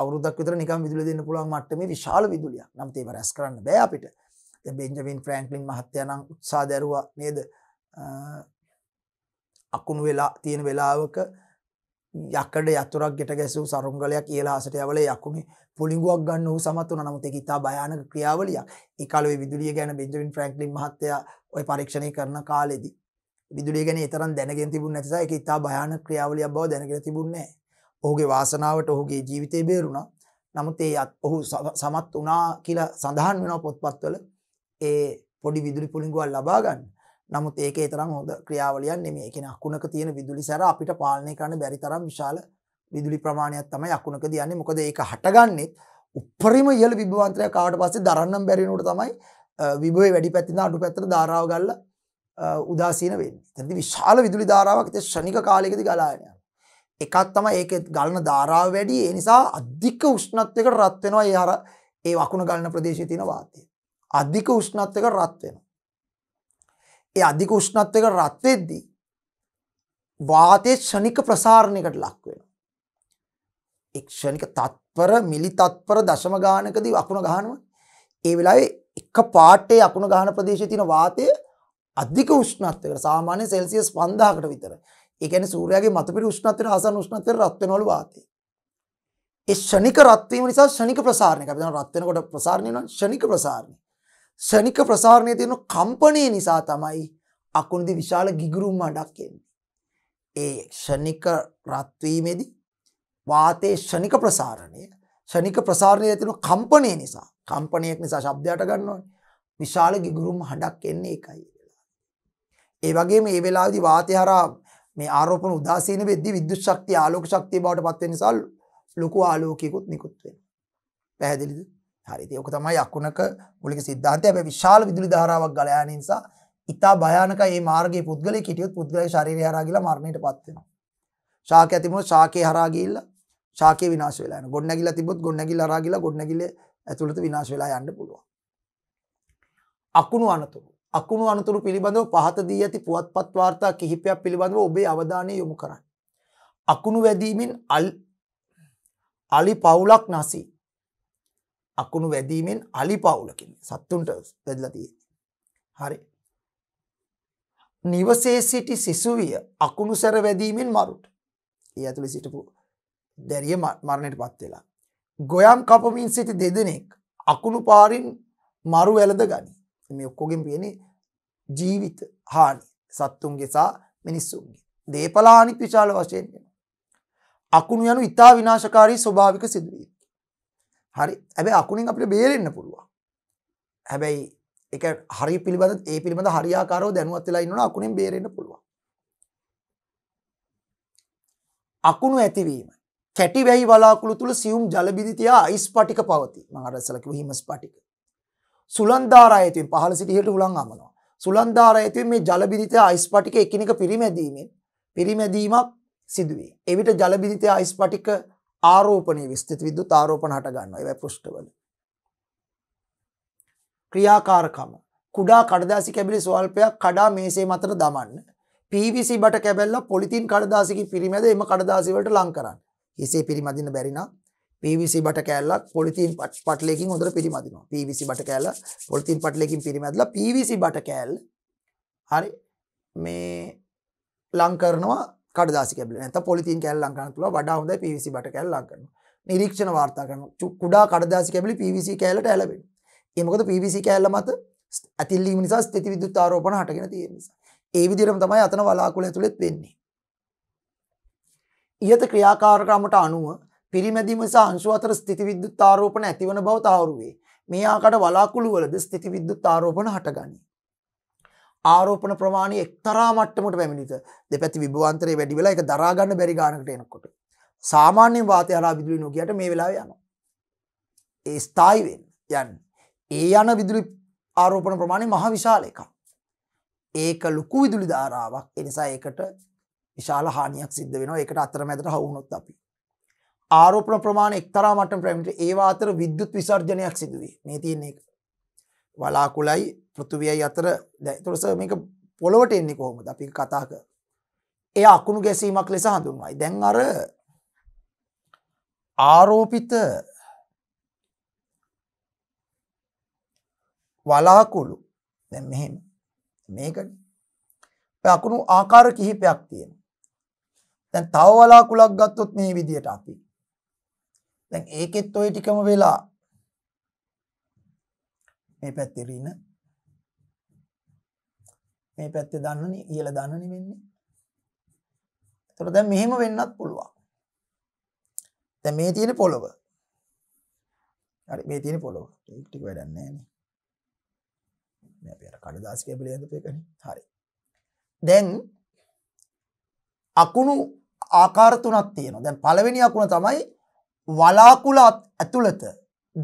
අවුරුදක් විතර නිකම් විදුලි දෙන්න පුළුවන් මට්ටම විශාල විදුලිය නම් තේව රැස් කරන්න බෑ අපිට බෙන්ජවින් ෆ්‍රෑන්ක්ලින් මහත්තයනම් උත්සා දැරුවා නේද අකුණු වෙලා තියෙන වෙලාවක යකඩ යතුරක් ගෙට ගැසූ සරුංගලයක් කියලා හසට යවල යකුණේ පුලිගුවක් ගන්න වූ සමත් වන නමුත් ඒක ඉතා භයානක ක්‍රියාවලියක්. ඒ කාලේ විදුලිය ගැන බෙන්ජමින් ෆ්‍රැන්ක්ලින් මහත්තයා ওই පරීක්ෂණය කරන කාලෙදී විදුලිය ගැන තරම් දැනගෙන තිබුණ නැතිසා ඒක ඉතා භයානක ක්‍රියාවලියක් බව දැනගෙන තිබුණේ නැහැ. ඔහුගේ වාසනාවට ඔහුගේ ජීවිතේ බේරුණා. නමුත් ඒ ඔහු සමත් වුණා කියලා සඳහන් වෙනවා පොත්පත්වල. ඒ පොඩි විදුලි පුලිගුවක් ලබා ගන්න. නමුත් ඒකේ තරම් හොඳ ක්‍රියාවලියක් නෙමෙයි. ඒ කියන්නේ අකුණක තියෙන විදුලි සැර අපිට පාලනය කරන්න බැරි තරම් විශාල විදුලි ප්‍රමාණයක් තමයි අකුණක දියන්නේ. මොකද ඒක හටගන්නේ උප්පරිම ඉහළ විභවන්තරයක් ආවට පස්සේ දරන්නම් බැරි වෙනකොට තමයි විභවයේ වැඩි පැත්තින් අඩු පැත්තට ධාරාව ගල්ලා උදාසීන වෙන්නේ. එතනදී විශාල විදුලි ධාරාවක් ඉතින් ශනික කාලයකදී ගලාගෙන යනවා. එකක් තමයි ඒකේ ගලන ධාරාව වැඩි. ඒ නිසා අධික උෂ්ණත්වයකට රත් වෙනවා ඒ අර ඒ වකුණ ගලන ප්‍රදේශයේ තියෙන වාතය. අධික උෂ්ණත්වයකට රත් වෙනවා. ඒ අධික උෂ්ණත්වයක රත් වෙද්දී වාතයේ ෂණික ප්‍රසාරණයකට ලක් වෙනවා. ඒ ක්ෂණික තත්පර මිලි තත්පර දශම ගානකදී අකුණ ගහනවා. ඒ වෙලාවේ එක පාටේ අකුණ ගහන ප්‍රදේශයේ තියෙන වාතය අධික උෂ්ණත්වයකට සාමාන්‍ය සෙල්සියස් 5000කට විතර. ඒ කියන්නේ සූර්යාගේ මතුපිට උෂ්ණත්වයට ආසන්න උෂ්ණත්වයට රත් වෙනවලු වාතය. ඒ ෂණික රත් වීම නිසා ෂණික ප්‍රසාරණයක්. අපි දැන් රත් වෙනකොට ප්‍රසාරණය වෙනවා ෂණික ප්‍රසාරණය. සනික ප්‍රසාරණය තියෙන කම්පනය නිසා තමයි අකුණදි විශාල ගිගුරුම් අඩක් එන්නේ. ඒ ෂණික රත්වීමේදි වාතයේ ෂණික ප්‍රසාරණය ෂණික ප්‍රසාරණය ඇතින කම්පනය නිසා කම්පනයක් නිසා ශබ්දයට ගන්නවන විශාල ගිගුරුම් හඬක් එන්නේ එකයි. ඒ වගේ මේ වෙලාදි වාතය හරා මේ ආරෝපන උදාසීන වෙද්දි විද්‍යුත් ශක්තිය ආලෝක ශක්තිය බවට පත්වෙන නිසා ලොකු ආලෝකයකුත් නිකුත් වෙනවා. පැහැදිලිද? හරිති ඕක තමයි අක්කුණක මුලික සිද්ධාන්තය ඇ විශාල විදුලි ධාරාවක් ගලයා නිසා ඉතා භයනක ඒ මාර්ගගේ පුද්ගල කිටියුත් පුද්ගල ශරීර හරගල මරණයට පත්වෙන ශාක ඇතිමුණ ශාකය හරාගිල්ල ශාක විනාශ වෙලා ගොඩනැගිල තිබොත් ගොඩනැගිල රාගිල ගොඩනැගිල ඇතුළට විනාශ වෙලා යන්න පුළුව අකුණු අනතුරු අකුණු අනතුරු පිළිබඳව පහත දී ඇති පුවත්පත් වාර්තා කිහිපයක් පිළිබඳව ඔබේ අවධානය යොමු කරන්න. අකුණු වැදීමෙන් අලි පවුලක් නසී අකුණු වැදීමෙන් අලි පවුලකින් සත්තුන්ට වැදලතිය. හරි. නිවසේ සිටි සිසුවිය අකුණු සැර වැදීමෙන් මරුට. ඒ ඇතුළි සිටපු දැරිය මරණයට පත්වෙලා. ගොයම් කපමින් සිටි දෙදෙනෙක් අකුණු පාරින් මරු වැලද ගනි මේ ඔක්කොගෙන් පියනේ ජීවිත හානි සත්තුන්ගේසා මිනිස්සුන්ගේ. දේපලානික් විශාල වශයෙන් අකුණු යනු ඉතා විනාශකාරී ස්වභාවික සිදුවීම. හරි ඇබ අකුණින් අපිට බේරෙන්න්න පුළුවන් හැබැයි එක හරි පිළිබඳ ඒ පිළිබඳ හරියාකාරෝ දැනුවත් වෙලා ඉන්නවා අකුණෙන් බේරෙන්න පුළුවන් අකුණු ඇතිවීම කැටි වැහි වලාකුළු තුළ සියුම් ජලබිදිතිය අයිස් පටික පවති මහරසලක හිමස් පටික සුලන්ධාරා ඇතිවෙන් පහල සිටිහට හුළන් අමනවා සුලන්ධාරා ඇතිවෙන් මේ ජලබිදිතය අයිස් පටික එකනික පිරිමැදීමෙන් පිරිමැදීමක් සිදුවේ එවිට ජලබිදිතය අයිස් පටික ආරෝපණීය විස්තිත විද්‍යුත් ආරෝපණ හට ගන්නවා. ඒවයි පෘෂ්ඨවල. ක්‍රියාකාරකම කුඩා කඩදාසි කැබිලි ස්වල්පයක් කඩා මේසේ මතට දමන්න. PVC බට කැබැල්ල පොලිතින් කඩදාසියකින් පිරිමැද එම කඩදාසි වලට ලං කරන්න. හිසේ පිරිමදින්න බැරි නම් PVC බට කෑල්ලක් පොලිතින් පටලයකින් හොඳට පිරිමදිනවා. PVC බට කෑල්ල පොලිතින් පටලයකින් පිරිමැදලා PVC බට කෑල්ල හරි මේ ලං කරනවා කඩදාසි කැබල ඇත පොලිතින් කැල්ලං කරන්න තුළ වඩා හොඳ පිවිසි බට කැල්ලං කරන නිරීක්ෂණ වාර්තා කරන කුඩා කඩදාසි කැබලි පිවිසි කෑලට ඇලබෙන එමකද පිවිසි කෑල්ල මත ඇතිල්ලීම නිසා ස්තති විදුත් ආරෝපන හටගෙන තියෙන නිසා ඒ විදිරම තමයි අතන වලාකුල ඇතුළෙත් වෙන්නේ ඉහත ක්‍රියාකාරකමට අනුව පිරිමැදීම නිසා අංශු අතර ස්ථිති විද්‍යුත් ආරෝපණ ඇතිවන බව තහවුරු වේ. මේ ආකාරයට වලාකුළු වලද ස්ථිති විද්‍යුත් ආරෝපණ හටගනී. ආරෝපන ප්‍රමාණය එක්තරා මට්ටමට පැමිණිත දෙපැති විභවන්තරය වැඩි වෙලා එක දරාගන්න බැරි ගානකට එනකොට. සාමාන්‍යෙන් වාතය හලා විදුලි නොගියට මේ වෙලා යන. ඒ ස්ථායිවෙන් යන්. ඒ යන විදුලි ආරෝපන ප්‍රමාණය මහ විශාල එකක්. ඒක ලොකු විදුලි ධාරාවක් එනිසා ඒකට විශාල හානියක් සිද්ධ වෙනවා ඒකට අතර මැදට හවුනොත් අපි. ආරෝපන ප්‍රමාණ එක්තරා මටම ප්‍රමිට ඒවා අතර විද්‍යුත් විසර්ජනයක් සිදුවේ මේ තියන්නේ එක. වලාකුලයි පෘතිවියයි අතර තුරස මේක පොළොවට එන්නේ කොහොමද අපි කතා කර. එය අකුණු ගැසීමක් ලෙස හඳුන්වයි. දැන් අර ආරෝපිත වලාකුළු දැන් මෙහෙම මේක අකුණු ආකාර කිහිපයක් තියෙන. දැන් තව වලාකුලක් ගත්තොත් මේ විදියට අපි. දැන් ඒකෙත් ඔය ටිකම වෙලා මේ පැත්තේ රින මේ පැත්තේ දන්නනේ කියලා දන්නනේ වෙන්නේ. එතකොට දැන් මෙහෙම වෙන්නත් පුළුවන්. දැන් මේ තියෙන පොළව. හරි මේ තියෙන පොළව. ටික ටික වැඩක් නැහැ නේ. මේ අපි අර කඩදාසි කැබලේ හදපේකනේ. හරි. දැන් අකුණු ආකාර තුනක් තියෙනවා. දැන් පළවෙනි අකුණ තමයි වලාකුළ ඇතුළත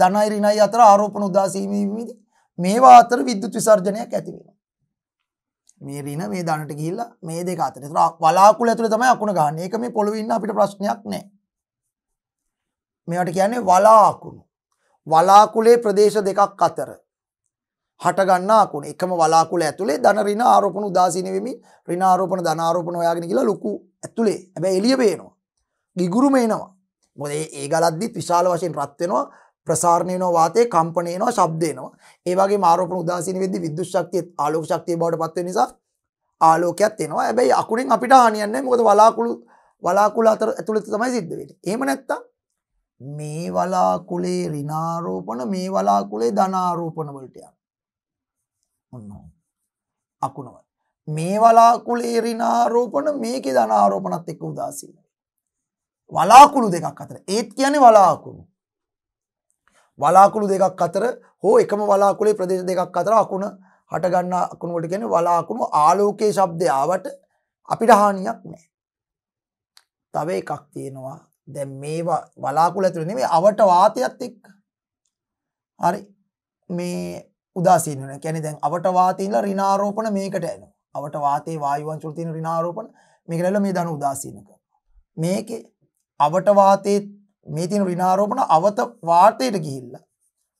ධනයි ඍණයි අතර ආරෝපණ උදාසීමේදී මේවා අතර විද්‍යුත් විසර්ජනයක් ඇති වෙනවා. මේ රින මේ දනට ගිල්ල මේ දෙක අතර වලාකුල ඇතුළ තමයි අකුණ ගන්න එක මේ පොළොවෙන්න අපිට ප්‍රශ්නයක් නෑ මේට කියන්නේ වලාකුණු වලාකුලේ ප්‍රදේශ දෙකක් අතර හටගන්න අකුණ එකම වලාකුල ඇතුළේ දන රින ආරෝපණ උදාසීන වෙමි රින ආරෝපණ ධන ආරෝපණ හොයාගෙන කියලා ලොකු ඇතුළේ හැබැයි එළිය පේනවා ගිගුරුම එනවා මොකද ඒ ගලද්දිත් විශාල වශයෙන් රත් වෙනවා ප්‍රසාරණය වෙනවා වාතය කම්පණය වෙනවා ශබ්ද එනවා. ඒ වගේම ආරෝපණ උදාසීන වෙද්දී විද්‍යුත් ශක්තියත් ආලෝක ශක්තිය බවට පත් වෙන නිසා ආලෝකයක් එනවා. හැබැයි අකුණෙන් අපිට හානියක් නැහැ. මොකද වලාකුළු වලාකුළු අතර ඇතුළත තමයි සිද්ධ වෙන්නේ. එහෙම නැත්තම් මේ වලාකුළේ ඍණාරෝපණ මේ වලාකුළේ ධනාරෝපණ වලට යනවා. ඔන්න අකුණවල. මේ වලාකුළේ ඍණාරෝපණ මේකේ ධනාරෝපණත් එක්ක උදාසීන. වලාකුළු දෙකක් අතර. ඒත් කියන්නේ වලාකුළු. වලාකුළු දෙකක් අතර හෝ එකම වලාකුලේ ප්‍රදේශ දෙකක් අතර අකුණ හටගන්න අකුණුවට කියන්නේ වලාකුණු ආලෝකයේ ශබ්දය ආවට අපිට හානියක් නැහැ. තව එකක් තියෙනවා. දැන් මේ වලාකුළු ඇතුළේ නෙමෙයි අවට වාතයත් එක්ක. හරි. මේ උදාසීන වෙනවා. කියන්නේ දැන් අවට වාතේ ඉඳලා ඍණාරෝපණ මේකට එනවා. අවට වාතේ වායු වංශවල තියෙන ঋණාරෝපණ මේකලල මේ දන උදාසීන කරනවා මේකේ අවට වාතේ මේ තියෙන ඍණාරෝපණ අවත වාතයට ගිහිල්ලා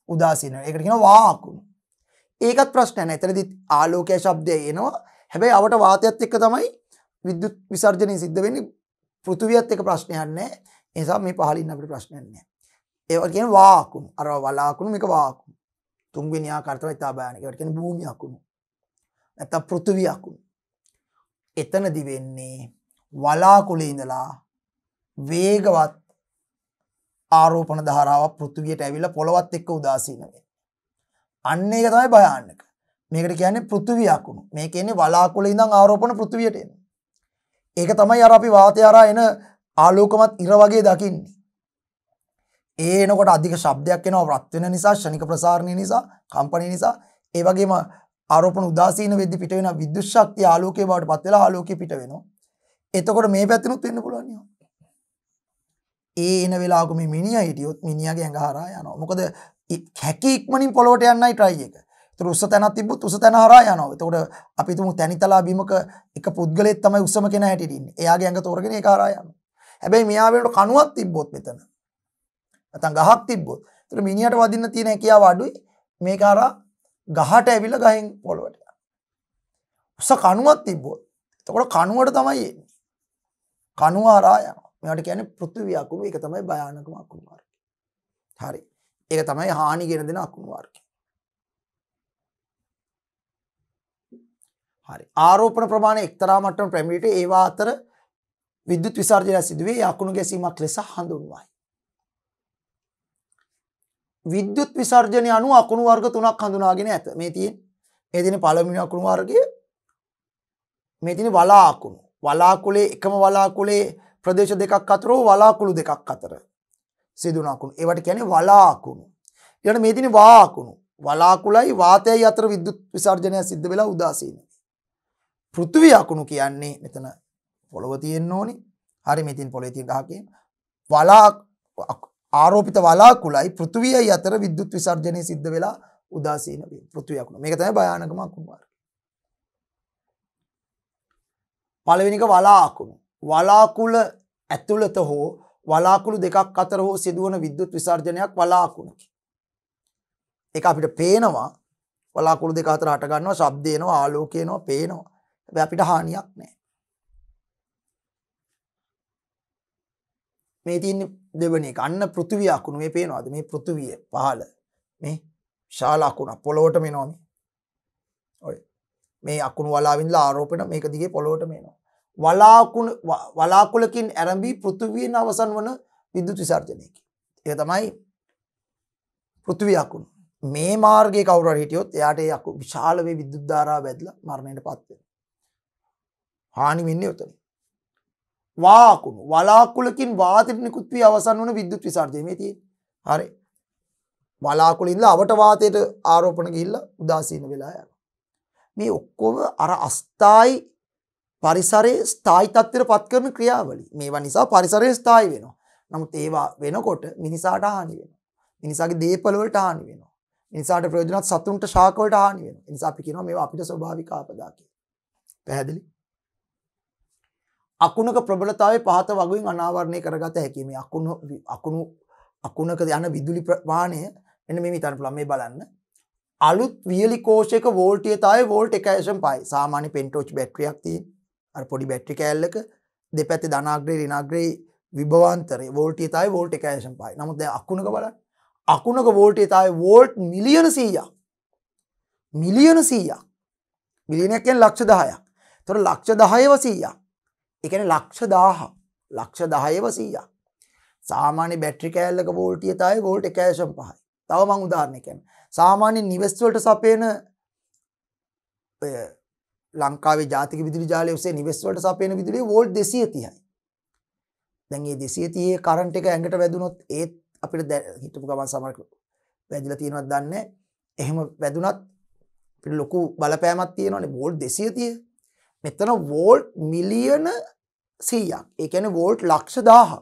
උදාසීන වෙනවා. ඒකට කියනවා වාකුණු. ඒකත් ප්‍රශ්නයක් නෑ. එතනදි ආලෝකයේ ශබ්දය එනවා. හැබැයි අවට වාතයත් එක්ක තමයි විද්‍යුත් විසර්ජනය සිද්ධ වෙන්නේ. පෘථුවියත් එක ප්‍රශ්නයක් නෑ. ඒ නිසා මේ පහලින් අපිට ප්‍රශ්නයක් නෑ. ඒවට කියන වාකුණු. අර වලාකුණු මේක වාකුණු. තුන්වෙනි ආකාර තමයි තාබාන. ඒකට කියන්නේ භූමිය අකුණු. නැත්තම් පෘථුවිය අකුණු. එතනදි වෙන්නේ වලාකුළේ ඉඳලා වේගවත් ආරෝපණ ධාරාවක් පෘථිවියට ඇවිල්ලා පොළවත් එක්ක උදාසීන වෙනවා. අන්න ඒක තමයි භයානක. මේකට කියන්නේ පෘථිවි අකුණු. මේ කියන්නේ වලාකුළු ඉඳන් ආරෝපණ පෘථිවියට එන. ඒක තමයි අර අපි වාතය හරහා එන ආලෝකමත් ඉර වගේ දකින්නේ. ඒ එනකොට අධික ශබ්දයක් එනවා රත් වෙන නිසා, ශනික ප්‍රසාරණය නිසා, කම්පණය නිසා, ඒ වගේම ආරෝපණ උදාසීන වෙද්දි පිට වෙන විද්‍යුත් ශක්තිය ආලෝකයේ බවට පත් වෙලා ආලෝකය පිට වෙනවා. එතකොට මේ පැත්තෙනුත් වෙන්න පුළුවන් නියම. ඒ එන වෙලාවක මේ මිනිහා හිටියොත් මිනිහාගේ ඇඟ හරහා යනවා. මොකද හැකි ඉක්මනින් පොළොවට යන්නයි try එක. ඒතර උස තැනක් තිබ්බොත් උස තැන හරහා යනවා. එතකොට අපි තුමු තැනිතලා බීමක එක පුද්ගලයෙක් තමයි උසම කෙනා හැටියට ඉන්නේ. එයාගේ ඇඟ තෝරගෙන ඒක හරහා යනවා. හැබැයි මෙයා වෙනකොට කණුවක් තිබ්බොත් මෙතන. නැත්නම් ගහක් තිබ්බොත්. ඒතර මිනිහාට වදින්න තියෙන හැකියාව අඩුයි. මේක හරහා ගහට ඇවිල්ලා ගහෙන් පොළොවට යනවා. උස කණුවක් තිබ්බොත්. එතකොට කණුවට තමයි එන්නේ. කණුව හරහා යනවා. මේවට කියන්නේ පෘථිවි අකුණු ඒක තමයි භයානකම අකුණු වර්ගය. හරි. ඒක තමයි හානි ගෙන දෙන අකුණු වර්ගය. හරි. ආරෝපණ ප්‍රමාණය එක්තරා මට්ටම ප්‍රමිතියට ඒවා අතර විද්‍යුත් විසර්ජනය සිදුවේ අකුණු ගැසීමක් ලෙස හඳුන්වයි. විද්‍යුත් විසර්ජනය අනුව අකුණු වර්ග තුනක් හඳුනාගෙන ඇත. මේ තියෙන. මේ තියෙන පළවෙනි අකුණු වර්ගය. මේ තියෙන වලාකුණු. වලාකුලේ එකම වලාකුලේ ප්‍රදේශ දෙකක් අතරෝ වලාකුළු දෙකක් අතර සිදුන අකුණු. ඒවට කියන්නේ වලාකුණු. ඊළඟ මේ තියෙන වාකුණු. වලාකුළයි වාතයයි අතර විද්‍යුත් විසර්ජනය සිද්ධ වෙලා උදාසීන. පෘථිවි අකුණු කියන්නේ මෙතන පොළව තියෙන්න ඕනේ. හරි මෙතින් පොළේ තියෙන ගහකේ වලා ආරෝපිත වලාකුළයි පෘථිවියයි අතර විද්‍යුත් විසර්ජනය සිද්ධ වෙලා උදාසීන වේ. පෘථිවි අකුණු. මේක තමයි භයානකම අකුණු වර්ග. පළවෙනි එක වලා අකුණු. වලාකුළ ඇතුළත හෝ වලාකුළු දෙකක් අතර හෝ සිදුවන විද්‍යුත් විසර්ජනයක් වලාකුණකි. එක අපිට පේනවා වලාකුළු දෙක අතර හටගන්නවා ශබ්දයනවා ආලෝකයනවා පේනවා. හැබැයි අපිට හානියක් නැහැ. මේ තියෙන දෙවෙනි එක අන්න පෘථිවිය අකුණු මේ පේනවාද මේ පෘථිවිය පහළ මේ ශාල අකුණ පොළොවට මෙනවා මේ ඔය මේ අකුණු වලාවින්ලා ආරෝපණ මේක දිගේ පොළොවට මෙනවා වලාකුලකින් ඇරඹී පෘථුවියෙන් අවසන් වන විද්‍යුත් විසර්ජනයකි. ඒ තමයි පෘථුවියකුණු. මේ මාර්ගය කවුර හිටියොත් එයාට යකු විශාලවේ විද්‍යුද්ධාරා වැදල මරණයට පත්වෙන. හානි වෙන්නේ උතන. වාකුණු වලාකුලකින් වාතට නිකුත්වී අවසන් වන විද්‍යුත් විසර්ජනය තිය හරි වලාකුලින්ද අවට වාතයට ආරෝපණ ගිල්ල උදාසීන වෙලා යන. මේ ඔක්කොම අර අස්ථායි පරිසරයේ ස්ථායිතත්වයට පත් කරන ක්‍රියාවලිය. මේවා නිසා පරිසරය ස්ථායි වෙනවා. නමුත් ඒවා වෙනකොට මිනිසාට හානි වෙනවා. මිනිසාගේ දේපල වලට හානි වෙනවා. මිනිසාට ප්‍රයෝජනවත් සතුන්ට ශාක වලට හානි වෙනවා. ඒ නිසා අපි කියනවා මේවා අපිට ස්වභාවික ආපදා කියලා. පැහැදිලි? අකුණක ප්‍රබලතාවය පහත වගුවෙන් අනාවරණය කරගත හැකි මේ අකුණු අකුණු අකුණක යන විදුලි ප්‍රමාණය එන්න මේ විතර පුළුවන් මේ බලන්න අලුත් වියලි කෝෂයක වෝල්ටීයතාවය වෝල්ට් 1.5යි සාමාන්‍ය පෙන්ටෝච් බැටරියක් තියෙන පොඩි බැට්‍රි කෑල්ලක දෙපැති ධනාග්‍රේ රිනාග්‍රේ විභවන්තරේ වෝල්ටි තයි වෝල්ටි කෑෂම් පයි නමුත් අක්කුණක බල අකුණක වෝල්ටේ තයි වෝල්ට් මිලියන සීය මිලියන සීය මිලිනකෙන් ලක්ෂ දහයක් තොර ලක්ෂ දහය වසීය එකන ලක්ෂ දාහ ලක්ෂ දහය වසීය සාමාන්‍ය බැට්‍රි කෑල්ලක වෝල්ටිය තයි වෝල්ට කෑෂම් පහයි තව මං උදාරණයකැන් සාමාන්‍ය නිවස්වලට සපේන ලංකාවේ ජාතික විදුලි ජාලය ඔස්සේ නිවෙස් වලට සපයන විදුලිය වෝල්ට් 230යි. දැන් මේ 230 කරන්ට් එක ඇඟට වැදුනොත් ඒත් අපිට හිටපු ගමන් සමහර වැදිලා තියෙනවද දන්නේ නැහැ. එහෙම වැදුනත් අපිට ලොකු බලපෑමක් තියෙනවානේ වෝල්ට් 230. මෙතන වෝල්ට් මිලියන 100ක්. ඒ කියන්නේ වෝල්ට් ලක්ෂ 1000ක්.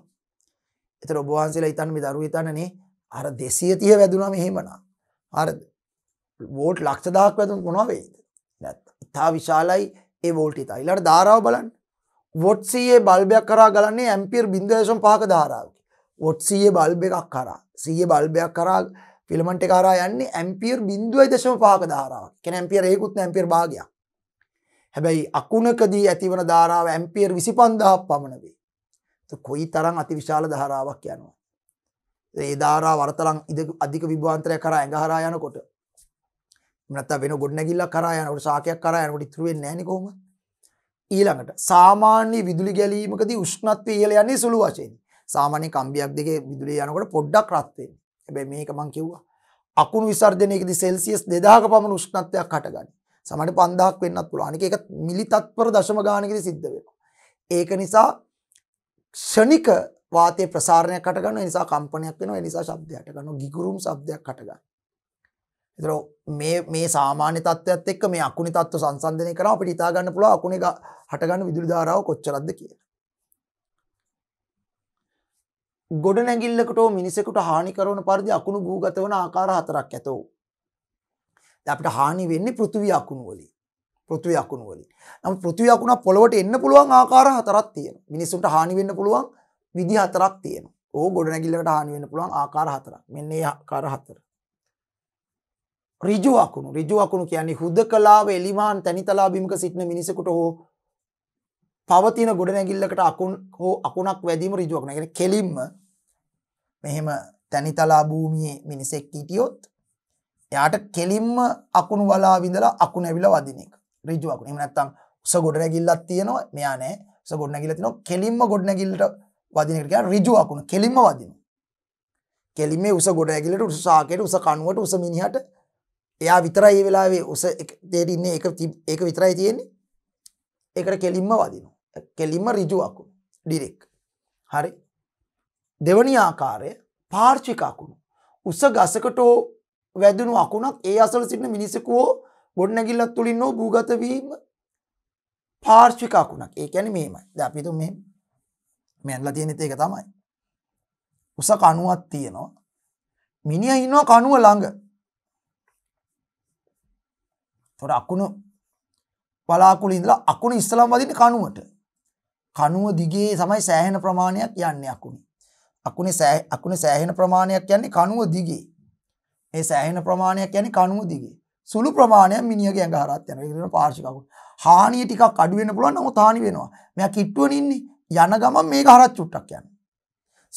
ඒතර ඔබ වහන්සේලා හිතන්නේ මේ දරුවෝ හිතන්නේ අර 230 වැදුනම එහෙමනම්. හරිද? වෝල්ට් ලක්ෂ 1000ක් වැදුනොත් මොනවා වෙයිද? තා විශාලයි ඒ වෝල්ටිතා ඉලට ධාරාව බලන්න වොට්සයේ බල්බයක් කරා ගලන්නේ ඇම්පිර් බින්දේශම් පහක ධාරාවකි වොට්සයේ බල්බ එකක් කරා සීය බල්බයක් කරා ෆිලමට කාරා යන්නේ ඇම්පිර් බින්දුවයි දශම පහක ධාරාව කෙන ඇම්පියර ඒකුත් ඇම්පිර් භාගයක් හැබැයි අකුණකදී ඇතිවන ධාරාව ඇම්පියර් විසි පන්දහක් පමණවේ කොයි තරම් අති විශාල ධාරාවක් යනවා ඒ ධාරා වරතරම් ඉ අධික විභාන්තරය කර ඇඟහරා යනකොට නැත්තා වෙන ගොඩනැගිල්ලක් කරා යනකොට සාකයක් කරා යනකොට ඉතුරු වෙන්නේ නැහැ නේ කොහොමද? ඊළඟට සාමාන්‍ය විදුලි ගැලීමකදී උෂ්ණත්වය ඉහළ යන්නේ සුළු වශයෙන්. සාමාන්‍ය කම්බියක් දෙකේ විදුලිය යනකොට පොඩ්ඩක් රත් වෙන්නේ. හැබැයි මේක මම කිව්වා. අකුණු විසර්ජනයේදී සෙල්සියස් 2000ක පමණ උෂ්ණත්වයක් හටගන්නේ. සමහරට 5000ක් වෙන්නත් පුළුවන්. අනික ඒක මිලි තත්පර දශම ගානකදී සිද්ධ වෙනවා. ඒක නිසා ක්ෂණික වාතයේ ප්‍රසාරණයක් හටගන්නවා. ඒ නිසා කම්පනයක් වෙනවා. ඒ නිසා ශබ්දයක් හටගන්නවා. ගිගුරුම් ශබ්දයක් හටගන්නවා. එතර මේ මේ සාමාන්‍ය තත්ත්වයක්ත් එක්ක මේ අකුණි තත්ත්ව සංසන්ධනය කරන අපිට ඉතා ගන්න පුළුවන් අකුණේ හටගන්න විදුලි ධාරාව කොච්චරද කියලා. ගොඩනැගිල්ලකට මිනිසෙකුට හානි කරන පරිදි අකුණු භූගත වන ආකාර හතරක් ඇතෝ. අපිට හානි වෙන්නේ පෘථිවි අකුණු වලින්. පෘථිවි අකුණු වලින්. නමුත් පෘථිවි අකුණක් පොළොවට එන්න පුළුවන් ආකාර හතරක් තියෙනවා. මිනිසුන්ට හානි වෙන්න පුළුවන් විදි හතරක් තියෙනවා. ඕ ගොඩනැගිල්ලකට හානි වෙන්න පුළුවන් ආකාර හතරක්. මෙන්න ඒ ආකාර හතර. ඍජු අකුණු ඍජු අකුණු කියන්නේ හුදකලාව එලිමාන් තනිතලා බිමක සිටින මිනිසෙකුට හෝ පවතින ගොඩනැගිල්ලකට අකුණ හෝ අකුණක් වැදීම ඍජු අකුණ. ඒ කියන්නේ කෙලින්ම මෙහෙම තනිතලා භූමියේ මිනිසෙක් හිටියොත් එයාට කෙලින්ම අකුණු වලා විඳලා අකුණ ඇවිලා වදින එක. ඍජු අකුණ. එහෙම නැත්නම් උස ගොඩනැගිල්ලක් තියෙනවා මෙයා නෑ. උස ගොඩනැගිල්ල තියෙනවා කෙලින්ම ගොඩනැගිල්ලට වදින එකට කියන්නේ ඍජු අකුණ. කෙලින්ම වදිනවා. කෙලින්ම උස ගොඩනැගිල්ලට උස සාකයට උස කණුවට උස මිනිහට එයා විතරයි මේ වෙලාවේ උස දෙයට ඉන්නේ ඒක ඒක විතරයි තියෙන්නේ. ඒකට කෙලින්ම වදිනවා. කෙලින්ම ඍජු අකුණු. ඩිරෙක්. හරි. දෙවනි ආකාරය පාර්ශ්වික අකුණු. උස ගසකට වැදුණු අකුණක් ඒ අසල සිටින මිනිසෙකෝ ගොඩනැගිල්ලක් තුලින් හෝ භූගත වීම පාර්ශ්වික අකුණක්. ඒ කියන්නේ මෙහෙමයි. දැන් අපි හිතමු මෙහෙම. මෙයන්ලා තියෙනෙත් ඒක තමයි. උස කණුවක් තියෙනවා. මිනිහා ඉන්නවා කණුව ළඟ. තොට අකුණු පලාකුල ඉඳලා අකුණු ඉස්සලම් වදින කනුවට කනුව දිගේ සමයි සෑහෙන ප්‍රමාණයක් යන්නේ අකුණ අකුණ අකුණ සෑහෙන ප්‍රමාණයක් යන්නේ කනුව දිගේ ඒ සෑහෙන ප්‍රමාණයක් යන්නේ කනුව දිගේ සුළු ප්‍රමාණය මිනිියගේ ඇඟහරත් යන ඉරන පාර්ශිකකු හානිය ටිකක් අඩුවෙන පුළුවන් නමු තානි වෙනවා මෙ කිට්ටුව ඉන්නේ යන ගමන් මේ හරත් චුට්ටක් යන්න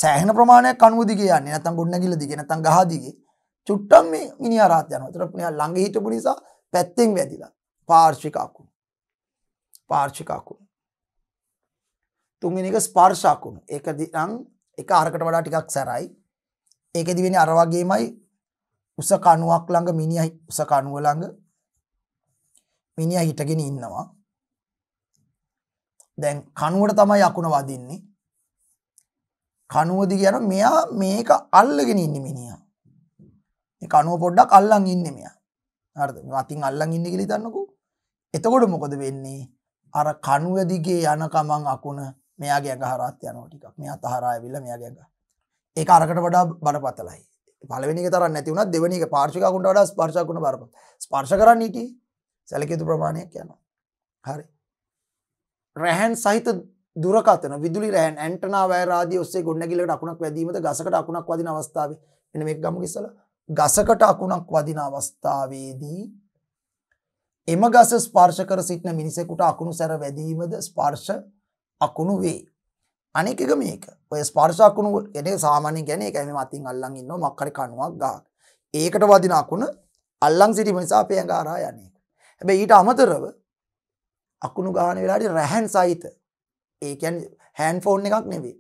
සෑහන ප්‍රමාණයක් කනුව දිගේ යන්න නතන් ගොඩනැගිල දිගෙන තන් ගහදිගේ චුට්ටන් මේ මිනි අරාත් යන තර පුනිය ළඟ හිටපු නිසා පැත්තෙන් වැදිලා පාර්ශික අකුණු. පාර්ශික අකුණු. තුන්වෙනි එක ස්පර්ශ අකුණු. ඒක නම් එක අරකට වඩා ටිකක් සැරයි. ඒකෙදි වෙන්නේ අර වගේමයි උස කණුවක් ළඟ මිනිහා උස කණුව ළඟ මිනිහා හිටගෙන ඉන්නවා. දැන් කණුවට තමයි අකුණ වදින්නේ. කණුවදි කියන මෙයා මේක අල්ලගෙන ඉන්නේ මිනිහා. මේ කණුව පොඩ්ඩක් අල්ලන් ඉන්නේ මෙයා. හරිද අතින් අල්ලන් ඉන්න කියලා හිතන්නකෝ එතකොට මොකද වෙන්නේ අර කණුව දිගේ යන කමං අකුණ මෙයාගේ ඇඟ හරහත් යනවා ටිකක් මෙයා තහරා ඇවිල්ලා මෙයාගේ ඇඟ ඒක අරකට වඩා බරපතලයි පළවෙනි එක තරම් නැති වුණත් දෙවෙනි එක පාර්ශ්වික අකුණට වඩා ස්පර්ශ අකුණ බරපතල ස්පර්ශ කරන්න හිටියේ සැලකිය යුතු ප්‍රමාණයක් යනවා හරි රැහන් සහිත දුරකතන විදුලි රෑන් ඇන්ටනා වෑරාදී ඔස්සේ ගොඩනැගිල්ලකට අකුණක් වැදීමද ගසකට අකුණක් වදින අවස්ථාවේ මෙන්න මේක ගමු ඉස්සලා ගසකට අකුණක් වදින අවස්ථාවේදී එම ගස ස්පර්ශ කර සිටින මිනිසෙකුට අකුණු සැර වැදීමද ස්පර්ශ අකුණු වේ. අනෙක එක මේක. ඔය ස්පර්ශ අකුණු කියන්නේ සාමාන්‍යයෙන් කියන්නේ ඒක මේ මතින් අල්ලන් ඉන්නවා මක්කරි කණුවක් ගහන. ඒකට වදින අකුණ අල්ලන් සිටීම නිසා අපේ ඇඟ හරහා යන්නේ. හැබැයි ඊට අමතරව අකුණු ගහන වෙලාවේ රැහන් සහිත ඒ කියන්නේ හෑන්ඩ් ෆෝන් එකක් නෙවෙයි.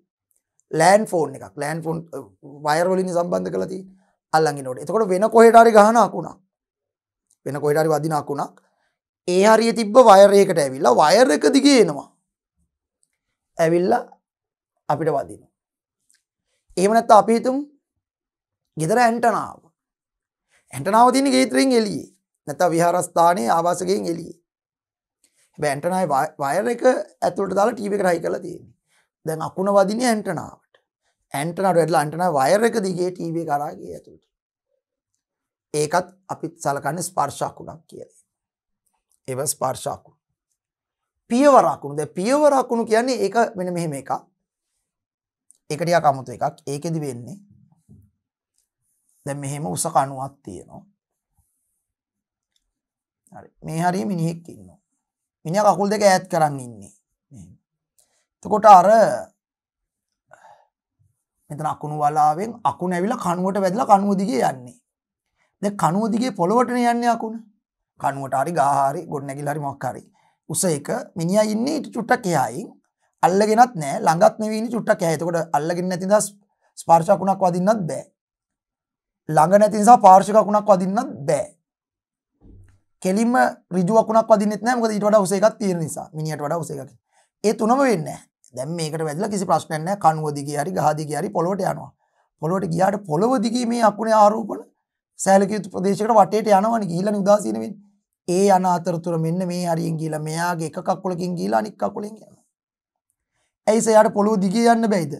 ලෑන්ඩ් ෆෝන් එකක්. ලෑන්ඩ් ෆෝන් වයර් වලින් සම්බන්ධ කරලා තියෙන්නේ. අල්ලගිනට එතකොට වෙන කොහෙටරි ගහන අකුණා වෙන කොහෙටරි වදින අකුණක් ඒ හරිය තිබ්බ වයරයකට ඇවිල්ලා වයර් එක දිගේ එනවා ඇවිල්ලා අපිට වදින එහෙමනැත්ත අපිතුම් ගෙදර ඇන්ටනාව ඇටනාව තින ගේතරෙන් එලියේ නැත විහාරස්ථානය ආවාසකෙන් එලියේ බැන්ටනයි වයර එක ඇතුළට දාලා ටීවි කරහි කලා තියෙන දැන් අකුණ වදින ඇන්ටනාව ඇන්ටනට වැඩලා අන්ටන වයර එක දිගේ ටීව කරාගේ ඇතුට. ඒකත් අපිත් සලකන්න ස්පර්ශාකුණක් කියල. එව ස්පර්ශාකු. පියවරාකුණුද පියවරාකුණු කියන්නේ ඒ වෙන මෙහෙම එක එකටිය කමුතු එකක් ඒකෙදි වෙන්නේ දැ මෙහෙම උස කණුවත් තියෙනවා මේ හරි මිනිහෙක් ඉන්න මිනි කකුල් දෙක ඇත් කරන්න ඉන්නේ තකොට අර මෙතන අකුණු වලාවෙන් අකුණ ඇවිලා කණුවට වැදලා කණුව දිගේ යන්නේ. දැන් කණුව දිගේ පොළොවටනේ යන්නේ අකුණ. කණුවට හරි ගහ හරි ගොඩ නැගිලා හරි මොකක් හරි. උස එක මිනිහා ඉන්නේ චුට්ටක් එහායින් අල්ලගෙනත් නෑ ළඟත් නෙවෙයි ඉන්නේ චුට්ටක් එහා. එතකොට අල්ලගෙන නැති නිසා ස්පර්ශ අකුණක් වදින්නත් බෑ. ළඟ නැති නිසා පාර්ශ්වික අකුණක් වදින්නත් බෑ. කෙලින්ම ඍජු අකුණක් වදින්නෙත් නෑ මොකද ඊට වඩා උස එකක් තියෙන නිසා. මිනිහට වඩා උස එකක්. ඒ තුනම වෙන්නේ නෑ. දැන් මේකට වැදලා කිසි ප්‍රශ්නයක් නැහැ කණුව දිගේ හරි ගහ දිගේ හරි පොළොවට යනවා. පොළොවට ගියාට පොළොව දිගේ මේ අකුණේ ආරෝපණ සෑලකියුතු ප්‍රදේශයකට වටේට යනවනේ ගිහිල්ලානේ උදාසීන වෙන්නේ. ඒ යන අතරතුර මෙන්න මේ හරියෙන් ගිහිල්ලා මෙයාගේ එක කකුලකින් ගිහිල්ලා අනිත් කකුලෙන් යනවා. ඇයිස එයාට පොළොව දිගේ යන්න බැයිද?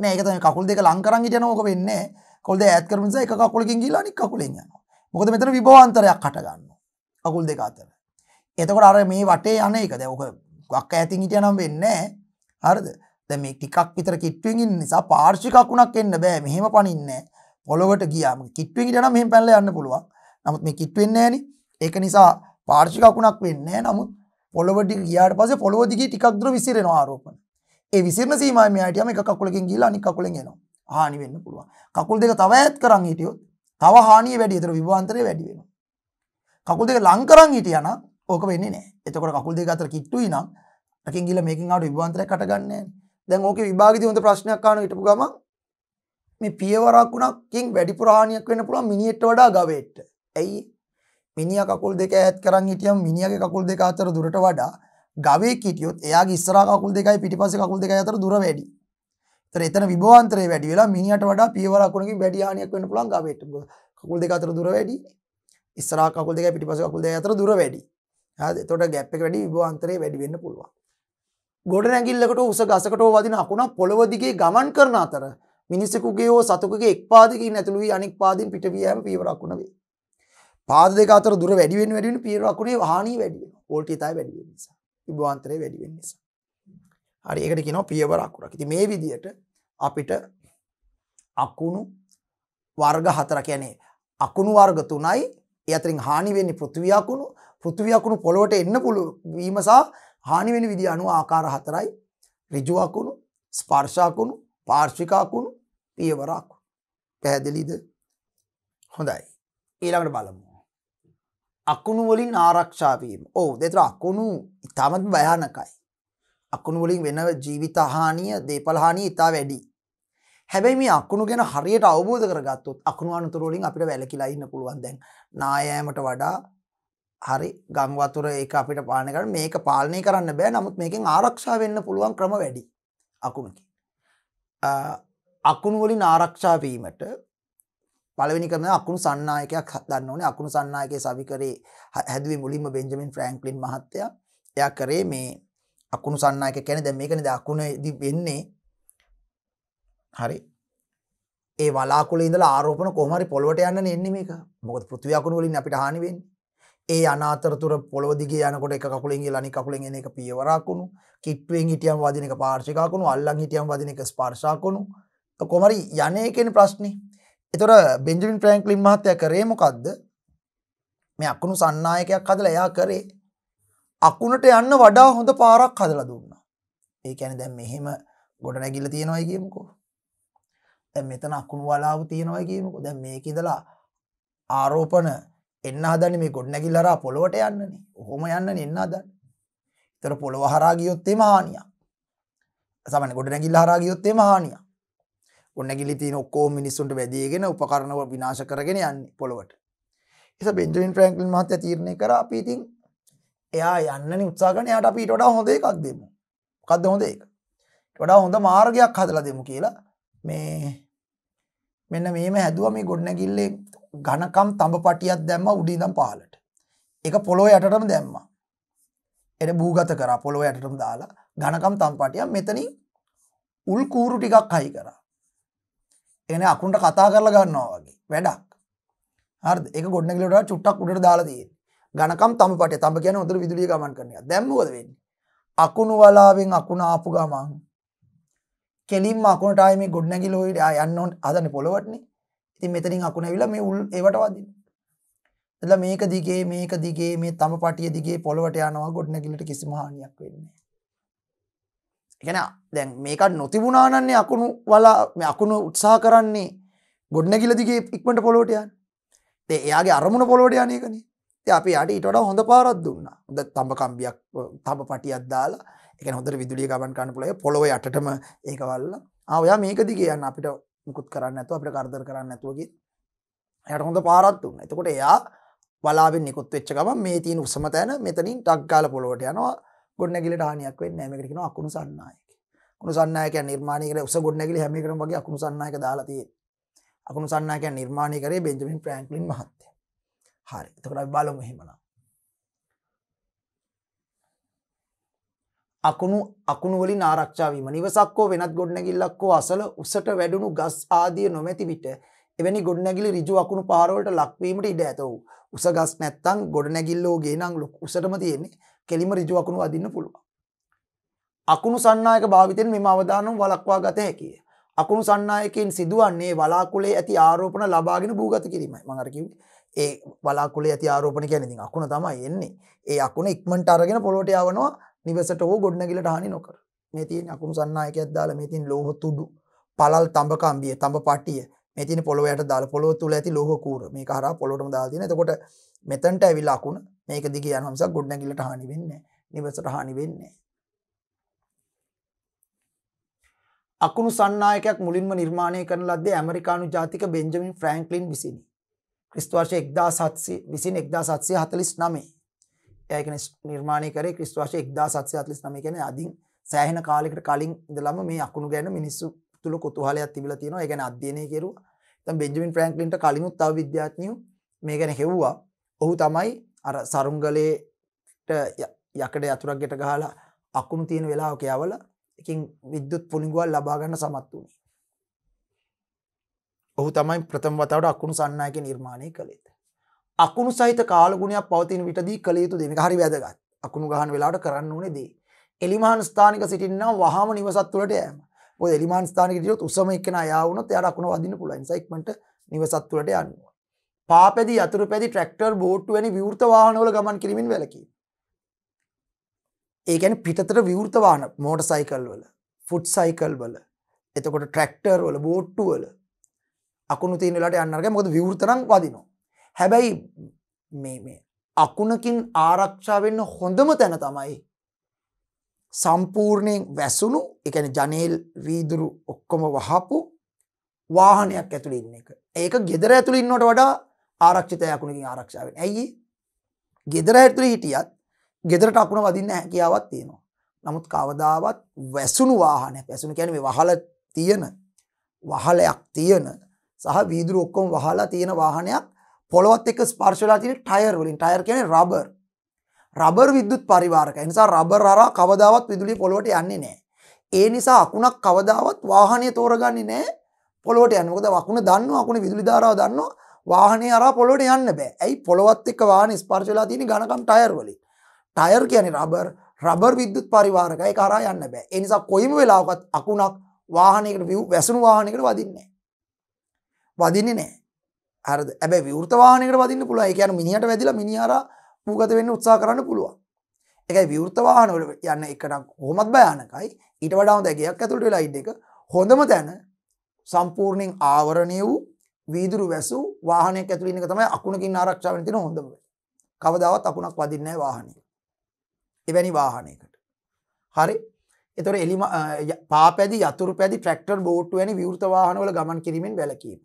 නෑ ඒක තමයි කකුල් දෙක ලං කරන් හිටියනම ඕක වෙන්නේ නෑ. කකුල් දෙක ඈත් කරපු නිසා එක කකුලකින් ගිහිල්ලා අනිත් කකුලෙන් යනවා. මොකද මෙතන විභවාන්තරයක් හට ගන්නවා. කකුල් දෙක අතර. එතකොට අර මේ වටේ යන එක දැන් ඕක ගක් ඈතින් හිටියනම් වෙන්නේ නෑ. හරිද? දැන් මේ ටිකක් විතර කිට්ටුවෙන් ඉන්න නිසා පාර්ශිකකුණක් එන්න බෑ. මෙහෙම පනින්නේ පොළොවට ගියාම කිට්ටුවෙන් ගියනම් මෙහෙම පැනලා යන්න පුළුවන්. නමුත් මේ කිට්ටුවෙන්නේ නෑනේ. ඒක නිසා පාර්ශිකකුණක් වෙන්නේ නෑ. නමුත් පොළොවට ගියාට පස්සේ පොළොව දිගේ ටිකක් දුර විසිරෙනවා ආරෝපණය. ඒ විසිරණ සීමාවෙන් මෙහාට යම එක කකුලකින් ගිහලා අනිත් කකුලෙන් එනවා. හානි වෙන්න පුළුවන්. කකුල් දෙක තව ඈත් කරන් හිටියොත් තව හානිය වැඩි. ඒතර විභවාන්තරය වැඩි වෙනවා. කකුල් දෙක ලං කරන් හිටියා නම් ඕක වෙන්නේ නැහැ. එතකොට කකුල් දෙක අතර කිට්ටුයි නම් අකින් ගිල මේකින් ආවට විභාන්තරයක් හටගන්නේ නැහැ. දැන් ඕකේ විභාගෙදී හොඳ ප්‍රශ්නයක් ආන හිටපු ගමන් මේ පියවරක් උණක්කින් වැඩිපුර හානියක් වෙන්න පුළුවන් මිනිහෙට වඩා ගවේට. ඇයි? මිනිහා කකුල් දෙක ඈත් කරන් හිටියම මිනිහාගේ කකුල් දෙක අතර දුරට වඩා ගවේක් හිටියොත් එයාගේ ඉස්සරහා කකුල් දෙකයි පිටිපස්සේ කකුල් දෙකයි අතර දුර වැඩි. ඒතර එතන විභවාන්තරය වැඩි වෙලා මිනිහට වඩා පියවරක් උණකින් වැඩි හානියක් වෙන්න පුළුවන් ගවේට. කකුල් දෙක අතර දුර වැඩි. ඉස්සරහා කකුල් දෙකයි පිටිපස්සේ කකුල් දෙකයි අතර දුර වැඩි. හරිද? එතකොට ગેප් එක වැඩි විභවාන්තරය වැඩි වෙන්න පුළුවන්. ගොඩනැගිල්ලකට උස ගසකට වදින අකුණක් පොළව දිගේ ගමන් කරන අතර මිනිසෙකුගේ හෝ සතෙකුගේ එක් පාදකින් ඇතුළු වී අනෙක් පාදෙන් පිට වී යෑම පියවරක් වුණ වේ. පාද දෙක අතර දුර වැඩි වෙන වැඩි වෙන පියවර අකුණේ හානිය වැඩි වෙනවා. වෝල්ටීයතාවය වැඩි වෙන නිසා. විභවාන්තරය වැඩි වෙන නිසා. හරි ඒකට කියනවා පියවර අකුණක්. ඉතින් මේ විදිහට අපිට අකුණු වර්ග හතර කියන්නේ අකුණු වර්ග තුනයි ඒ අතරින් හානි වෙන්නේ පෘථිවි අකුණු පෘථිවි අකුණු පොළොවට එන්න පුළුවන් වීම සහ හානිවෙන විදි අනුව ආකාර හතරයි රිජුවකුණු ස්පර්ශාකුණු පාර්ශිකාකුණු පියවරාකු. පැහැදිලිද හොඳයි. ඊළඟට බලමු. අකුණු වලින් ආරක්ෂාවීම ඕ දෙතර අකුණු ඉතාමත් භයානකයි. අකුණු වලින් වෙන ජීවිතහානිය දේපලහානී ඉතා වැඩි. හැබැයි මේ අකුණු ගැන හරියට අවබෝධ කරගත්තොත් අකුණු අනතුරුවලින් අපිට වැලකිලා ඉන්න පුළුවන් දැන් නායෑමට වඩා හරි ගංවතුර එක අපිට පාන කරන මේක පාලනය කරන්න බෑ නමුත් මේකින් ආරක්ෂා වෙන්න පුළුවන් ක්‍රම වැඩි අකුණකි. අකුණුවලින් ආරක්ෂාවීමට පලවෙනි කරන අකුණු සන්නායකයක් හදන්න ඕනේ අකුණු සන්නායකය සවිකරේ හැදුවේ මුලින්ම බෙන්ජමින් ෆ්‍රෑන්ක්ලින් මහත්තයා එයා කරේ මේ අකුණු සන්නායක කියන්නේ දැන් මේකනේ දැන් අකුණේදී වෙන්නේ හරි ඒ වලාකුළේ ඉඳලා ආරෝපණ කොහොම හරි පොළවට යන්න නෙන්නේ මේක මොකද පෘථිවි අකුණු වලින් අපිට හානි වෙන්නේ ඒ අනාතරතුර පොළොදිගේ යනකොට එක කකුලින්ගේ ලනි කකුලෙන් එන එක පියවරාකුණු කිට්ුවෙන් හිටියම් වදිනක පාර්ශිකාකුණු අල්ලං හිටියම් වදිනක ස්පර්ශාකුණු කොමරි යනයකෙන ප්‍රශ්නි එතොර බෙන්ජමින් ප්‍රෑන්ක්ලින් මහත්තය කරේ මොකක්ද මේ අකුණු සන්නායකයක් හදල එයා කරේ අකුණට යන්න වඩා හොඳ පාරක් හදලා දුන්න ඒ ඇන දැම් මෙහෙම ගොඩ නැගිල තියෙනවා කියමුකෝ දැ මෙතන අකුණු වලාව තියෙනවා කියමුකෝ දැ මේක දලා ආරෝපන එන්න හදන මේ ගොඩනැකිල්ලරා පොළොවට යන්නන හොම යන්න එන්න අදන්න තර පොළොව හරාගියොත්තේ මහානිය සමන ගොඩනැකිල් හරාගියොත්තේ මහානිය ගොඩනැගිලි තින ඔක්කෝ මිනිස්සුන්ට වැදගෙන උපකරණව විනාශ කරගෙන යන්න පොළොවට එස බෙන්ජමින් ප්‍රන්කල් මහත්‍ය තීරණය කර අපීතින් එයා යන්න උත්සාගන යට අපිට වඩා හොඳ එකක් දෙමු කද හොඳ එක වඩා හොඳ මාර්ගයක් හදලා දෙමු කියලා මේ මෙන්න මේම හැදුව මේ ගොඩනැකිල්ලේ ඝනකම් තඹ පටියක් දැම්ම උඩින්දම් පහලට. එක පොළොව යටටම දැම්ම. එට භූගත කර පොළොව යටටම දාලා ඝනකම් තම්පටිය මෙතනින් උල් කූරු ටිකක් හයි කරා. එන අකුන්ට කතා කරලා ගන්නවා වගේ වැඩක් හරි එක ගොඩනගලට චුට්ටක් උඩට දාලා තියෙන ගණකම් තම පට තම කියන හොඳට විදුලිය ගමන් කරන දැම්මෝද වෙන්න අකුණු වලාවෙන් අකුණ ආපු ගමන් කෙලින්ම අකුණට ආයේ මේ ගොඩනැගිලි හොයිට යන්න ඕන හදන්නේ පොළවටනේ ඉතින් මෙතනින් අකුණ ඇවිල්ලා මේ උල් ඒවට වදිනවා. එතලා මේක දිගේ මේක දිගේ මේ තම පටිය දිගේ පොළවට යනවා ගොඩනැගිල්ලට කිසිම හානියක් වෙන්නේ නැහැ. ඒ කියන්නේ දැන් මේක නොතිබුණා නන්නේ අකුණු වල මේ අකුණු උත්සාහ කරන්නේ ගොඩනැගිල්ල දිගේ ඉක්මනට පොළවට යන්න. ඉතින් එයාගේ අරමුණ පොළවට යන එකනේ. ඉතින් අපි යාට ඊට වඩා හොඳ පාරක් දුන්නා. හොඳ තඹ කම්බියක් තඹ පටියක් දාලා ඒ කියන්නේ හොඳට විදුලිය ගමන් කරන්න පුළුවන් පොළොව යටටම ඒක වල්ලා ආ ඔයා මේක දිගේ යන්න අපිට මුකුත් කරන්න ඇතු අපට කරදර කරන්න ඇතුවගේ යට හොඳ පාරත් වන්න එතකොට එයා බලාෙන් නිකුත් වෙච්ච ගම මේ තියන උසමතෑන මෙතනින් ටක්ගාල පොලොට යනවා ගොඩනැගිලට හානියක් වෙන්න ඇමකරෙන අකුණු සන්නයක කුණු සන්නයක නිර්මාණයකට උස ගොඩනැගිලි හැමිකරම වගේ අකුණු සන්නයක දාලාතිය අකුණු සන්නයක නිර්මාණය කරේ බෙන්ජමින් ප්‍රෑන්ක්ලින් මහත්තය හරි තකට බලමු හෙමනා අකුණු අකුණු වලින් ආරක්ෂා වීම නිවසක් හෝ වෙනත් ගොඩනැගිල්ලක් හෝ අසල උසට වැඩුණු ගස් ආදිය නොමැති විට එවැනි ගොඩනැගිලි ඍජු අකුණු පාරවලට ලක්වීමට ඉඩ ඇත වූ. උස ගස් නැත්තම් ගොඩනැගිල්ලෝ ගේනම් උසටම තියෙන්නේ කෙලිම ඍජු අකුණු අදින්න පුළුවන්. අකුණු සන්නායක භාවිතයෙන් මෙම අවදානම් වළක්වා ගත හැකිය. අකුණු සන්නායකයෙන් සිදුවන්නේ වලාකුලේ ඇති ආරෝපණ ලබාගෙන භූගත කිරීමයි. මම අර කිව්වේ ඒ වලාකුලේ ඇති ආරෝපණ කියන්නේ ඉතින් අකුණ තමයි එන්නේ. ඒ අකුණ ඉක්මනට අරගෙන පොළොට යවනවා නිවසට හෝ ගොඩනගිලට හානි නොකර මේ තියෙන අකුණු සන්නායකයක් දාලා මේ තියෙන ලෝහ තුඩු පළල් තඹ කම්බිය තඹ පටිය මේ තියෙන පොළොව යට දාලා පොළොව තුල ඇති ලෝහ කූර මේක හරහා පොළොවටම දාලා තියෙන. එතකොට මෙතනට ඇවිල්ලා අකුණ මේක දිගේ යනවා මිසක් ගොඩනැගිල්ලට හානි වෙන්නේ නැහැ. නිවසට හානි වෙන්නේ නැහැ. අකුණු සන්නායකයක් මුලින්ම නිර්මාණය කරන ලද්දේ ඇමරිකානු ජාතික බෙන්ජමින් ෆ්‍රෑන්ක්ලින් විසිනි. ක්‍රිස්තුවර්ෂ 1700 විසින් 1749 ඒක නිර්මාණය කරේ ක්‍රිස්තු වර්ෂ 1749 කියන්නේ අදින් සෑහෙන කාලයකට කලින් ඉඳලම මේ අකුණු ගැන මිනිස්සු තුල කුතුහලයක් තිබිලා තියෙනවා. ඒ කියන්නේ අධ්‍යයනය කෙරුවා. දැන් බෙන්ජමින් ෆ්‍රැන්ක්ලින්ට කලිනුත් තව විද්‍යාඥයෝ මේ ගැන හෙව්වා. ඔහු තමයි අර සරුංගලේට යකඩ යතුරක් ගෙට ගහලා අකුණු තියෙන වෙලාවක යවල එකින් විද්‍යුත් පුලිඟුවක් ලබා ගන්න සමත් වුණේ. ඔහු තමයි ප්‍රථම වතාවට අකුණු සන්නායක නිර්මාණය කළේ. අකුණු සහිත කාලගුණයක් පවතින විටදී කළ යුතු දෙමක හරි වැදගත් අකුණු ගහන් වෙලාට කරන්න ඕනේ දේ. එලිමාන් ස්ථානික සිටින්නම් වහම නිවසත් තුළට යෑම. ඔය එලිමාන් ස්ථානික සිටියොත් උසම එක්කන අය වුණොත් එයාට අකුණ වදින්න පුළුවන්. සයික්මන්ට නිවසත් තුළට යන්න ඕනේ. පාපැදි අතුරු පැදි ට්‍රැක්ටර් බෝට්ටු වැනි විවෘත වාහනවල ගමන් කිරීමෙන් වැළකී. ඒකැන පිටතර විවෘත වාහන මෝට සයිකල් වල ෆුට් සයිකල් වල එතකොට ට්‍රක්ටර් වල බෝට්ටු වල අකුණු තියනලට යන්නරග මොද විවෘතරම් වදිනවා හැබැයි මේ අකුණකින් ආරක්ෂාවෙන්න හොඳම තැන තමයි සම්පූර්ණයෙන් වැසුණු එකන ජනේල් වීදුරු ඔක්කොම වහපු වාහනයක් ඇතුළ ඉන්න එක ඒක ගෙදර ඇතුළ ඉන්නට වඩා ආරක්ෂිතයකුණකින් ආරක්ෂාවෙන් ඇයි ගෙදර ඇතුළ හිටියත් ගෙදරට අකුණ වදින්න හැකියාවත් තියෙනවා නමුත් කවදාවත් වැසුණු වාහනයක් වැසුණු කැනම වහල තියෙන වහලයක් තියෙන සහ වීදුරු ඔක්කොම වහලා තියෙන වාහනයක් පොළොවත් එක ස්පර්ශලා තියෙන ටයර් වලින් ටයර් කියන්නේ රබර් රබර් විද්‍යුත් පරිවාරක. ඒ නිසා රබර් හරහා කවදාවත් විදුලිය පොළොවට යන්නේ නැහැ. ඒ නිසා අකුණක් කවදාවත් වාහනය තෝරගන්නේ නැහැ පොළොවට යන්න. මොකද අකුණ දන්නවා අකුණේ විදුලි ධාරාව දන්නවා වාහනේ හරහා පොළොවට යන්න බෑ. ඇයි පොළොවත් එක්ක වාහනේ ස්පර්ශ වෙලා තියෙන ඝනකම් ටයර් වලින්. ටයර් කියන්නේ රබර් රබර් විද්‍යුත් පරිවාරක ඒක හරහා යන්න බෑ. ඒ නිසා කොයිම වෙලාවකත් අකුණක් වාහනයකට වැසුණු වාහනයකට වදින්නේ නැහැ. වදින්නේ නැහැ. හර ඇබැ විවෘතවාහනකට වදින්න පුළුව එකයන මිනිට වැදිල මිනිියර පූගත වෙන්න උත්සා කරන්න පුළුවන් එකයි විවෘතවාහනට යන්න එකටක් හොමත් බයනකයි ඉට වඩාව දැකයක් ඇතුළට ලයි් එක හොඳම තැන සම්පූර්ණයෙන් ආවරණය වූ වීදුරු වැසු වාහනය ඇතුලිනක තමයි අකුණකින් ආරක්ෂාව තින හොඳම කවදාවත් අකුණක් වදින්නේ වාහනය එවැනි වාහනයකට හරි එතොර එලිම පාපැදි යතුරු පැදි ට්‍රක්ටර් බෝට්ටුවනි විවෘතවාහනවල ගමන් කිරීමෙන් වැලකීම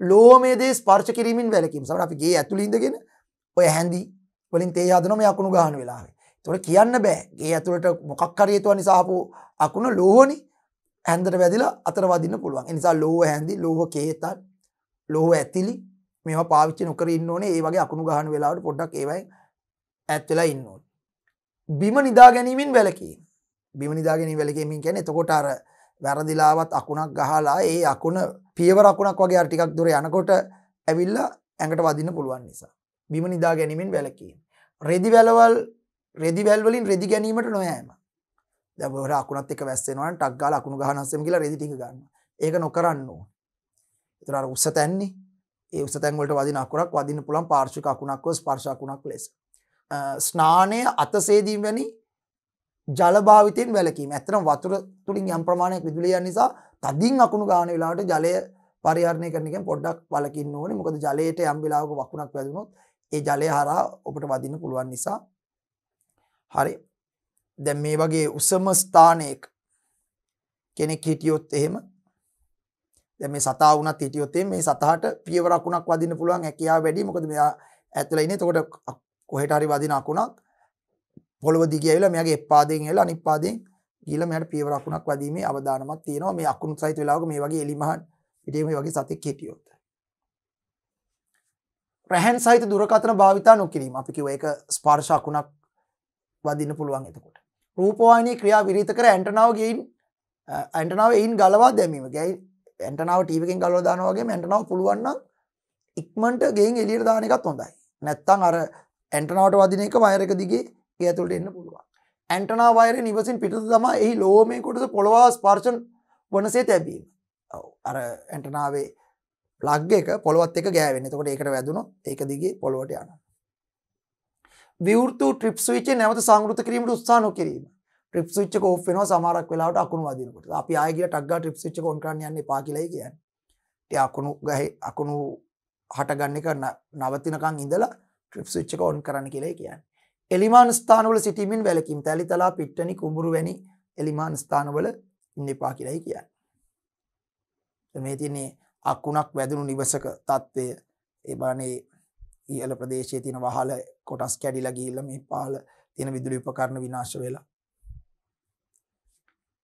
ලෝමයේදේ ස්පර්ශ කිරීමෙන් වැළකීම. සමහර අපි ගේ ඇතුළේ ඉඳගෙන ඔය හැඳි වලින් තේ හදනවා මේ අකුණු ගන්න වෙලාවේ. ඒතකොට කියන්න බෑ. ගේ ඇතුළට මොකක් හරි හේතුවක් නිසා ආපු අකුණ ලෝහනේ හැන්දට වැදිලා අතර වදින්න පුළුවන්. ඒ නිසා ලෝහ හැඳි, ලෝහ කේතල්, ලෝහ ඇතිලි මේවා පාවිච්චි නොකර ඉන්න ඕනේ. ඒ වගේ අකුණු ගන්න වෙලාවට පොඩ්ඩක් ඒවයින් ඈත් වෙලා ඉන්න ඕනේ. බිම නිදා ගැනීමෙන් වැළකීම. බිම නිදා ගැනීම වැළකීමෙන් කියන්නේ එතකොට අර වැරදිලාවත් අකුණක් ගහලා ඒ අකුණ පියවර අකුණක් වගේ අර ටිකක් දුර යනකොට ඇවිල්ලා ඇඟට වදින්න පුළුවන් නිසා. බිම නිදා ගැනීමෙන් වැළකීම. රෙදි වැලවල් රෙදි වැල් වලින් රෙදි ගැනීමට නොයෑම. දැන් ඔය අකුණත් එක්ක වැස් වෙනවා නම් ටක් ගාලා අකුණු ගහනස්සෙම කියලා රෙදි ටික ගන්නවා. ඒක නොකරන්න ඕන. ඒතර අර උස තැන්නේ ඒ උස තැන් වලට වදින අකුණක් වදින්න පුළුවන් පාර්ශ්වික අකුණක් හෝ ස්පර්ශ අකුණක් ලෙස. ස්නානය අතසේදීම් වැනි ජලභාවිතයෙන් වැලකීම ඇත්තනම් වතුර තුළින් යම් ප්‍රමාණයක් විදුලිය නිසා තදින් අකුණු ගාන වෙලාවට ජලය පරිහරණය කරන එකෙන් පොඩ්ඩක් වලකින්න ඕනේ. මොකද ජලයේට යම් වෙලාවක වකුණක් වැදුනොත් ඒ ජලය හරහා ඔබට වදින්න පුළුවන් නිසා. හරි. දැන් මේ වගේ උසම ස්ථානයක කෙනෙක් හිටියොත් එහෙම දැන් මේ සතා වුණත් හිටියොත් මේ සතාට පියවර අකුණක් වදින්න පුළුවන් හැකියාව වැඩි. මොකද මෙයා ඇතුළේ ඉන්නේ. එතකොට කොහෙට හරි වදින අකුණක් පොළොව දිගේ ඇවිල්ලා මෙයාගේ එපාදයෙන් ඇවිල්ලා අනිත් පාදයෙන් ගිහලා මෙයාට පියවර අකුණක් වදීමේ අවදානමක් තියෙනවා මේ අකුණු සහිත වෙලාවක මේ වගේ එලිමහන් පිටේ මේ වගේ සතෙක් හිටියොත් රැහන් සහිත දුරකථන භාවිතා නොකිරීම අපි කිව්ව ඒක ස්පර්ශ අකුණක් වදින්න පුළුවන් එතකොට රූපවාහිනී ක්‍රියා විරහිත කර ඇන්ටනාව ගේයින් ඇන්ටනාව එයින් ගලවා දැමීම ගැයි ඇන්ටනාව ටීවි එකෙන් ගලවා දානවා වගේම ඇන්ටනාව පුළුවන් නම් ඉක්මනට ගෙයින් එළියට දාන එකත් හොඳයි නැත්තම් අර ඇන්ටනාවට වදින එක වයර් එක දිගේ ඒ ඇතුළට එන්න පුළුවන්. ඇන්ටනා වයර නිවසින් පිට තම එහි ලෝමය කොටස පොළොවා ස්පර්ෂන් වනසේ තැබීම. අර ඇන්ටනාවේ ලග් එක පොළොවත් එක ගෑවෙන තකොට ඒකට වැදුණු ඒක දිගේ පොළොවට යන. විවෘතු ට්‍රිප් විච නැවත සංගෘත කිරීමට උත්සාහන කිරීම ්‍රිප් විච් ෝ වෙන සමරක් වෙලාට අකුණු වදිනකට අපි අයගේ ටක්ග ්‍රිප් විච් කොන්ට්‍රන්න යන්න පාකිලයි කියන්න අකුණු ගහ අකුණු හටගන්න එක නවතිනකං ඉඳලා ට්‍රිප් විච්චක ඔන් කරන්න කියලයි කියන්න එලිමාන ස්ථානවල සිටීමෙන් වැලකින් තැලිතලා පිට්ටනි කුඹුරු වැනි එලිමාන ස්ථානවල ඉන්න එපා කියලයි කියන්න. මේ තින්නේ අක්කුණක් වැදුණු නිවසක තත්ත්වය එබනේ ඊහල ප්‍රදේශයේ තියෙන වහල කොටස් කැඩිලා ගිහිල්ලා මේ පහල තියෙන විදුලි උපකරණ විනාශ වෙලා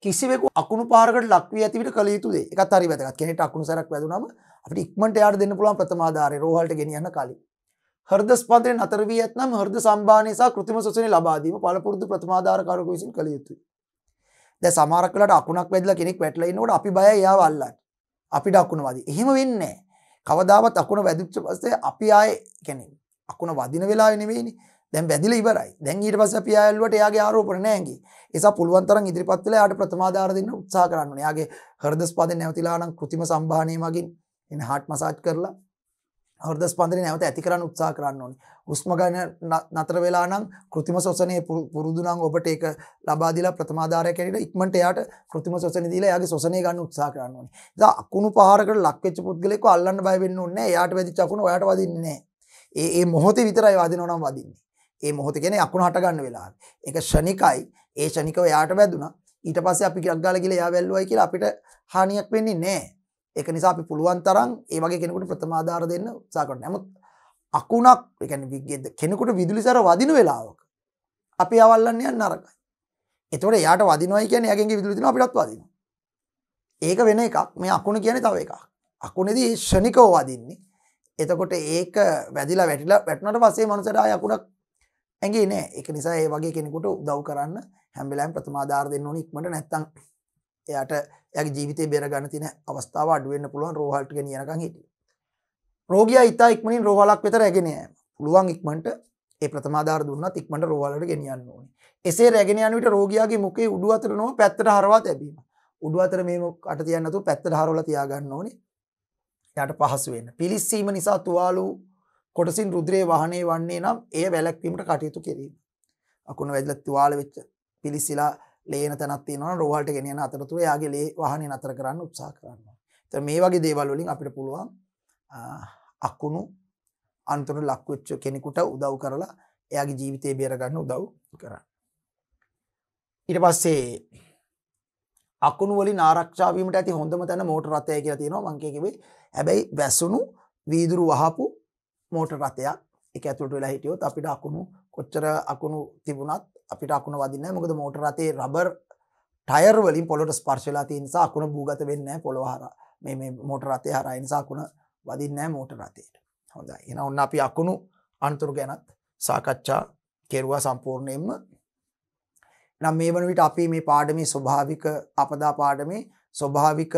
කිසිවෙකු අකුණු පාරකට ලක් වී ඇති විට කල යුතු දේ. එකත් හරි වැදගත්. කෙනෙක්ට අකුණු සැරක් වැදුනම අපිට ඉක්මනට එයාට දෙන්න පුළුවන් ප්‍රථම ආධාරය රෝහලට ගෙනියන්න කලින්. හර්ද ස්පන්දනය නතර වී ඇතනම් හර්ද සම්බාධය සහ કૃත්‍රිම ශ්වසනය ලබා දීම පළපුරුදු ප්‍රතිමාධාරකාරකව විසින් කළ යුතුයි. දැන් සමහරක් වෙලාවට අකුණක් වැදලා කෙනෙක් වැටලා ඉන්නකොට අපි බයයි එයාව අල්ලන්න. අපිට අකුණ වදී. එහෙම වෙන්නේ නැහැ. කවදාවත් අකුණ වැදුච්ච පස්සේ අපි ආයේ කියන්නේ අකුණ වදින වෙලාවේ නෙවෙයිනේ. දැන් වැදිලා ඉවරයි. දැන් ඊට පස්සේ අපි ආයල්ලුවට එයාගේ ආරෝපණ නැහැ ඇඟි. ඒසා පුළුවන් තරම් ඉදිරිපත් වෙලා එයාට ප්‍රථමාධාර දෙන්න උත්සාහ කරන්න ඕනේ. එයාගේ හෘද ස්පන්දන නැවතිලා නම් કૃතිම සම්භාහණය මගින් එන හાર્ට් මසාජ් කරලා හෘද ස්පන්දනය නැවත ඇති කරන්න උත්සාහ කරන්න ඕනේ. හුස්ම ගන්න නතර වෙලා නම් કૃතිම ශ්වසනයේ පුරුදු නම් ඔබට ඒක ලබා දීලා ප්‍රථම ආධාරය කැරිලා ඉක්මනට එයාට કૃතිම ශ්වසනය දීලා එයාගේ ශ්වසනය ගන්න උත්සාහ කරන්න ඕනේ. ඉතින් අකුණු පහරකට ලක් වෙච්ච පුද්ගලෙක්ව අල්ලන්න බය වෙන්න ඕනේ නැහැ. එයාට වැදිච්ච අකුණ ඔයාට වදින්නේ නැහැ. ඒ ඒ මොහොතේ විතරයි වදිනව නම් වදින්නේ. ඒ මොහොත කියන්නේ අකුණ හට ගන්න වෙලාවේ. ඒක ෂණිකයි. ඒ ෂණිකව එයාට වැදුනා. ඊට පස්සේ අපි ගක් ගාලා ගිහලා එයා වැල්ලුවයි කියලා අපිට හානියක් වෙන්නේ නැහැ. ඒක නිසා අපි පුළුවන් තරම් ඒ වගේ කෙනෙකුට ප්‍රථම ආධාර දෙන්න උත්සාහ කරනවා. නමුත් අකුණක් ඒ කියන්නේ කෙනෙකුට විදුලි සැර වදින වෙලාවක අපි අවල්ලන්න යන්න නරකයි. එතකොට එයාට වදිනවා කියන්නේ එයාගෙන් විදුලි දෙනවා අපිටත් වදිනවා. ඒක වෙන එකක්. මේ අකුණ කියන්නේ තව එකක්. අකුණේදී ෂණිකව වදින්නේ. එතකොට ඒක වැදිලා වැටිලා වැටුණාට පස්සේ මනුස්සයට ආය අකුණක් ඇඟේ නෑ. ඒක නිසා ඒ වගේ කෙනෙකුට උදව් කරන්න හැම වෙලාවෙම ප්‍රථම ආධාර දෙන්න ඕනේ ඉක්මනට නැත්තම් එයාට ඇගේ ජීවිතය බේර ගන්න තින අවස්ථාව අඩුවෙන්න්න පුළුවන් රෝහල්ට නියනකං හිටිය. රෝගයා ඉතා ඉක්මනින් රෝහලක් වෙත රැගෙන ෑම පුළුවන් ඉක්මට ඒ ප්‍රතමාදාර දුන්න ඉක්මට රෝහලට ගෙනියන්න ඕන. එසේ රැගෙන යනට රෝගයාගේ මුකේ උඩු අතර නොව පැත්තට හරවා ඇැබීම උඩු අතර මේ කට තියන්නතු පැත්තට හරෝල තියාගන්න ඕනේ යට පහසුවෙන් පිලිස්සීම නිසා තුවාලු කොටසින් රුද්‍රේ වහනේ වන්නේ නම් ඒ වැලැක්වීමට කටයුතු කිරීම. අකුණ වැදල තුවාල වෙච්ච පිලිසිලා ලේන තැනක් තියෙනවා රෝහල්ට ගෙනියන අතරතුර යාගේ ලේ වාහනය නතර කරන්න උත්සාහ කරනවා. ඒත් මේ වගේ දේවල් වලින් අපිට පුළුවන් අකුණු අන්තර ලක් වෙච්ච කෙනෙකුට උදව් කරලා එයාගේ ජීවිතේ බේර ගන්න උදව් කරන්න. ඊට පස්සේ අකුණු වලින් ආරක්ෂා වීමට ඇති හොඳම තැන මෝටර රථය කියලා තියෙනවා මං කියේ හැබැයි වැසුණු වීදුරු වහපු මෝටර රථයක් ඒක ඇතුළට වෙලා හිටියොත් අපිට අකුණු කොච්චර අකුණු තිබුණත් අපිට අකුණ වදින්න මොකද මෝට රතේ රබර් ටයර් වලින් පොලොට ස්පර්ශලා තිනිසා අකුණ භූගත වෙන්න පොළොහර මේ මෝට රතේ හරයිනිසාකුණ වදින්න මෝට රතයට හොඳ එන ඔන්න අපි අකුණු අන්තුරු ගැනත් සාකච්ඡා කෙරුවා සම්පූර්ණයෙන්ම නම් මේ වන විට අපි මේ පාඩමේ ස්වභාවික අපදා පාඩමේ ස්වභාවික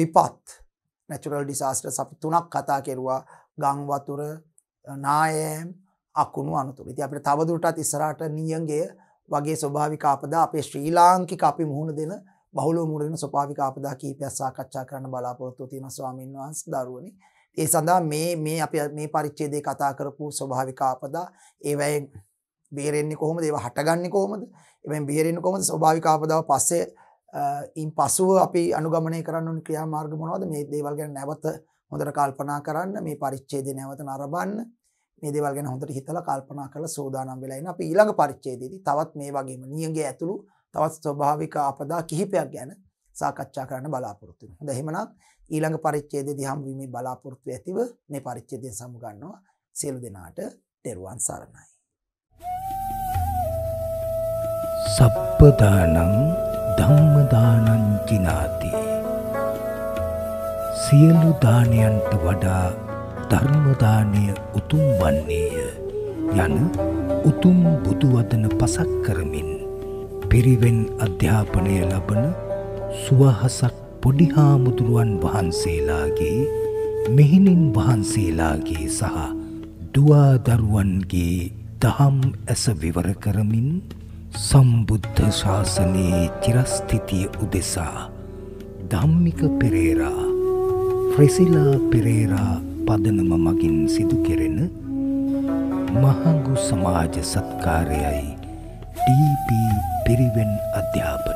විපත් නැචුරල් ඩිසාස්ටර් අපි තුනක් කතා කෙරුවා ගංවතුර නායෑම් අකුණු අනතුර. ඉතින් අපිට තවදුරටත් ඉස්සරහට නියංගය වගේ ස්වභාවික ආපදා අපේ ශ්‍රී ලාංකික අපි මුහුණ දෙන බහුලව මුහුණ දෙන ස්වභාවික ආපදා කිහිපයක් සාකච්ඡා කරන්න බලාපොරොත්තු තියෙනවා ස්වාමීන් වහන්සේ දරුවනි. ඒ සඳහා මේ මේ අපි මේ පරිච්ඡේදයේ කතා කරපු ස්වභාවික ආපදා ඒවැයි බේරෙන්නේ කොහොමද ඒවා හටගන්නේ කොහොමද? එමෙන් බේරෙන්නේ කොහොමද? ස්වභාවික ආපදාව පස්සේ ඉන් පසුව අපි අනුගමනය කරන්න ඕන ක්‍රියාමාර්ග මොනවද මේ දේවල් ගැන නැවත හොඳට කල්පනා කරන්න මේ පරිච්ඡේදය නැවත නරඹන්න මේ දේවල් ගැන හොඳට හිතලා කල්පනා කරලා සෝදානම් වෙලා ඉන්න අපි ඊළඟ පරිච්ඡේදයේදී තවත් මේ වගේම නියඟය ඇතුළු තවත් ස්වභාවික ආපදා කිහිපයක් ගැන සාකච්ඡා කරන්න බලාපොරොත්තු වෙනවා. හොඳ එහෙමනම් ඊළඟ පරිච්ඡේදයේදී හම් වීමේ බලාපොරොත්තු ඇතිව මේ පරිච්ඡේදයෙන් සමු ගන්නවා. සියලු දෙනාට තෙරුවන් සරණයි. සප්පදානං ධම්මදානං ජිනාති. සියලු දානයන්ට වඩා ධර්මදානය උතුම් වන්නේය යන උතුම් බුදුවදන පසක් කරමින් පිරිවෙන් අධ්‍යාපනය ලබන සුවහසක් පොඩි හාමුදුරුවන් වහන්සේලාගේ මෙහිණින් වහන්සේලාගේ සහ දුවාදරුවන්ගේ දහම් ඇස විවර කරමින් සම්බුද්ධ ශාසනයේ චිරස්ථිතිය උදෙසා ධම්මික පෙරේරා ෆ්‍රෙසිලා පෙරේරා පදනම මගින් සිදු කෙරෙන මහඟු සමාජ සත්කාරයයි ඩීපී පිරිවෙන් අධ්‍යාපන